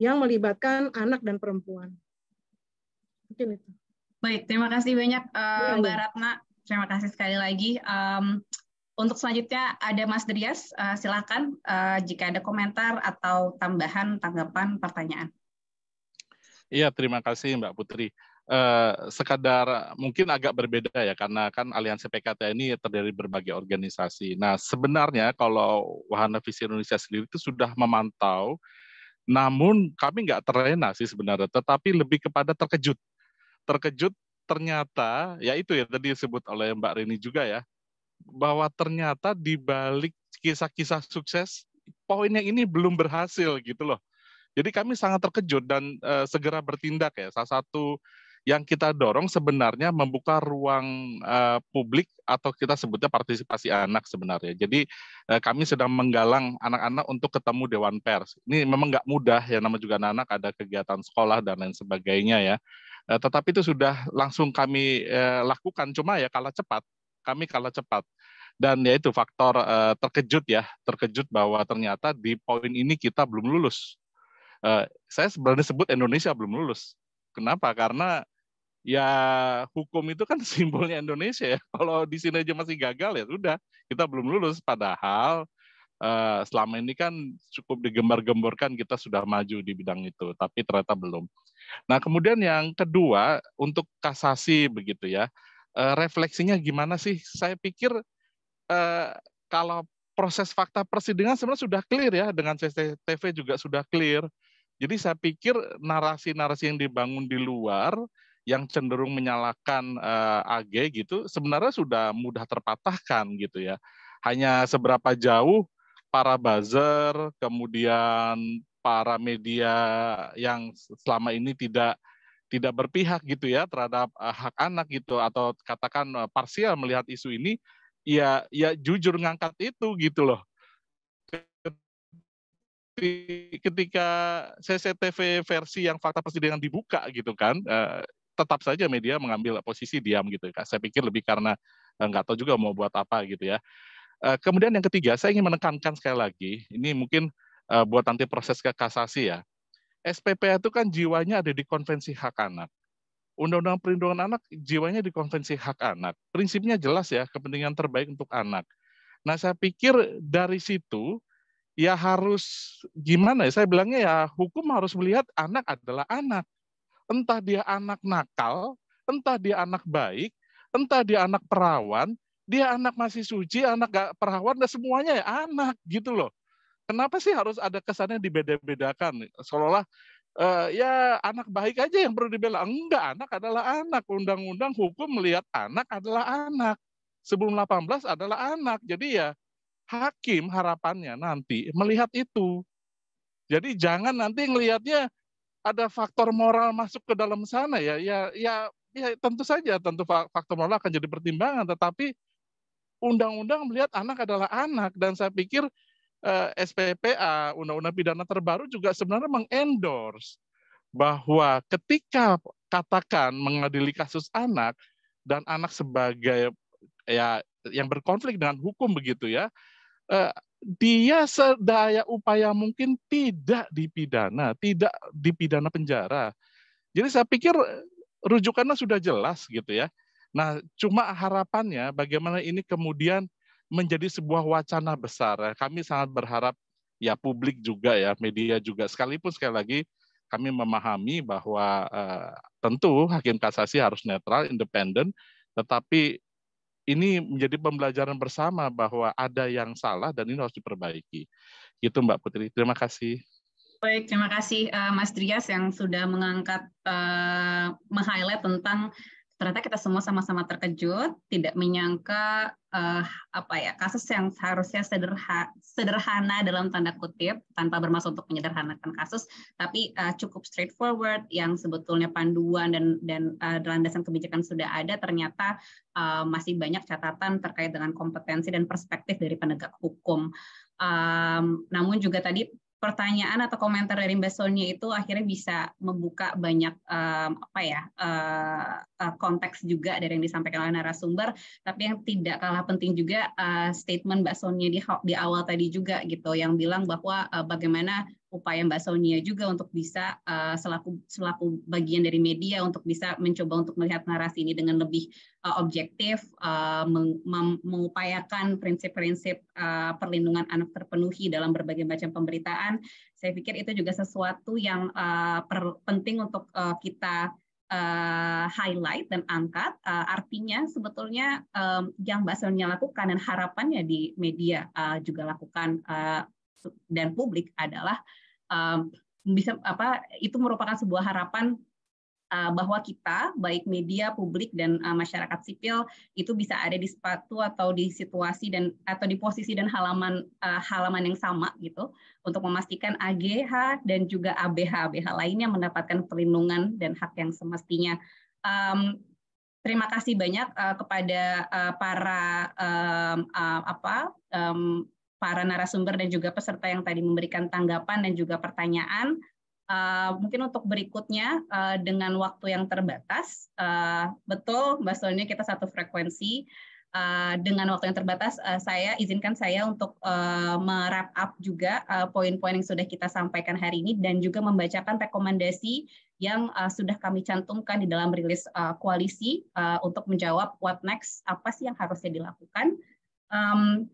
yang melibatkan anak dan perempuan. Mungkin itu. Baik, terima kasih banyak uh, Mbak iya. Ratna. Terima kasih sekali lagi. Um, untuk selanjutnya ada Mas Drias, uh, silakan uh, jika ada komentar atau tambahan, tanggapan, pertanyaan. Iya, terima kasih Mbak Putri. Eh, sekadar mungkin agak berbeda ya karena kan aliansi PKT ini terdiri berbagai organisasi. Nah sebenarnya kalau Wahana Visi Indonesia sendiri itu sudah memantau, namun kami nggak terlena sih sebenarnya, tetapi lebih kepada terkejut. Terkejut ternyata ya itu ya tadi disebut oleh Mbak Rini juga ya bahwa ternyata di balik kisah-kisah sukses poinnya ini belum berhasil gitu loh. Jadi kami sangat terkejut dan e, segera bertindak ya. Salah satu yang kita dorong sebenarnya membuka ruang e, publik atau kita sebutnya partisipasi anak sebenarnya. Jadi e, kami sedang menggalang anak-anak untuk ketemu dewan pers. Ini memang nggak mudah ya nama juga anak-anak ada kegiatan sekolah dan lain sebagainya ya. E, tetapi itu sudah langsung kami e, lakukan cuma ya kalah cepat. Kami kalah cepat dan yaitu faktor uh, terkejut ya terkejut bahwa ternyata di poin ini kita belum lulus Eh, saya sebenarnya sebut Indonesia belum lulus. Kenapa? Karena ya hukum itu kan [LAUGHS] simbolnya Indonesia. Ya. Kalau di sini aja masih gagal ya sudah, kita belum lulus. Padahal eh, selama ini kan cukup digembar-gemborkan kita sudah maju di bidang itu, tapi ternyata belum. Nah kemudian yang kedua untuk kasasi begitu ya, eh, refleksinya gimana sih? Saya pikir kalau proses fakta persidangan sebenarnya sudah clear ya dengan CCTV juga sudah clear jadi saya pikir narasi-narasi yang dibangun di luar yang cenderung menyalahkan uh, eh, AG gitu sebenarnya sudah mudah terpatahkan gitu ya. Hanya seberapa jauh para buzzer, kemudian para media yang selama ini tidak tidak berpihak gitu ya terhadap uh, hak anak gitu atau katakan uh, parsial melihat isu ini ya ya jujur ngangkat itu gitu loh ketika CCTV versi yang fakta persidangan dibuka gitu kan, eh, tetap saja media mengambil posisi diam gitu. kan Saya pikir lebih karena eh, nggak tahu juga mau buat apa gitu ya. Eh, Kemudian yang ketiga, saya ingin menekankan sekali lagi, ini mungkin eh, buat nanti proses ke kasasi ya. SPP itu kan jiwanya ada di Konvensi Hak Anak. Undang-Undang Perlindungan Anak jiwanya di Konvensi Hak Anak. Prinsipnya jelas ya, kepentingan terbaik untuk anak. Nah, saya pikir dari situ ya harus gimana ya saya bilangnya ya hukum harus melihat anak adalah anak entah dia anak nakal entah dia anak baik entah dia anak perawan dia anak masih suci anak gak perawan dan semuanya ya anak gitu loh kenapa sih harus ada kesannya dibeda-bedakan seolah-olah uh, ya anak baik aja yang perlu dibela enggak anak adalah anak undang-undang hukum melihat anak adalah anak sebelum 18 adalah anak jadi ya hakim harapannya nanti melihat itu. Jadi jangan nanti ngelihatnya ada faktor moral masuk ke dalam sana ya. Ya ya ya tentu saja tentu faktor moral akan jadi pertimbangan tetapi undang-undang melihat anak adalah anak dan saya pikir eh, SPPA undang-undang pidana terbaru juga sebenarnya mengendorse bahwa ketika katakan mengadili kasus anak dan anak sebagai ya yang berkonflik dengan hukum begitu ya Eh, dia sedaya upaya mungkin tidak dipidana, tidak dipidana penjara. Jadi saya pikir eh, rujukannya sudah jelas gitu ya. Nah, cuma harapannya bagaimana ini kemudian menjadi sebuah wacana besar. Kami sangat berharap ya publik juga ya, media juga sekalipun sekali lagi kami memahami bahwa eh, tentu hakim kasasi harus netral, independen, tetapi ini menjadi pembelajaran bersama bahwa ada yang salah dan ini harus diperbaiki. Itu Mbak Putri. Terima kasih. Baik, terima kasih uh, Mas Trias yang sudah mengangkat uh, meng-highlight tentang ternyata kita semua sama-sama terkejut, tidak menyangka uh, apa ya kasus yang seharusnya sederha, sederhana dalam tanda kutip tanpa bermaksud untuk menyederhanakan kasus, tapi uh, cukup straightforward yang sebetulnya panduan dan dan uh, landasan kebijakan sudah ada, ternyata uh, masih banyak catatan terkait dengan kompetensi dan perspektif dari penegak hukum. Um, namun juga tadi pertanyaan atau komentar dari Mbak Sonia itu akhirnya bisa membuka banyak um, apa ya uh, konteks juga dari yang disampaikan oleh narasumber, tapi yang tidak kalah penting juga uh, statement Mbak Sonia di, di awal tadi juga gitu yang bilang bahwa uh, bagaimana upaya Mbak Sonia juga untuk bisa uh, selaku selaku bagian dari media untuk bisa mencoba untuk melihat narasi ini dengan lebih uh, objektif, uh, mengupayakan prinsip-prinsip uh, perlindungan anak terpenuhi dalam berbagai macam pemberitaan. Saya pikir itu juga sesuatu yang uh, penting untuk uh, kita uh, highlight dan angkat uh, artinya sebetulnya um, yang Mbak Sonia lakukan dan harapannya di media uh, juga lakukan uh, dan publik adalah um, bisa apa itu merupakan sebuah harapan uh, bahwa kita baik media publik dan uh, masyarakat sipil itu bisa ada di sepatu atau di situasi dan atau di posisi dan halaman uh, halaman yang sama gitu untuk memastikan AGH dan juga ABH ABH lainnya mendapatkan perlindungan dan hak yang semestinya. Um, terima kasih banyak uh, kepada uh, para um, uh, apa um, para narasumber dan juga peserta yang tadi memberikan tanggapan dan juga pertanyaan. Uh, mungkin untuk berikutnya uh, dengan waktu yang terbatas, uh, betul Mbak Solnya kita satu frekuensi. Uh, dengan waktu yang terbatas, uh, saya izinkan saya untuk uh, merap up juga poin poin-poin yang sudah kita sampaikan hari ini dan juga membacakan rekomendasi yang uh, sudah kami cantumkan di dalam rilis uh, koalisi uh, untuk menjawab what next, apa sih yang harusnya dilakukan. Um,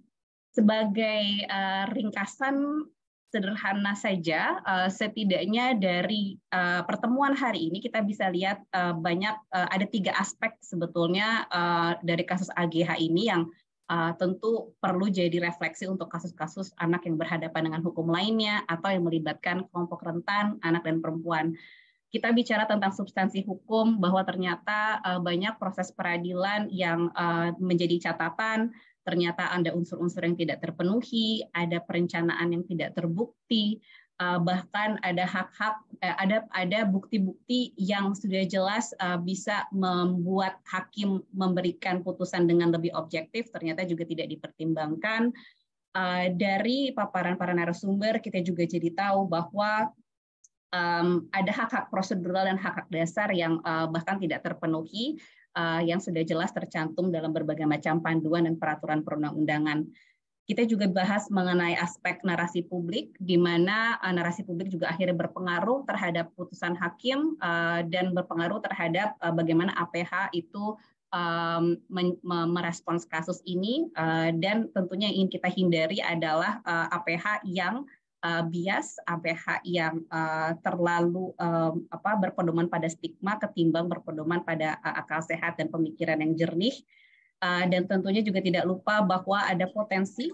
sebagai uh, ringkasan sederhana saja, uh, setidaknya dari uh, pertemuan hari ini kita bisa lihat uh, banyak uh, ada tiga aspek sebetulnya uh, dari kasus AGH ini yang uh, tentu perlu jadi refleksi untuk kasus-kasus anak yang berhadapan dengan hukum lainnya atau yang melibatkan kelompok rentan anak dan perempuan. Kita bicara tentang substansi hukum bahwa ternyata uh, banyak proses peradilan yang uh, menjadi catatan ternyata ada unsur-unsur yang tidak terpenuhi, ada perencanaan yang tidak terbukti, eh, bahkan ada hak-hak, eh, ada ada bukti-bukti yang sudah jelas eh, bisa membuat hakim memberikan putusan dengan lebih objektif, ternyata juga tidak dipertimbangkan. Dari paparan para narasumber, kita juga jadi tahu bahwa ada hak-hak prosedural dan hak-hak dasar yang bahkan tidak terpenuhi uh, yang sudah jelas tercantum dalam berbagai macam panduan dan peraturan perundang-undangan. Kita juga bahas mengenai aspek narasi publik, di mana uh, narasi publik juga akhirnya berpengaruh terhadap putusan hakim uh, dan berpengaruh terhadap uh, bagaimana APH itu um, merespons kasus ini uh, dan tentunya yang ingin kita hindari adalah uh, APH yang uh, bias APH yang uh, terlalu um, apa berpedoman pada stigma ketimbang berpedoman pada uh, akal sehat dan pemikiran yang jernih dan tentunya juga tidak lupa bahwa ada potensi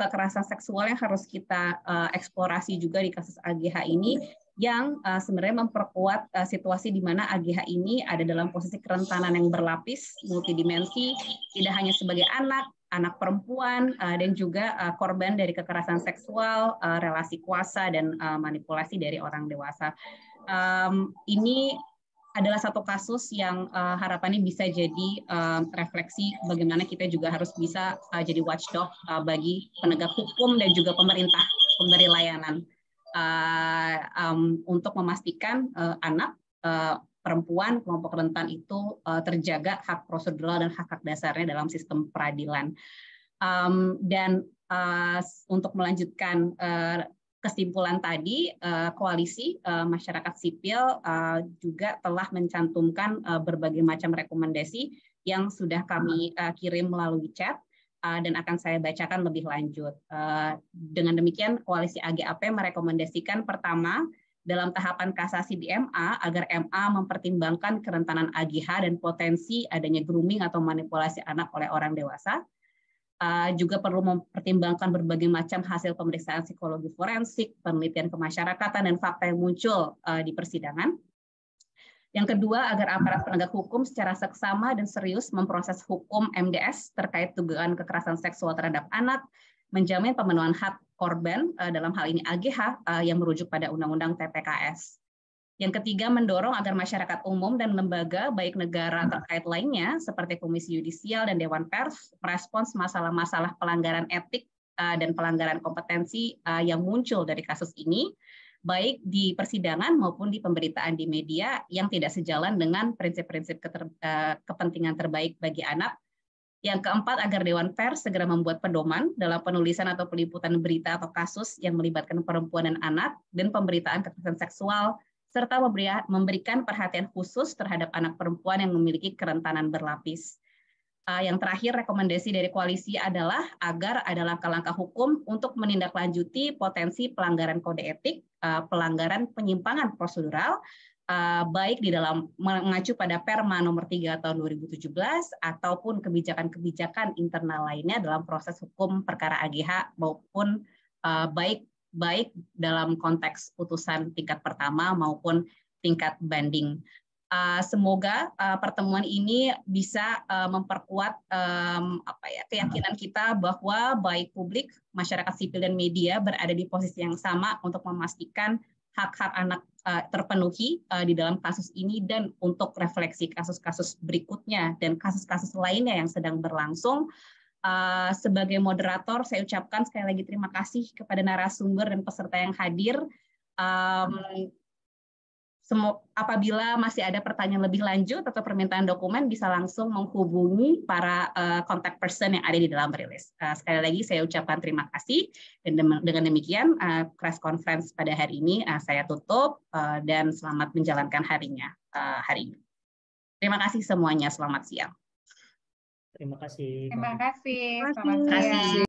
kekerasan seksual yang harus kita eksplorasi juga di kasus AGH ini yang sebenarnya memperkuat situasi di mana AGH ini ada dalam posisi kerentanan yang berlapis, multidimensi, tidak hanya sebagai anak, anak perempuan uh, dan juga uh, korban dari kekerasan seksual, uh, relasi kuasa dan uh, manipulasi dari orang dewasa. Um, ini adalah satu kasus yang uh, harapannya bisa jadi uh, refleksi bagaimana kita juga harus bisa uh, jadi watchdog uh, bagi penegak hukum dan juga pemerintah pemberi layanan uh, um, untuk memastikan uh, anak uh, perempuan kelompok rentan itu eh, terjaga hak prosedural dan hak-hak dasarnya dalam sistem peradilan. dan eh, untuk melanjutkan eh, kesimpulan tadi, koalisi masyarakat sipil juga telah mencantumkan berbagai macam rekomendasi yang sudah kami kirim melalui chat dan akan saya bacakan lebih lanjut. dengan demikian, koalisi AGAP merekomendasikan pertama, dalam tahapan kasasi di MA agar MA mempertimbangkan kerentanan AGH dan potensi adanya grooming atau manipulasi anak oleh orang dewasa. Uh, juga perlu mempertimbangkan berbagai macam hasil pemeriksaan psikologi forensik, penelitian kemasyarakatan, dan fakta yang muncul uh, di persidangan. Yang kedua, agar aparat penegak hukum secara seksama dan serius memproses hukum MDS terkait dugaan kekerasan seksual terhadap anak, menjamin pemenuhan hak korban eh, dalam hal ini AGH eh, yang merujuk pada Undang-Undang TPKS. Yang ketiga, mendorong agar masyarakat umum dan lembaga baik negara hmm. terkait lainnya seperti Komisi Yudisial dan Dewan Pers merespons masalah-masalah pelanggaran etik eh, dan pelanggaran kompetensi yang muncul dari kasus ini baik di persidangan maupun di pemberitaan di media yang tidak sejalan dengan prinsip-prinsip kepentingan terbaik bagi anak yang keempat, agar Dewan Pers segera membuat pedoman dalam penulisan atau peliputan berita atau kasus yang melibatkan perempuan dan anak dan pemberitaan kekerasan seksual, serta memberikan perhatian khusus terhadap anak perempuan yang memiliki kerentanan berlapis. Ah, yang terakhir, rekomendasi dari koalisi adalah agar ada langkah-langkah hukum untuk menindaklanjuti potensi pelanggaran kode etik, ah, pelanggaran penyimpangan prosedural, Eh, baik di dalam mengacu pada Perma nomor 3 tahun 2017 ataupun kebijakan-kebijakan internal lainnya dalam proses hukum perkara AGH maupun eh, baik baik dalam konteks putusan tingkat pertama maupun tingkat banding. Eh, semoga pertemuan ini bisa memperkuat apa ya keyakinan kita bahwa baik publik, masyarakat sipil dan media berada di posisi yang sama untuk memastikan hak-hak anak uh, terpenuhi uh, di dalam kasus ini dan untuk refleksi kasus-kasus berikutnya dan kasus-kasus lainnya yang sedang berlangsung. Uh, sebagai moderator, saya ucapkan sekali lagi terima kasih kepada narasumber dan peserta yang hadir. Um, semua apabila masih ada pertanyaan lebih lanjut atau permintaan dokumen bisa langsung menghubungi para uh, contact person yang ada di dalam rilis. Eh, sekali lagi saya ucapkan terima kasih dan dengan demikian eh, press conference pada hari ini saya tutup dan selamat menjalankan harinya hari ini. Terima kasih semuanya, selamat siang. Terima kasih. Terima kasih. Selamat siang.